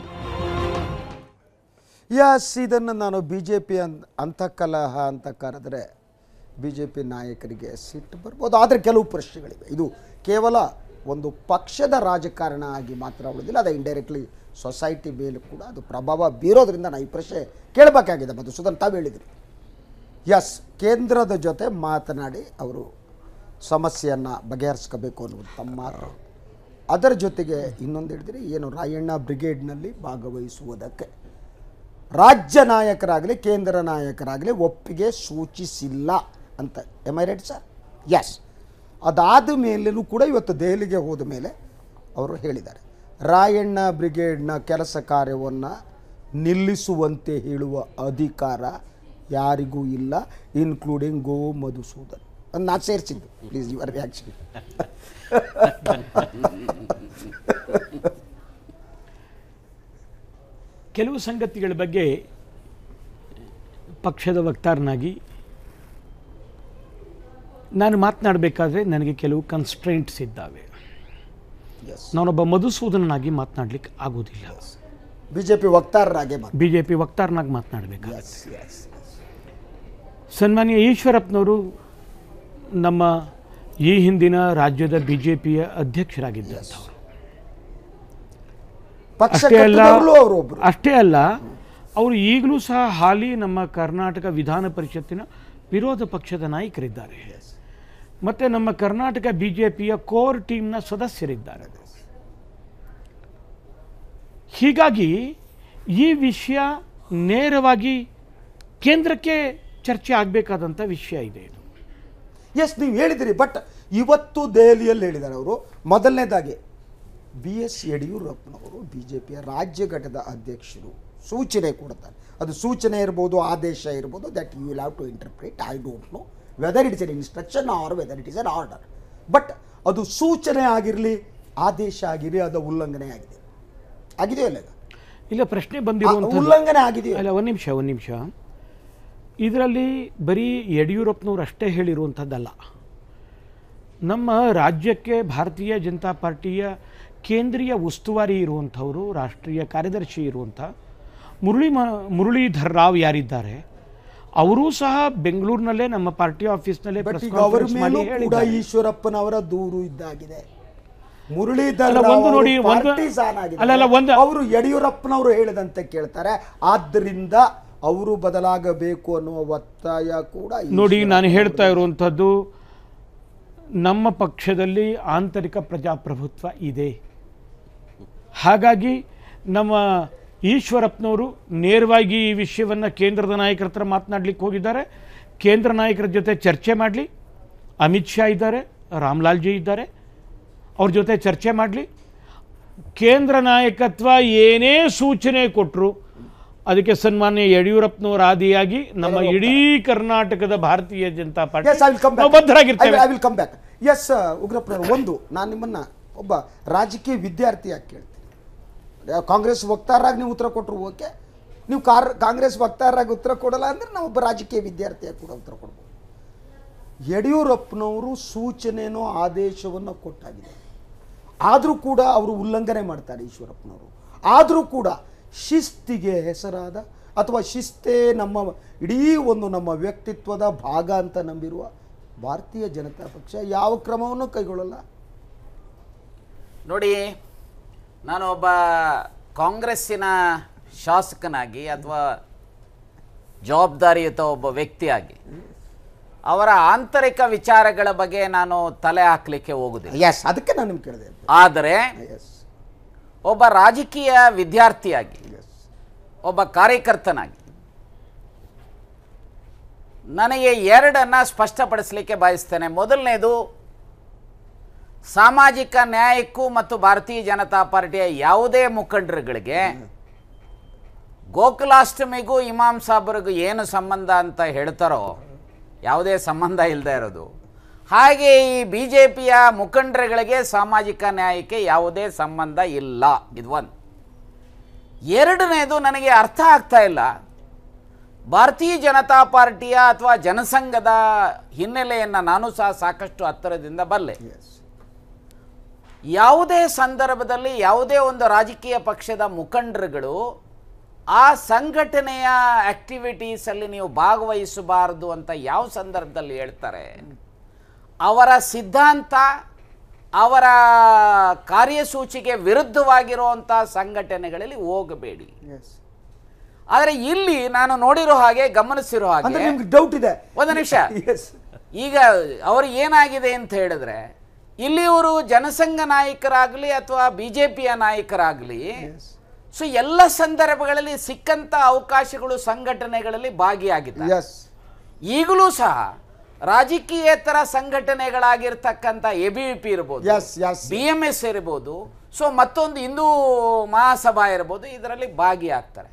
ಯಸ್ ಇದನ್ನು ನಾನು ಬಿ ಜೆ ಪಿ ಅಂತ ಕಲಹ ಅಂತ ಕರೆದ್ರೆ ಬಿ ಜೆ ಪಿ ನಾಯಕರಿಗೆ ಸಿಟ್ಟು ಬರ್ಬೋದು ಆದರೆ ಕೆಲವು ಪ್ರಶ್ನೆಗಳಿವೆ ಇದು ಕೇವಲ ಒಂದು ಪಕ್ಷದ ರಾಜಕಾರಣ ಆಗಿ ಮಾತ್ರ ಉಳಿದಿಲ್ಲ ಅದು ಇಂಡೈರೆಕ್ಟ್ಲಿ ಸೊಸೈಟಿ ಮೇಲೆ ಕೂಡ ಅದು ಪ್ರಭಾವ ಬೀರೋದ್ರಿಂದ ನಾನು ಈ ಪ್ರಶ್ನೆ ಕೇಳಬೇಕಾಗಿದೆ ಮಧುಸೂದನ್ ತಾವು ಹೇಳಿದ್ರಿ ಎಸ್ ಕೇಂದ್ರದ ಜೊತೆ ಮಾತನಾಡಿ ಅವರು ಸಮಸ್ಯೆಯನ್ನು ಬಗೆಹರಿಸ್ಕೋಬೇಕು ಅನ್ನೋದು ತಮ್ಮ ಅದರ ಜೊತೆಗೆ ಇನ್ನೊಂದು ಹೇಳಿದ್ರಿ ಏನು ರಾಯಣ್ಣ ಬ್ರಿಗೇಡ್ನಲ್ಲಿ ಭಾಗವಹಿಸುವುದಕ್ಕೆ ರಾಜ್ಯ ನಾಯಕರಾಗಲಿ ಕೇಂದ್ರ ನಾಯಕರಾಗಲಿ ಒಪ್ಪಿಗೆ ಸೂಚಿಸಿಲ್ಲ ಅಂತ am I right sir yes ಅದಾದ ಮೇಲೂ ಕೂಡ ಇವತ್ತು ದೆಹಲಿಗೆ ಹೋದ ಮೇಲೆ ಅವರು ಹೇಳಿದ್ದಾರೆ ರಾಯಣ್ಣ ಬ್ರಿಗೇಡ್ನ ಕೆಲಸ ಕಾರ್ಯವನ್ನು ನಿಲ್ಲಿಸುವಂತೆ ಹೇಳುವ ಅಧಿಕಾರ ಯಾರಿಗೂ ಇಲ್ಲ ಇನ್ಕ್ಲೂಡಿಂಗ್ ಗೋ ಮಧುಸೂದನ್ ಅದು ನಾನು ಸೇರಿಸಿದ್ದು ಪ್ಲೀಸ್ ಯುವರ್ ರಿಯಾಕ್ಷನ್ ಕೆಲವು ಸಂಗತಿಗಳ ಬಗ್ಗೆ ಪಕ್ಷದ ವಕ್ತಾರನಾಗಿ ನಾನು ಮಾತನಾಡಬೇಕಾದ್ರೆ ನನಗೆ ಕೆಲವು ಕನ್ಸ್ಟ್ರೆಂಟ್ಸ್ ಇದ್ದಾವೆ ನಾನೊಬ್ಬ ಮಧುಸೂದನನಾಗಿ ಮಾತನಾಡಲಿಕ್ಕೆ ಆಗೋದಿಲ್ಲ ಬಿಜೆಪಿ ಜೆ ಪಿ ವಕ್ತಾರನಾಗಿ ಮಾತನಾಡಬೇಕಾಗುತ್ತೆ ಸನ್ಮಾನ್ಯ ಈಶ್ವರಪ್ಪನವರು ನಮ್ಮ ಈ ಹಿಂದಿನ ರಾಜ್ಯದ ಬಿಜೆಪಿಯ ಜೆ ಅಧ್ಯಕ್ಷರಾಗಿದ್ದಂಥವ್ರು ಅಷ್ಟೇ ಅಲ್ಲ ಅಷ್ಟೇ ಅಲ್ಲ ಅವರು ಈಗಲೂ ಸಹ ಹಾಲಿ ನಮ್ಮ ಕರ್ನಾಟಕ ವಿಧಾನ ಪರಿಷತ್ತಿನ ವಿರೋಧ ಪಕ್ಷದ ನಾಯಕರಿದ್ದಾರೆ ಮತ್ತು ನಮ್ಮ ಕರ್ನಾಟಕ ಬಿ ಜೆ ಪಿಯ ಕೋರ್ ಟೀಮ್ನ ಸದಸ್ಯರಿದ್ದಾರೆ ಹೀಗಾಗಿ ಈ ವಿಷಯ ನೇರವಾಗಿ ಕೇಂದ್ರಕ್ಕೆ ಚರ್ಚೆ ಆಗಬೇಕಾದಂಥ ವಿಷಯ ಇದೆ ಇದು ಎಸ್ ನೀವು ಹೇಳಿದಿರಿ ಬಟ್ ಇವತ್ತು ದೆಹಲಿಯಲ್ಲಿ ಹೇಳಿದ್ದಾರೆ ಅವರು ಮೊದಲನೇದಾಗಿ ಬಿ ಎಸ್ ಯಡಿಯೂರಪ್ಪನವರು ಬಿ ಜೆ ಪಿಯ ರಾಜ್ಯ ಘಟಕದ ಅಧ್ಯಕ್ಷರು ಸೂಚನೆ ಕೊಡ್ತಾರೆ ಅದು ಸೂಚನೆ ಇರ್ಬೋದು ಆದೇಶ ಇರ್ಬೋದು that you will have to interpret I don't know whether it is an instruction or whether it is an order but ಅದು ಸೂಚನೆ ಆಗಿರಲಿ ಆದೇಶ ಆಗಿರಲಿ ಅದು ಉಲ್ಲಂಘನೆ ಆಗಿದೆ ಆಗಿದೆಯೋ ಅಲ್ಲ ಇಲ್ಲ ಪ್ರಶ್ನೆ ಬಂದಿರುವಂಥ ಉಲ್ಲಂಘನೆ ಆಗಿದೆಯೋ ಅಲ್ಲ ಒಂದು ನಿಮಿಷ ಒಂದು ನಿಮಿಷ ಇದರಲ್ಲಿ ಬರೀ ಯಡಿಯೂರಪ್ಪನವ್ರು ಅಷ್ಟೇ ಹೇಳಿರುವಂಥದ್ದಲ್ಲ ನಮ್ಮ ರಾಜ್ಯಕ್ಕೆ ಭಾರತೀಯ ಜನತಾ ಪಾರ್ಟಿಯ ಕೇಂದ್ರೀಯ ಉಸ್ತುವಾರಿ ಇರುವಂಥವರು ರಾಷ್ಟ್ರೀಯ ಕಾರ್ಯದರ್ಶಿ ಇರುವಂಥ ಮುರಳಿ ಮ ಮುರಳೀಧರ್ ರಾವ್ ಯಾರಿದ್ದಾರೆ ಅವರೂ ಸಹ ಬೆಂಗಳೂರಿನಲ್ಲೇ ನಮ್ಮ ಪಾರ್ಟಿ ಆಫೀಸ್ನಲ್ಲೇ ಕೂಡ ಈಶ್ವರಪ್ಪನವರ ದೂರು ಇದ್ದಾಗಿದೆ ಒಂದು ಅವರು ಯಡಿಯೂರಪ್ಪನವರು ಹೇಳಿದಂತೆ ಕೇಳ್ತಾರೆ ಆದ್ದರಿಂದ ಅವರು ಬದಲಾಗಬೇಕು ಅನ್ನುವ ಒತ್ತಾಯ ಕೂಡ ನೋಡಿ ನಾನು ಹೇಳ್ತಾ ಇರುವಂಥದ್ದು ನಮ್ಮ ಪಕ್ಷದಲ್ಲಿ ಆಂತರಿಕ ಪ್ರಜಾಪ್ರಭುತ್ವ ಇದೆ ಹಾಗಾಗಿ ನಮ್ಮ ಈಶ್ವರಪ್ಪನವರು ನೇರವಾಗಿ ಈ ವಿಷಯವನ್ನು ಕೇಂದ್ರದ ನಾಯಕರ ಹತ್ರ ಮಾತನಾಡಲಿಕ್ಕೆ ಹೋಗಿದ್ದಾರೆ ಕೇಂದ್ರ ನಾಯಕರ ಜೊತೆ ಚರ್ಚೆ ಮಾಡಲಿ ಅಮಿತ್ ಶಾ ಇದ್ದಾರೆ ರಾಮ್ಲಾಲ್ ಜಿ ಇದ್ದಾರೆ ಅವ್ರ ಜೊತೆ ಚರ್ಚೆ ಮಾಡಲಿ ಕೇಂದ್ರ ನಾಯಕತ್ವ ಏನೇ ಸೂಚನೆ ಕೊಟ್ಟರು ಅದಕ್ಕೆ ಸನ್ಮಾನ್ಯ ಯಡಿಯೂರಪ್ಪನವರ ಆದಿಯಾಗಿ ನಮ್ಮ ಇಡೀ ಕರ್ನಾಟಕದ ಭಾರತೀಯ ಜನತಾ ಪಾರ್ಟಿ ಎಸ್ ಒಂದು ನಾನು ನಿಮ್ಮನ್ನ ಒಬ್ಬ ರಾಜಕೀಯ ವಿದ್ಯಾರ್ಥಿಯಾಗಿ ಕೇಳ್ತೀನಿ ಕಾಂಗ್ರೆಸ್ ವಕ್ತಾರರಾಗಿ ನೀವು ಉತ್ತರ ಕೊಟ್ಟರು ಓಕೆ ನೀವು ಕಾರ್ ಕಾಂಗ್ರೆಸ್ ವಕ್ತಾರರಾಗಿ ಉತ್ತರ ಕೊಡಲ್ಲ ಅಂದರೆ ಒಬ್ಬ ರಾಜಕೀಯ ವಿದ್ಯಾರ್ಥಿಯಾಗಿ ಕೂಡ ಉತ್ತರ ಕೊಡ್ಬೋದು ಯಡಿಯೂರಪ್ಪನವರು ಸೂಚನೆನೋ ಆದೇಶವನ್ನು ಕೊಟ್ಟಾಗಿದೆ ಆದರೂ ಕೂಡ ಅವರು ಉಲ್ಲಂಘನೆ ಮಾಡ್ತಾರೆ ಈಶ್ವರಪ್ಪನವರು ಆದರೂ ಕೂಡ ಶಿಸ್ತಿಗೆ ಹೆಸರಾದ ಅಥವಾ ಶಿಸ್ತೇ ನಮ್ಮ ಇಡೀ ಒಂದು ನಮ್ಮ ವ್ಯಕ್ತಿತ್ವದ ಭಾಗ ಅಂತ ನಂಬಿರುವ ಭಾರತೀಯ ಜನತಾ ಪಕ್ಷ ಯಾವ ಕ್ರಮವನ್ನು ಕೈಗೊಳ್ಳಲ್ಲ ನೋಡಿ ನಾನು ಒಬ್ಬ ಕಾಂಗ್ರೆಸ್ಸಿನ ಶಾಸಕನಾಗಿ ಅಥವಾ ಜವಾಬ್ದಾರಿಯುತ ಒಬ್ಬ ವ್ಯಕ್ತಿಯಾಗಿ ಅವರ ಆಂತರಿಕ ವಿಚಾರಗಳ ಬಗ್ಗೆ ನಾನು ತಲೆ ಹಾಕಲಿಕ್ಕೆ ಹೋಗುದಿಲ್ಲ ಎಸ್ ಅದಕ್ಕೆ ನಾನು ನಿಮ್ಗೆ ಕೇಳಿದೆ ಆದರೆ ಒಬ್ಬ ರಾಜಕೀಯ ವಿದ್ಯಾರ್ಥಿಯಾಗಿ ಒಬ್ಬ ಕಾರ್ಯಕರ್ತನಾಗಿ ನನಗೆ ಎರಡನ್ನ ಸ್ಪಷ್ಟಪಡಿಸಲಿಕ್ಕೆ ಬಯಸ್ತೇನೆ ಮೊದಲನೇದು ಸಾಮಾಜಿಕ ನ್ಯಾಯಕ್ಕೂ ಮತ್ತು ಭಾರತೀಯ ಜನತಾ ಪಾರ್ಟಿಯ ಯಾವುದೇ ಮುಖಂಡರುಗಳಿಗೆ ಗೋಕುಲಾಷ್ಟಮಿಗೂ ಇಮಾಮ್ ಸಾಬ್ರಿಗೂ ಏನು ಸಂಬಂಧ ಅಂತ ಹೇಳ್ತಾರೋ ಯಾವುದೇ ಸಂಬಂಧ ಇಲ್ಲದೆ ಇರೋದು ಹಾಗೆ ಈ ಬಿ ಜೆ ಪಿಯ ಮುಖಂಡರುಗಳಿಗೆ ಸಾಮಾಜಿಕ ನ್ಯಾಯಕ್ಕೆ ಯಾವುದೇ ಸಂಬಂಧ ಇಲ್ಲ ಇದು ಒಂದು ಎರಡನೇದು ನನಗೆ ಅರ್ಥ ಆಗ್ತಾ ಇಲ್ಲ ಭಾರತೀಯ ಜನತಾ ಪಾರ್ಟಿಯ ಅಥವಾ ಜನಸಂಘದ ಹಿನ್ನೆಲೆಯನ್ನು ನಾನು ಸಹ ಸಾಕಷ್ಟು ಹತ್ತಿರದಿಂದ ಬಲ್ಲೆ ಯಾವುದೇ ಸಂದರ್ಭದಲ್ಲಿ ಯಾವುದೇ ಒಂದು ರಾಜಕೀಯ ಪಕ್ಷದ ಮುಖಂಡರುಗಳು ಆ ಸಂಘಟನೆಯ ಆಕ್ಟಿವಿಟೀಸಲ್ಲಿ ನೀವು ಭಾಗವಹಿಸಬಾರದು ಅಂತ ಯಾವ ಸಂದರ್ಭದಲ್ಲಿ ಹೇಳ್ತಾರೆ ಅವರ ಸಿದ್ಧಾಂತ ಅವರ ಕಾರ್ಯಸೂಚಿಗೆ ವಿರುದ್ಧವಾಗಿರುವಂಥ ಸಂಘಟನೆಗಳಲ್ಲಿ ಹೋಗಬೇಡಿ ಆದರೆ ಇಲ್ಲಿ ನಾನು ನೋಡಿರೋ ಹಾಗೆ ಗಮನಿಸಿರೋ ಹಾಗೆ ಡೌಟ್ ಇದೆ ಒಂದು ನಿಮಿಷ (laughs) ಈಗ ಅವರು ಏನಾಗಿದೆ ಅಂತ ಹೇಳಿದ್ರೆ ಇಲ್ಲಿ ಇವರು ಜನಸಂಘ ನಾಯಕರಾಗಲಿ ಅಥವಾ ಬಿ ಜೆ ಪಿಯ ನಾಯಕರಾಗಲಿ ಸೊ ಎಲ್ಲ ಸಂದರ್ಭಗಳಲ್ಲಿ ಸಿಕ್ಕಂತ ಅವಕಾಶಗಳು ಸಂಘಟನೆಗಳಲ್ಲಿ ಭಾಗಿಯಾಗಿದೆ ಈಗಲೂ ಸಹ ರಾಜಕೀಯೇತರ ಸಂಘಟನೆಗಳಾಗಿರ್ತಕ್ಕಂಥ ಎ ಬಿ ಪಿ ಇರ್ಬೋದು ಬಿ ಎಂ ಎಸ್ ಇರ್ಬೋದು ಸೊ ಮತ್ತೊಂದು ಹಿಂದೂ ಮಹಾಸಭಾ ಇರ್ಬೋದು ಇದರಲ್ಲಿ ಭಾಗಿಯಾಗ್ತಾರೆ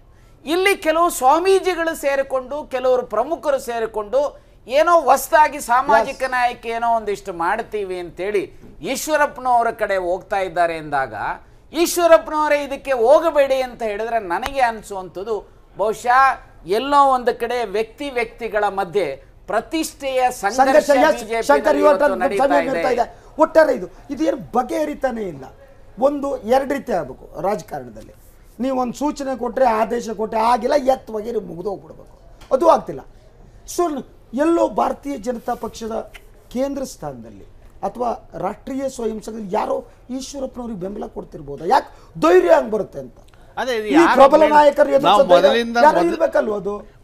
ಇಲ್ಲಿ ಕೆಲವು ಸ್ವಾಮೀಜಿಗಳು ಸೇರಿಕೊಂಡು ಕೆಲವರು ಪ್ರಮುಖರು ಸೇರಿಕೊಂಡು ಏನೋ ಹೊಸದಾಗಿ ಸಾಮಾಜಿಕ ನಾಯಕ ಏನೋ ಒಂದಿಷ್ಟು ಮಾಡ್ತೀವಿ ಅಂತೇಳಿ ಈಶ್ವರಪ್ಪನವರ ಕಡೆ ಹೋಗ್ತಾ ಇದ್ದಾರೆ ಎಂದಾಗ ಈಶ್ವರಪ್ಪನವರೇ ಇದಕ್ಕೆ ಹೋಗಬೇಡಿ ಅಂತ ಹೇಳಿದ್ರೆ ನನಗೆ ಅನಿಸುವಂಥದ್ದು ಬಹುಶಃ ಎಲ್ಲೋ ಒಂದು ಕಡೆ ವ್ಯಕ್ತಿ ವ್ಯಕ್ತಿಗಳ ಮಧ್ಯೆ ಪ್ರತಿಷ್ಠೆಯ ಸಂಘರ್ಷ ಒಟ್ಟಾರೆ ಇದು ಇದೇನು ಬಗೆಹರಿತಾನೆ ಇಲ್ಲ ಒಂದು ಎರಡು ರೀತಿ ಆಗಬೇಕು ರಾಜಕಾರಣದಲ್ಲಿ ನೀವು ಒಂದು ಸೂಚನೆ ಕೊಟ್ಟರೆ ಆದೇಶ ಕೊಟ್ಟರೆ ಆಗಿಲ್ಲ ಎತ್ತವಾಗಿ ಮುಗಿದೋಗ್ಬಿಡ್ಬೇಕು ಅದು ಆಗ್ತಿಲ್ಲ ಸೊ ಎಲ್ಲೋ ಭಾರತೀಯ ಜನತಾ ಪಕ್ಷದ ಕೇಂದ್ರ ಸ್ಥಾನದಲ್ಲಿ ಅಥವಾ ರಾಷ್ಟ್ರೀಯ ಸ್ವಯಂ ಸಂಘ ಯಾರೋ ಈಶ್ವರಪ್ಪನವ್ರಿಗೆ ಬೆಂಬಲ ಕೊಡ್ತಿರ್ಬೋದಾ ಯಾಕೆ ಧೈರ್ಯ ಆಗಿ ಬರುತ್ತೆ ಅಂತ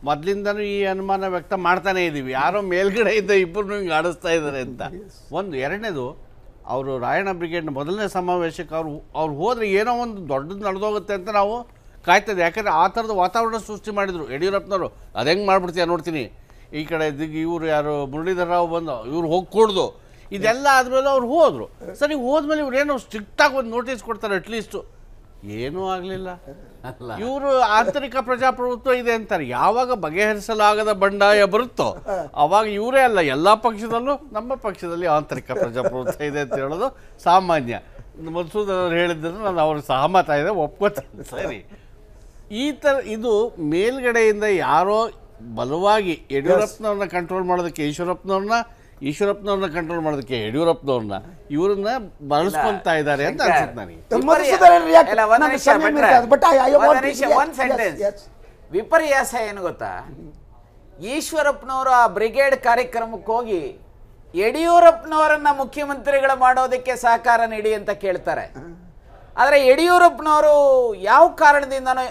ಮೊದಲಿಂದನೂ ಈ ಅನುಮಾನ ವ್ಯಕ್ತ ಮಾಡ್ತಾನೆ ಇದೀವಿ ಯಾರೋ ಮೇಲ್ಗಡೆ ಇದ್ದ ಇಬ್ಬರು ಹಿಂಗೆ ಆಡಿಸ್ತಾ ಇದ್ದಾರೆ ಅಂತ ಒಂದು ಎರಡನೇದು ಅವರು ರಾಯಣ್ಣ ಬ್ರಿಗೇಡ್ನ ಮೊದಲನೇ ಸಮಾವೇಶಕ್ಕೆ ಅವರು ಅವ್ರು ಹೋದರೆ ಏನೋ ಒಂದು ದೊಡ್ಡದು ನಡೆದೋಗುತ್ತೆ ಅಂತ ನಾವು ಕಾಯ್ತದೆ ಯಾಕಂದ್ರೆ ಆ ಥರದ ವಾತಾವರಣ ಸೃಷ್ಟಿ ಮಾಡಿದರು ಯಡಿಯೂರಪ್ಪನವರು ಅದು ಹೆಂಗೆ ಮಾಡ್ಬಿಡ್ತೀಯ ನೋಡ್ತೀನಿ ಈ ಕಡೆ ದಿಗ್ ಇವರು ಯಾರು ಮುರಳೀಧರ ರಾವ್ ಬಂದು ಇವ್ರು ಹೋಗಿ ಇದೆಲ್ಲ ಆದಮೇಲೆ ಅವ್ರು ಹೋದರು ಸರಿ ಹೋದ್ಮೇಲೆ ಇವ್ರು ಏನೋ ಆಗಿ ಒಂದು ನೋಟಿಸ್ ಕೊಡ್ತಾರೆ ಅಟ್ಲೀಸ್ಟ್ ಏನೂ ಆಗಲಿಲ್ಲ ಇವರು ಆಂತರಿಕ ಪ್ರಜಾಪ್ರಭುತ್ವ ಇದೆ ಅಂತಾರೆ ಯಾವಾಗ ಬಗೆಹರಿಸಲಾಗದ ಬಂಡಾಯ ಬರುತ್ತೋ ಅವಾಗ ಇವರೇ ಅಲ್ಲ ಎಲ್ಲ ಪಕ್ಷದಲ್ಲೂ ನಮ್ಮ ಪಕ್ಷದಲ್ಲಿ ಆಂತರಿಕ ಪ್ರಜಾಪ್ರಭುತ್ವ ಇದೆ ಅಂತ ಹೇಳೋದು ಸಾಮಾನ್ಯ ಮನ್ಸೂದ್ ಅವರು ಹೇಳಿದ್ದನ್ನು ನಾನು ಅವ್ರಿಗೆ ಸಹಮತ ಇದೆ ಒಪ್ಕೋತೀನಿ ಸರಿ ಈ ಥರ ಇದು ಮೇಲ್ಗಡೆಯಿಂದ ಯಾರೋ ಬಲವಾಗಿ ಯಡಿಯೂರಪ್ಪನವ್ರನ್ನ ಕಂಟ್ರೋಲ್ ಮಾಡೋದಕ್ಕೆ ಈಶ್ವರಪ್ಪನವ್ರನ್ನ ಈಶ್ವರಪ್ಪನವ್ರನ್ನ ಕಂಟ್ರೋಲ್ ಮಾಡೋದಕ್ಕೆ ಯಡಿಯೂರಪ್ಪನವ್ರನ್ನ ಇವರನ್ನ ಬಳಸ್ಕೊಂತ ಇದ್ದಾರೆ ಅಂತ ಅನ್ಸುತ್ತೆ ನನಗೆ ವಿಪರ್ಯಾಸ ಏನು ಗೊತ್ತಾ ಈಶ್ವರಪ್ಪನವರು ಆ ಬ್ರಿಗೇಡ್ ಕಾರ್ಯಕ್ರಮಕ್ಕೆ ಹೋಗಿ ಯಡಿಯೂರಪ್ಪನವರನ್ನ ಮುಖ್ಯಮಂತ್ರಿಗಳು ಮಾಡೋದಕ್ಕೆ ಸಹಕಾರ ನೀಡಿ ಅಂತ ಕೇಳ್ತಾರೆ ಆದರೆ ಯಡಿಯೂರಪ್ಪನವರು ಯಾವ ಕಾರಣದಿಂದನೂ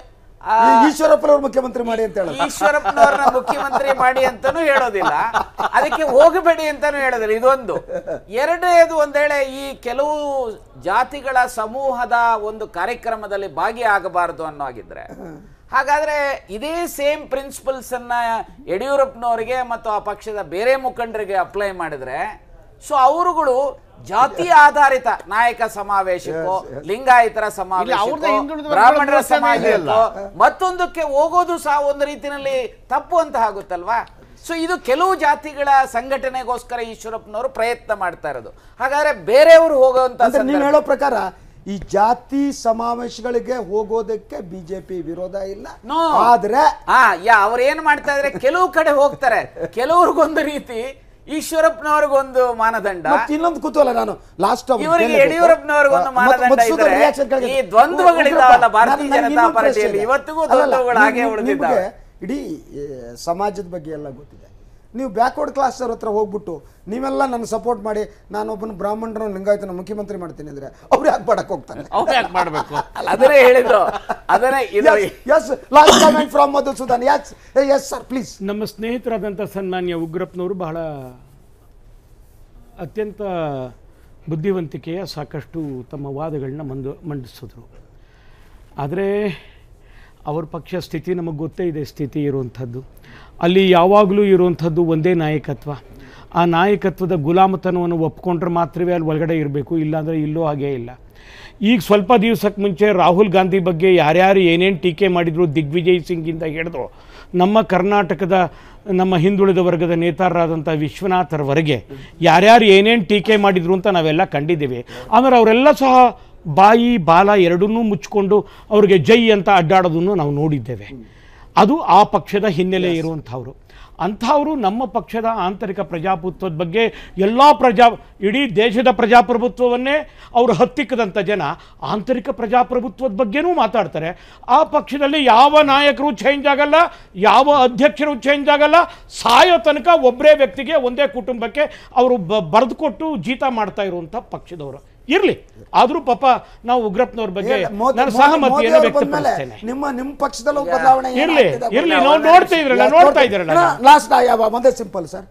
ಈಶ್ವರಪ್ಪನವ್ರ ಮುಖ್ಯಮಂತ್ರಿ ಮಾಡಿ ಅಂತ ಹೇಳೋದು ಈಶ್ವರಪ್ಪನವ್ರನ್ನ ಮುಖ್ಯಮಂತ್ರಿ ಮಾಡಿ ಅಂತಾನು ಹೇಳೋದಿಲ್ಲ ಅದಕ್ಕೆ ಹೋಗಬೇಡಿ ಅಂತಾನು ಹೇಳೋದಿಲ್ಲ ಇದೊಂದು ಎರಡನೇದು ಒಂದೇಳೆ ಈ ಕೆಲವು ಜಾತಿಗಳ ಸಮೂಹದ ಒಂದು ಕಾರ್ಯಕ್ರಮದಲ್ಲಿ ಭಾಗಿಯಾಗಬಾರದು ಹಾಗಿದ್ರೆ ಹಾಗಾದ್ರೆ ಇದೇ ಸೇಮ್ ಪ್ರಿನ್ಸಿಪಲ್ಸ್ ಅನ್ನ ಯಡಿಯೂರಪ್ಪನವರಿಗೆ ಮತ್ತು ಆ ಪಕ್ಷದ ಬೇರೆ ಮುಖಂಡರಿಗೆ ಅಪ್ಲೈ ಮಾಡಿದ್ರೆ ಸೊ ಅವರುಗಳು ಜಾತಿ (laughs) ಆಧಾರಿತ ನಾಯಕ ಸಮಾವೇಶಕ್ಕೋ ಲಿಂಗಾಯತರ ಸಮಾವೇಶ ಬ್ರಾಹ್ಮಣರ ಮತ್ತೊಂದಕ್ಕೆ ಹೋಗೋದು ಸಹ ಒಂದು ರೀತಿಯಲ್ಲಿ ತಪ್ಪು ಅಂತ ಆಗುತ್ತಲ್ವಾ ಸೊ ಇದು ಕೆಲವು ಜಾತಿಗಳ ಸಂಘಟನೆಗೋಸ್ಕರ ಈಶ್ವರಪ್ಪನವರು ಪ್ರಯತ್ನ ಮಾಡ್ತಾ ಇರೋದು ಹಾಗಾದ್ರೆ ಬೇರೆಯವರು ಹೋಗುವಂತ ಹೇಳೋ ಪ್ರಕಾರ ಈ ಜಾತಿ ಸಮಾವೇಶಗಳಿಗೆ ಹೋಗೋದಕ್ಕೆ ಬಿಜೆಪಿ ವಿರೋಧ ಇಲ್ಲ ಆದ್ರೆ ಅವ್ರು ಏನ್ ಮಾಡ್ತಾ ಇದ್ರೆ ಕೆಲವು ಕಡೆ ಹೋಗ್ತಾರೆ ಕೆಲವ್ರಿಗೊಂದು ರೀತಿ ಒಂದು ಮಾನದಂಡ ಇನ್ನೊಂದು ಕುತೂಹಲ ನಾನು ಲಾಸ್ಟ್ ಇವರಿಗೆ ಒಂದು ಮಾನದಂಡ ಈ ದ್ವಂದ್ವಗಳಿದಾವಲ್ಲ ಭಾರತೀಯ ಜನತಾ ಇವತ್ತಿಗೂ ದ್ವಂದ್ವಗಳು ಹಾಗೆ ಉಳಿದಿದ್ದಾವೆ ಇಡೀ ಸಮಾಜದ ಬಗ್ಗೆ ಎಲ್ಲ ಗೊತ್ತಿದೆ ನೀವು ಬ್ಯಾಕ್ವರ್ಡ್ ಕ್ಲಾಸ್ನವ್ರ ಹತ್ರ ಹೋಗ್ಬಿಟ್ಟು ನೀವೆಲ್ಲ ನನ್ನ ಸಪೋರ್ಟ್ ಮಾಡಿ ನಾನೊಬ್ಬನ ಬ್ರಾಹ್ಮಣರ ಲಿಂಗಾಯತನ ಮುಖ್ಯಮಂತ್ರಿ ಮಾಡ್ತೀನಿ ಅಂದ್ರೆ ಅವ್ರು ಯಾಕೆ ಮಾಡಕ್ ಹೋಗ್ತಾರೆ ಮಾಡಬೇಕು ಅದನ್ನೇ ಹೇಳಿದ್ರು ಅದನ್ನೇ yes last from Madhu Sudhan yes sir please ನಮ್ಮ ಸ್ನೇಹಿತರಾದಂಥ ಸನ್ಮಾನ್ಯ ಉಗ್ರಪ್ಪನವರು ಬಹಳ ಅತ್ಯಂತ ಬುದ್ಧಿವಂತಿಕೆಯ ಸಾಕಷ್ಟು ತಮ್ಮ ವಾದಗಳನ್ನ ಮಂದು ಮಂಡಿಸಿದ್ರು ಆದರೆ ಅವ್ರ ಪಕ್ಷ ಸ್ಥಿತಿ ನಮಗೆ ಗೊತ್ತೇ ಇದೆ ಸ್ಥಿತಿ ಇರುವಂಥದ್ದು ಅಲ್ಲಿ ಯಾವಾಗಲೂ ಇರುವಂಥದ್ದು ಒಂದೇ ನಾಯಕತ್ವ ಆ ನಾಯಕತ್ವದ ಗುಲಾಮತನವನ್ನು ಒಪ್ಕೊಂಡ್ರೆ ಮಾತ್ರವೇ ಅಲ್ಲಿ ಒಳಗಡೆ ಇರಬೇಕು ಇಲ್ಲಾಂದರೆ ಇಲ್ಲೂ ಹಾಗೇ ಇಲ್ಲ ಈಗ ಸ್ವಲ್ಪ ದಿವಸಕ್ಕೆ ಮುಂಚೆ ರಾಹುಲ್ ಗಾಂಧಿ ಬಗ್ಗೆ ಯಾರ್ಯಾರು ಏನೇನು ಟೀಕೆ ಮಾಡಿದ್ರು ದಿಗ್ವಿಜಯ್ ಸಿಂಗಿಂದ ಹಿಡಿದು ನಮ್ಮ ಕರ್ನಾಟಕದ ನಮ್ಮ ಹಿಂದುಳಿದ ವರ್ಗದ ನೇತಾರರಾದಂಥ ವಿಶ್ವನಾಥರವರೆಗೆ ಯಾರ್ಯಾರು ಏನೇನು ಟೀಕೆ ಮಾಡಿದರು ಅಂತ ನಾವೆಲ್ಲ ಕಂಡಿದ್ದೀವಿ ಆಮೇಲೆ ಅವರೆಲ್ಲ ಸಹ ಬಾಯಿ ಬಾಲ ಎರಡನ್ನೂ ಮುಚ್ಚಿಕೊಂಡು ಅವ್ರಿಗೆ ಜೈ ಅಂತ ಅಡ್ಡಾಡೋದನ್ನು ನಾವು ನೋಡಿದ್ದೇವೆ ಅದು ಆ ಪಕ್ಷದ ಹಿನ್ನೆಲೆ ಇರುವಂಥವ್ರು ಅಂಥವರು ನಮ್ಮ ಪಕ್ಷದ ಆಂತರಿಕ ಪ್ರಜಾಪ್ರಭುತ್ವದ ಬಗ್ಗೆ ಎಲ್ಲ ಪ್ರಜಾ ಇಡೀ ದೇಶದ ಪ್ರಜಾಪ್ರಭುತ್ವವನ್ನೇ ಅವರು ಹತ್ತಿಕ್ಕದಂಥ ಜನ ಆಂತರಿಕ ಪ್ರಜಾಪ್ರಭುತ್ವದ ಬಗ್ಗೆನೂ ಮಾತಾಡ್ತಾರೆ ಆ ಪಕ್ಷದಲ್ಲಿ ಯಾವ ನಾಯಕರು ಚೇಂಜ್ ಆಗಲ್ಲ ಯಾವ ಅಧ್ಯಕ್ಷರು ಚೇಂಜ್ ಆಗಲ್ಲ ಸಾಯೋ ತನಕ ಒಬ್ಬರೇ ವ್ಯಕ್ತಿಗೆ ಒಂದೇ ಕುಟುಂಬಕ್ಕೆ ಅವರು ಬರೆದುಕೊಟ್ಟು ಜೀತ ಮಾಡ್ತಾ ಇರುವಂಥ ಪಕ್ಷದವರು ಇರಲಿ ಆದರೂ ಪಾಪ ನಾವು ಉಗ್ರಪ್ಪನವ್ರ ಬಗ್ಗೆ ನಾನು ಸಹಮತಿಯನ್ನು ವ್ಯಕ್ತಪಡಿಸ್ತೇನೆ ನಿಮ್ಮ ನಿಮ್ಮ ಪಕ್ಷದಲ್ಲೂ ಬದಲಾವಣೆ ಇರಲಿ ಇರಲಿ ನಾವು ನೋಡ್ತಾ ಇದ್ರಲ್ಲ ನೋಡ್ತಾ ಇದ್ರಲ್ಲ ಲಾಸ್ಟ್ ಯಾವ ಮೊದಲೇ ಸಿಂಪಲ್ ಸರ್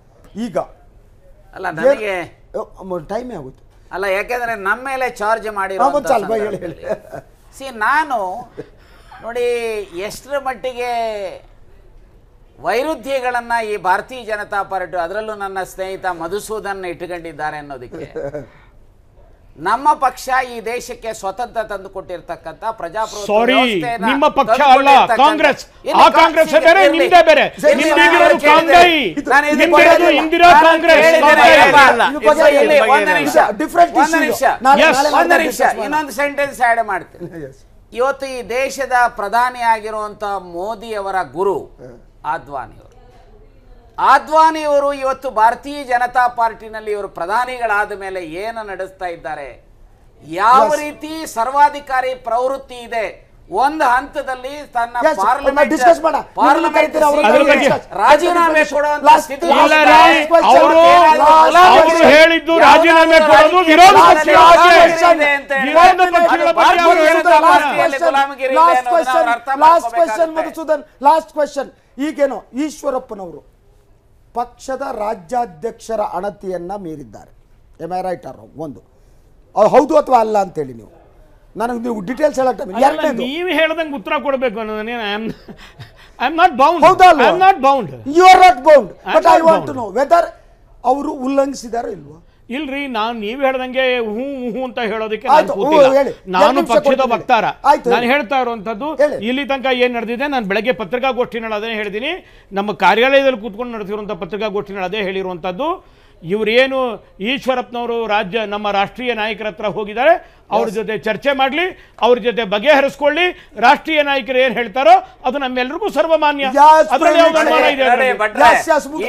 ಈಗ ಅಲ್ಲ ನನಗೆ ಟೈಮೇ ಆಗುತ್ತೆ ಅಲ್ಲ ಯಾಕೆಂದ್ರೆ ನಮ್ಮ ಮೇಲೆ ಚಾರ್ಜ್ ಮಾಡಿ ಸಿ ನಾನು ನೋಡಿ ಎಷ್ಟರ ಮಟ್ಟಿಗೆ ವೈರುಧ್ಯಗಳನ್ನು ಈ ಭಾರತೀಯ ಜನತಾ ಪಾರ್ಟಿ ಅದರಲ್ಲೂ ನನ್ನ ಸ್ನೇಹಿತ ಮಧುಸೂದನ್ ಇಟ್ಕೊಂಡಿದ್ದಾರೆ ಅನ್ನೋದಕ್ಕೆ ನಮ್ಮ ಪಕ್ಷ ಈ ದೇಶಕ್ಕೆ ಸ್ವತಂತ್ರ ತಂದು ತಂದುಕೊಟ್ಟಿರ್ತಕ್ಕಂಥ ಪ್ರಜಾಪ್ರಭುತ್ವ ನಿಮ್ಮ ಪಕ್ಷ ಅಲ್ಲ ಕಾಂಗ್ರೆಸ್ ಆ ಕಾಂಗ್ರೆಸ್ ಬೇರೆ ನಿಮ್ಮದೇ ಬೇರೆ ನಿಮ್ಮದಿರೋದು ಕಾಂಗ್ರೆಸ್ ನಿಮ್ಮದಿರೋದು ಇಂದಿರಾ ಕಾಂಗ್ರೆಸ್ ಒಂದು ನಿಮಿಷ ಒಂದು ನಿಮಿಷ ಒಂದು ನಿಮಿಷ ಇನ್ನೊಂದು ಸೆಂಟೆನ್ಸ್ ಆಡ್ ಮಾಡ್ತೀನಿ ಇವತ್ತು ಈ ದೇಶದ ಪ್ರಧಾನಿ ಆಗಿರುವಂತಹ ಮೋದಿ ಅವರ ಗುರು ಆದ್ವಾನಿ ಆದ್ವಾನಿಯವರು ಇವತ್ತು ಭಾರತೀಯ ಜನತಾ ಪಾರ್ಟಿನಲ್ಲಿ ಇವರು ಪ್ರಧಾನಿಗಳಾದ ಮೇಲೆ ಏನು ನಡೆಸ್ತಾ ಇದ್ದಾರೆ ಯಾವ ರೀತಿ ಸರ್ವಾಧಿಕಾರಿ ಪ್ರವೃತ್ತಿ ಇದೆ ಒಂದು ಹಂತದಲ್ಲಿ ತನ್ನ ಪಾರ್ಲಿಮೆಂಟ್ ರಾಜೀನಾಮೆ ಹೇಳಿದ್ದು ರಾಜೀನಾಮೆ ಲಾಸ್ಟ್ ಕ್ವಶನ್ ಮಧುಸೂದನ್ ಲಾಸ್ಟ್ ಈಗೇನೋ ಈಶ್ವರಪ್ಪನವರು ಪಕ್ಷದ ರಾಜ್ಯಾಧ್ಯಕ್ಷರ ಅಣತಿಯನ್ನು ಮೀರಿದ್ದಾರೆ ಎಮ್ ಐ ರೈಟ್ ಅರ್ ಒಂದು ಅದು ಹೌದು ಅಥವಾ ಅಲ್ಲ ಅಂತೇಳಿ ನೀವು ನನಗೆ ನೀವು ಡೀಟೇಲ್ಸ್ ಹೇಳಕ್ಕೆ ನೀವು ಹೇಳ್ದಂಗೆ ಉತ್ತರ ಕೊಡಬೇಕು ಅನ್ನೋದನ್ನೇ I am I not bound you are not bound but I want to know whether ಅವರು ಉಲ್ಲಂಘಿಸಿದಾರೋ ಇಲ್ವೋ ಇಲ್ರಿ ನಾನು ನೀವು ಹೇಳ್ದಂಗೆ ಹೂ ಹೂ ಅಂತ ಹೇಳೋದಕ್ಕೆ ನಾನು ಪಕ್ಷದ ವಕ್ತಾರ ನಾನು ಹೇಳ್ತಾ ಇರುವಂತದ್ದು ಇಲ್ಲಿ ತನಕ ಏನ್ ನಡೆದಿದೆ ನಾನು ಬೆಳಗ್ಗೆ ಪತ್ರಿಕಾಗೋಷ್ಠಿನಲ್ಲಿ ಅದೇ ಹೇಳಿದೀನಿ ನಮ್ಮ ಕಾರ್ಯಾಲಯದಲ್ಲಿ ಕೂತ್ಕೊಂಡು ನಡೆಸಿರುವಂತಹ ಪತ್ರಿಕಾಗೋಷ್ಠಿನಲ್ಲಿ ಅದೇ ಹೇಳಿರುವಂತದ್ದು ಇವರೇನು ಈಶ್ವರಪ್ಪನವರು ರಾಜ್ಯ ನಮ್ಮ ರಾಷ್ಟ್ರೀಯ ನಾಯಕರ ಹತ್ರ ಹೋಗಿದ್ದಾರೆ ಅವ್ರ ಜೊತೆ ಚರ್ಚೆ ಮಾಡಲಿ ಅವ್ರ ಜೊತೆ ಬಗೆಹರಿಸ್ಕೊಳ್ಳಿ ರಾಷ್ಟ್ರೀಯ ನಾಯಕರು ಏನ್ ಹೇಳ್ತಾರೋ ಅದು ನಮ್ಮೆಲ್ಲರಿಗೂ ಸರ್ವಮಾನ್ಯ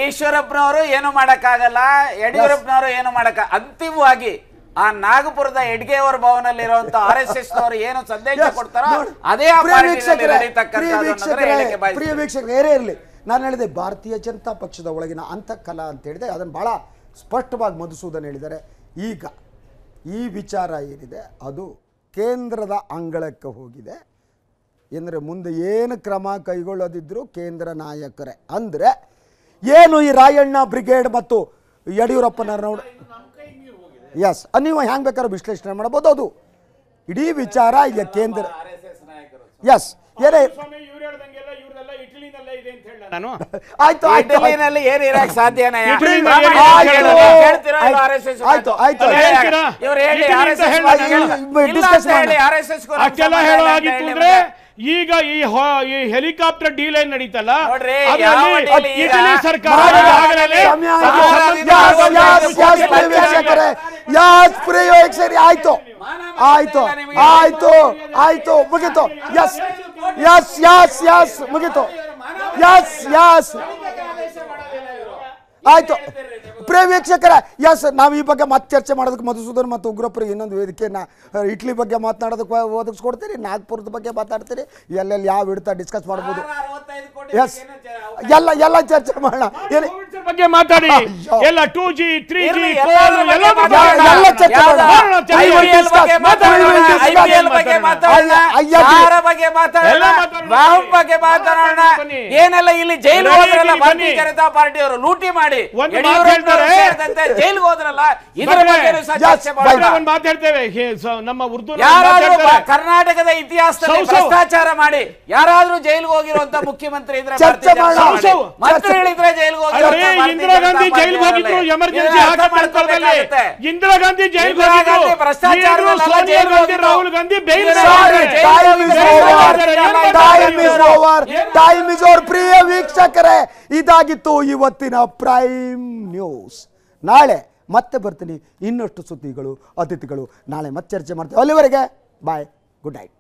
ಈಶ್ವರಪ್ಪನವರು ಏನು ಮಾಡಕ್ಕಾಗಲ್ಲ ಯಡಿಯೂರಪ್ಪನವರು ಏನು ಮಾಡಕ್ಕ ಅಂತಿಮವಾಗಿ ಆ ನಾಗಪುರದ ಎಡ್ಗೆ ಅವರ ಭವನಲ್ಲಿ ಇರುವಂತ ಆರ್ ಎಸ್ ಎಸ್ ಅವರು ಏನು ಸಂದೇಶ ಕೊಡ್ತಾರೋ ಅದೇ ಪ್ರಿಯ ವೀಕ್ಷಕರು ಏರೇ ಇರಲಿ ನಾನು ಹೇಳಿದೆ ಭಾರತೀಯ ಜನತಾ ಪಕ್ಷದ ಒಳಗಿನ ಅಂತಃಕಲ ಅಂತ ಹೇಳಿದೆ ಅದನ್ನು ಬಹಳ ಸ್ಪಷ್ಟವಾಗಿ ಮಧುಸೂದನ್ ಹೇಳಿದರೆ ಈಗ ಈ ವಿಚಾರ ಏನಿದೆ ಅದು ಕೇಂದ್ರದ ಅಂಗಳಕ್ಕೆ ಹೋಗಿದೆ ಎಂದರೆ ಮುಂದೆ ಏನು ಕ್ರಮ ಕೈಗೊಳ್ಳದಿದ್ದರೂ ಕೇಂದ್ರ ನಾಯಕರೇ ಅಂದರೆ ಏನು ಈ ರಾಯಣ್ಣ ಬ್ರಿಗೇಡ್ ಮತ್ತು ಯಡಿಯೂರಪ್ಪನ ಎಸ್ ನೀವು ಹೆಂಗೆ ಬೇಕಾದ್ರೂ ವಿಶ್ಲೇಷಣೆ ಮಾಡ್ಬೋದು ಅದು ಇಡೀ ವಿಚಾರ ಈಗ ಕೇಂದ್ರ ಎಸ್ ಏನೇ ನಾನು ಆಯ್ತು ಆಯ್ತು ಏನು ಇರಕ್ ಈಗ ಈ ಈ ಹೆಲಿಕಾಪ್ಟರ್ ಏನ್ ನಡೀತಲ್ಲ ಇಟಲಿ ಸರ್ಕಾರ ಆಯ್ತು ಆಯ್ತು ಆಯ್ತು ಆಯ್ತು ಮುಗಿತು ಯಸ್ ಯಸ್ ಯಸ್ ಎಸ್ ಮುಗಿತು Yes, yes. ಆಯ್ತು ಪ್ರಿಯ ವೀಕ್ಷಕರ ಎಸ್ ನಾವು ಈ ಬಗ್ಗೆ ಮತ್ತೆ ಚರ್ಚೆ ಮಾಡೋದಕ್ಕೆ ಮಧುಸೂದನ್ ಮತ್ತು ಉಗ್ರಪ್ಪರು ಇನ್ನೊಂದು ವೇದಿಕೆಯನ್ನ ಇಟ್ಲಿ ಬಗ್ಗೆ ಮಾತನಾಡೋದಕ್ಕೆ ಒದಗಿಸ್ಕೊಡ್ತೀರಿ ನಾಗ್ಪುರದ ಬಗ್ಗೆ ಮಾತಾಡ್ತೀರಿ ಎಲ್ಲೆಲ್ಲಿ ಯಾವ ಇಡ್ತಾ ಡಿಸ್ಕಸ್ ಮಾಡ್ಬೋದು ಎಸ್ ಎಲ್ಲ ಎಲ್ಲ ಚರ್ಚೆ ಮಾಡೋಣ ಬಗ್ಗೆ ಮಾತಾಡಿ ಎಲ್ಲ ಟೂ ಜಿ ತ್ರೀ ಜಿ ಎಲ್ಲ ಚರ್ಚೆ ಮಾಡೋಣ ಏನೆಲ್ಲ ಇಲ್ಲಿ ಜೈಲು ಜನತಾ ಪಾರ್ಟಿಯವರು ಲೂಟಿ ಮಾಡಿ ಮಾಡಿ ಕರ್ನಾಟಕದ ಇತಿಹಾಸದಲ್ಲಿ ಭ್ರಷ್ಟಾಚಾರ ಮಾಡಿ ಯಾರಾದ್ರೂ ಜೈಲ್ಗೆ ಹೋಗಿರುವಂತ ಮುಖ್ಯಮಂತ್ರಿ ಇದ್ರೆ ಹೇಳಿದ್ರೆ ಜೈಲ್ಗೆ ಇಂದಿರಾ ಗಾಂಧಿ ಹೋಗಿದ್ರು ಎಮರ್ಜೆನ್ಸಿ ಇಂದಿರಾ ಗಾಂಧಿ ಜೈಲ್ಗೆ ರಾಹುಲ್ ಗಾಂಧಿ ಬೈಲ್ ಪ್ರಿಯ ವೀಕ್ಷಕರೇ ಇದಾಗಿತ್ತು ಇವತ್ತಿನ ಪ್ರಾಯ ಟೈಮ್ ನ್ಯೂಸ್ ನಾಳೆ ಮತ್ತೆ ಬರ್ತೀನಿ ಇನ್ನಷ್ಟು ಸುದ್ದಿಗಳು ಅತಿಥಿಗಳು ನಾಳೆ ಮತ್ತೆ ಚರ್ಚೆ ಮಾಡ್ತೀವಿ ಅಲ್ಲಿವರೆಗೆ ಬಾಯ್ ಗುಡ್ ನೈಟ್